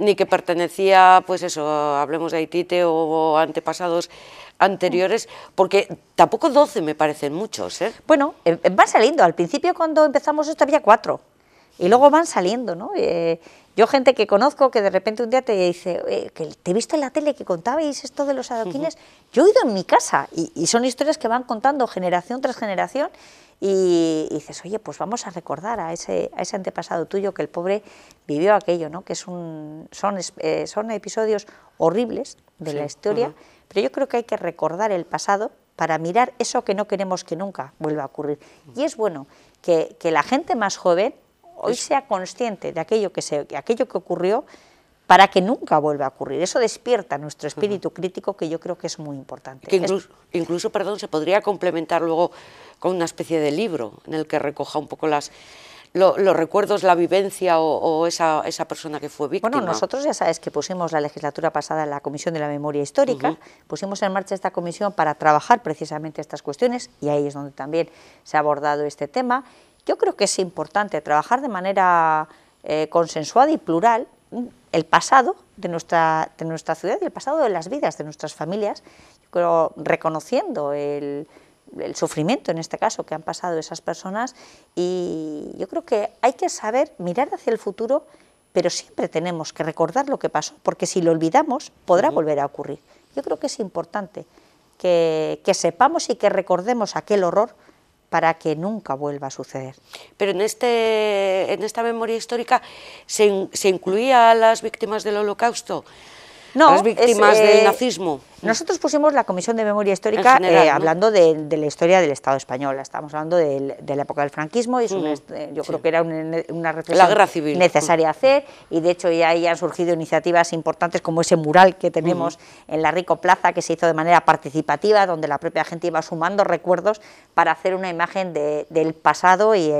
ni que pertenecía, pues eso, hablemos de Haitite o antepasados anteriores, porque tampoco 12 me parecen muchos. ¿eh? Bueno, eh, eh, van saliendo. Al principio cuando empezamos esto había cuatro. Y luego van saliendo, ¿no? yo gente que conozco que de repente un día te dice, que te he visto en la tele que contabais esto de los adoquines, yo he ido en mi casa y son historias que van contando generación tras generación y, dices, oye, pues vamos a recordar a ese, a ese antepasado tuyo que el pobre vivió aquello, ¿no? que es un, son, eh, son episodios horribles de la historia, pero yo creo que hay que recordar el pasado para mirar eso que no queremos que nunca vuelva a ocurrir. Y es bueno que, la gente más joven hoy sea consciente de aquello que, se, de aquello que ocurrió para que nunca vuelva a ocurrir. Eso despierta nuestro espíritu crítico que yo creo que es muy importante. Que incluso, perdón, se podría complementar luego con una especie de libro en el que recoja un poco las... los recuerdos, la vivencia o, esa, persona que fue víctima. Bueno, nosotros ya sabes que pusimos la legislatura pasada en la Comisión de la Memoria Histórica, pusimos en marcha esta comisión para trabajar precisamente estas cuestiones y ahí es donde también se ha abordado este tema. Yo creo que es importante trabajar de manera eh, consensuada y plural el pasado de nuestra, de nuestra ciudad y el pasado de las vidas de nuestras familias, yo creo, reconociendo el, sufrimiento en este caso que han pasado esas personas y yo creo que hay que saber mirar hacia el futuro, pero siempre tenemos que recordar lo que pasó, porque si lo olvidamos podrá volver a ocurrir. Yo creo que es importante que, que sepamos y que recordemos aquel horror para que nunca vuelva a suceder. Pero en, este, en esta memoria histórica se, incluía a las víctimas del holocausto, no, las víctimas del eh, nazismo. Nosotros pusimos la Comisión de Memoria Histórica eh, hablando de, la historia del Estado español, estamos hablando de, la época del franquismo y eh, yo creo que era una, reflexión necesaria hacer y de hecho ya ahí han surgido iniciativas importantes como ese mural que tenemos en la Rico Plaza que se hizo de manera participativa donde la propia gente iba sumando recuerdos para hacer una imagen del pasado y,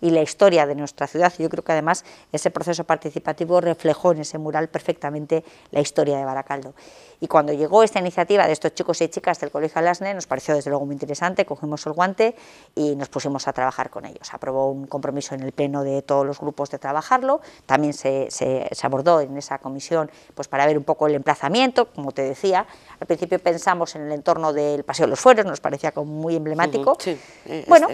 y la historia de nuestra ciudad y yo creo que además ese proceso participativo reflejó en ese mural perfectamente la historia de Baracaldo. Y cuando llegó esta iniciativa de estos chicos y chicas del Colegio Alasne, nos pareció desde luego muy interesante, cogimos el guante y nos pusimos a trabajar con ellos. Aprobó un compromiso en el pleno de todos los grupos de trabajarlo, también se, se, abordó en esa comisión pues para ver un poco el emplazamiento, como te decía, al principio pensamos en el entorno del Paseo de los Fueros, nos parecía como muy emblemático. Sí, sí, bueno,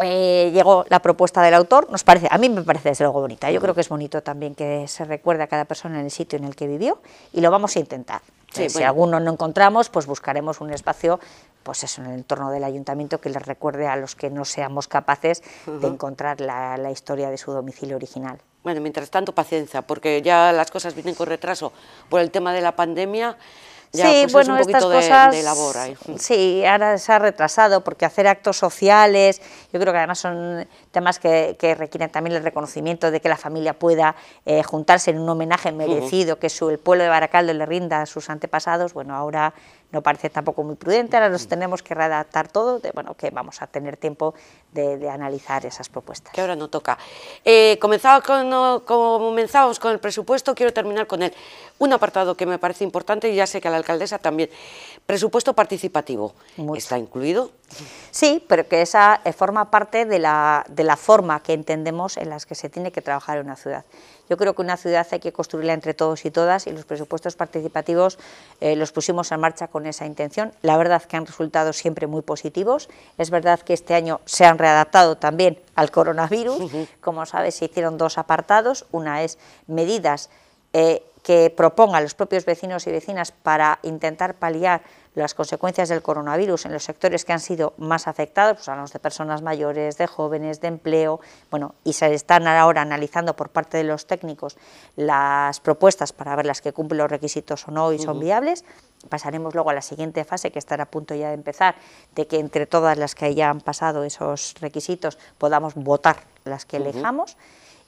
eh, llegó la propuesta del autor, nos parece, a mí me parece desde luego bonita, yo creo que es bonito también que se recuerde a cada persona en el sitio en el que vivió y lo vamos a intentar. Eh, si alguno no encontramos, pues buscaremos un espacio, pues eso, en el entorno del ayuntamiento que les recuerde a los que no seamos capaces de encontrar la, la historia de su domicilio original. Bueno, mientras tanto paciencia, porque ya las cosas vienen con retraso por el tema de la pandemia sí, pues bueno, estas cosas. labor Sí, ahora se ha retrasado porque hacer actos sociales, yo creo que además son temas que, requieren también el reconocimiento de que la familia pueda eh, juntarse en un homenaje merecido, que su, el pueblo de Baracaldo le rinda a sus antepasados. Bueno, ahora no parece tampoco muy prudente, ahora nos mm. tenemos que redactar todo, de, bueno, que vamos a tener tiempo de, analizar esas propuestas. Que ahora no toca. Eh, comenzamos, con, comenzamos con el presupuesto, quiero terminar con él. Un apartado que me parece importante, y ya sé que a la alcaldesa también, presupuesto participativo, ¿está incluido? Sí, pero que esa eh, forma parte de la, de la forma que entendemos en las que se tiene que trabajar en una ciudad. Yo creo que una ciudad hay que construirla entre todos y todas y los presupuestos participativos eh, los pusimos en marcha con esa intención. La verdad que han resultado siempre muy positivos. Es verdad que este año se han readaptado también al coronavirus. Como sabes, se hicieron dos apartados. Una es medidas eh, que propongan los propios vecinos y vecinas para intentar paliar las consecuencias del coronavirus en los sectores que han sido más afectados, pues los de personas mayores, de jóvenes, de empleo, bueno, y se están ahora analizando por parte de los técnicos las propuestas para ver las que cumplen los requisitos o no y son viables. Pasaremos luego a la siguiente fase, que estará a punto ya de empezar, de que entre todas las que hayan han pasado esos requisitos podamos votar las que elijamos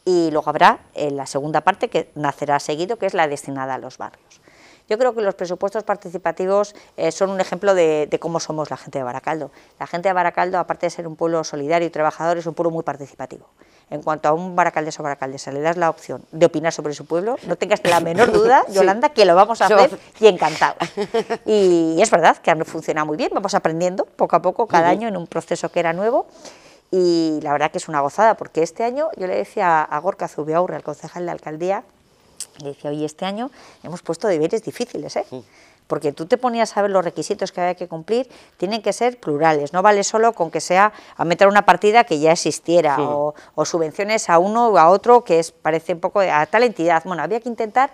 y luego habrá eh, la segunda parte que nacerá seguido, que es la destinada a los barrios. Yo creo que los presupuestos participativos eh, son un ejemplo de, cómo somos la gente de Baracaldo. La gente de Baracaldo, aparte de ser un pueblo solidario y trabajador, es un pueblo muy participativo. En cuanto a un baracaldes o baracaldesa le das la opción de opinar sobre su pueblo, no tengas la menor duda, Yolanda, que lo vamos a hacer y encantado. Y es verdad que han funcionado muy bien, vamos aprendiendo poco a poco cada año en un proceso que era nuevo y la verdad que es una gozada, porque este año yo le decía a Gorka Zubiaurre, al concejal de la alcaldía, y decía, oye, este año hemos puesto deberes difíciles, ¿eh? Mm. porque tú te ponías a ver los requisitos que había que cumplir, tienen que ser plurales, no vale solo con que sea a meter una partida que ya existiera o, subvenciones a uno o a otro que es, parece un poco a tal entidad. Bueno, había que intentar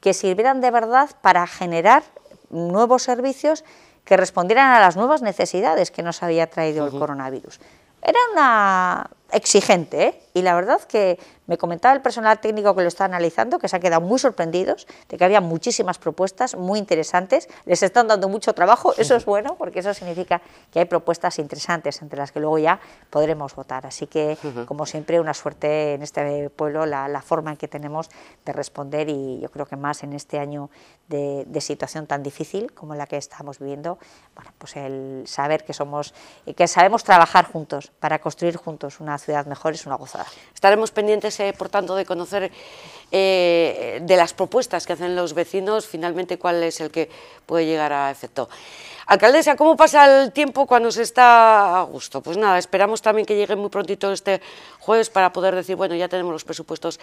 que sirvieran de verdad para generar nuevos servicios que respondieran a las nuevas necesidades que nos había traído el coronavirus. Era una exigente, ¿eh? y la verdad que me comentaba el personal técnico que lo está analizando, que se han quedado muy sorprendidos de que había muchísimas propuestas muy interesantes, les están dando mucho trabajo, eso es bueno porque eso significa que hay propuestas interesantes entre las que luego ya podremos votar, así que como siempre una suerte en este pueblo la, forma en que tenemos de responder y yo creo que más en este año de, situación tan difícil como la que estamos viviendo, bueno, pues el saber que somos, que sabemos trabajar juntos para construir juntos una ciudad mejor es una gozada. Estaremos pendientes, eh, por tanto, de conocer eh, de las propuestas que hacen los vecinos, finalmente cuál es el que puede llegar a efecto. Alcaldesa, ¿cómo pasa el tiempo cuando se está a gusto? Pues nada, esperamos también que llegue muy prontito este jueves para poder decir, bueno, ya tenemos los presupuestos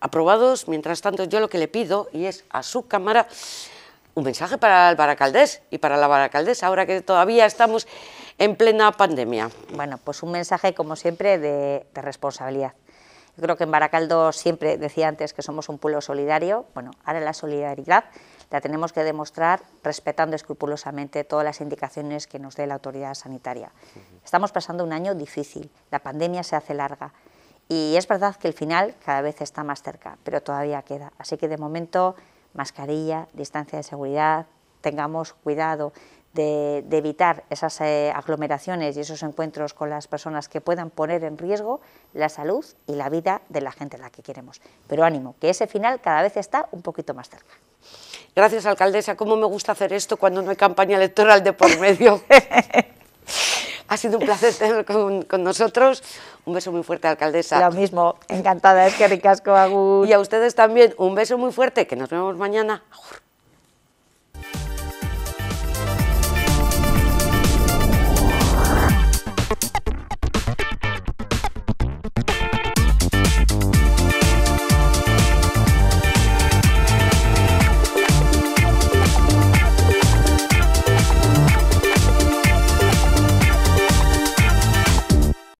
aprobados. Mientras tanto, yo lo que le pido, y es a su Cámara, un mensaje para el Baracaldés y para la Baracaldesa, ahora que todavía estamos en plena pandemia. Bueno, pues un mensaje, como siempre, de, responsabilidad. Yo creo que en Baracaldo siempre decía antes que somos un pueblo solidario. Bueno, ahora la solidaridad la tenemos que demostrar respetando escrupulosamente todas las indicaciones que nos dé la autoridad sanitaria. Estamos pasando un año difícil, la pandemia se hace larga y es verdad que el final cada vez está más cerca, pero todavía queda. Así que de momento, mascarilla, distancia de seguridad, tengamos cuidado, de, evitar esas eh, aglomeraciones y esos encuentros con las personas que puedan poner en riesgo la salud y la vida de la gente a la que queremos. Pero ánimo, que ese final cada vez está un poquito más cerca. Gracias, alcaldesa. ¿Cómo me gusta hacer esto cuando no hay campaña electoral de por medio? Ha sido un placer tener con, nosotros. Un beso muy fuerte, alcaldesa. Lo mismo, encantada, es que ricasco, Agus. Y a ustedes también, un beso muy fuerte, que nos vemos mañana.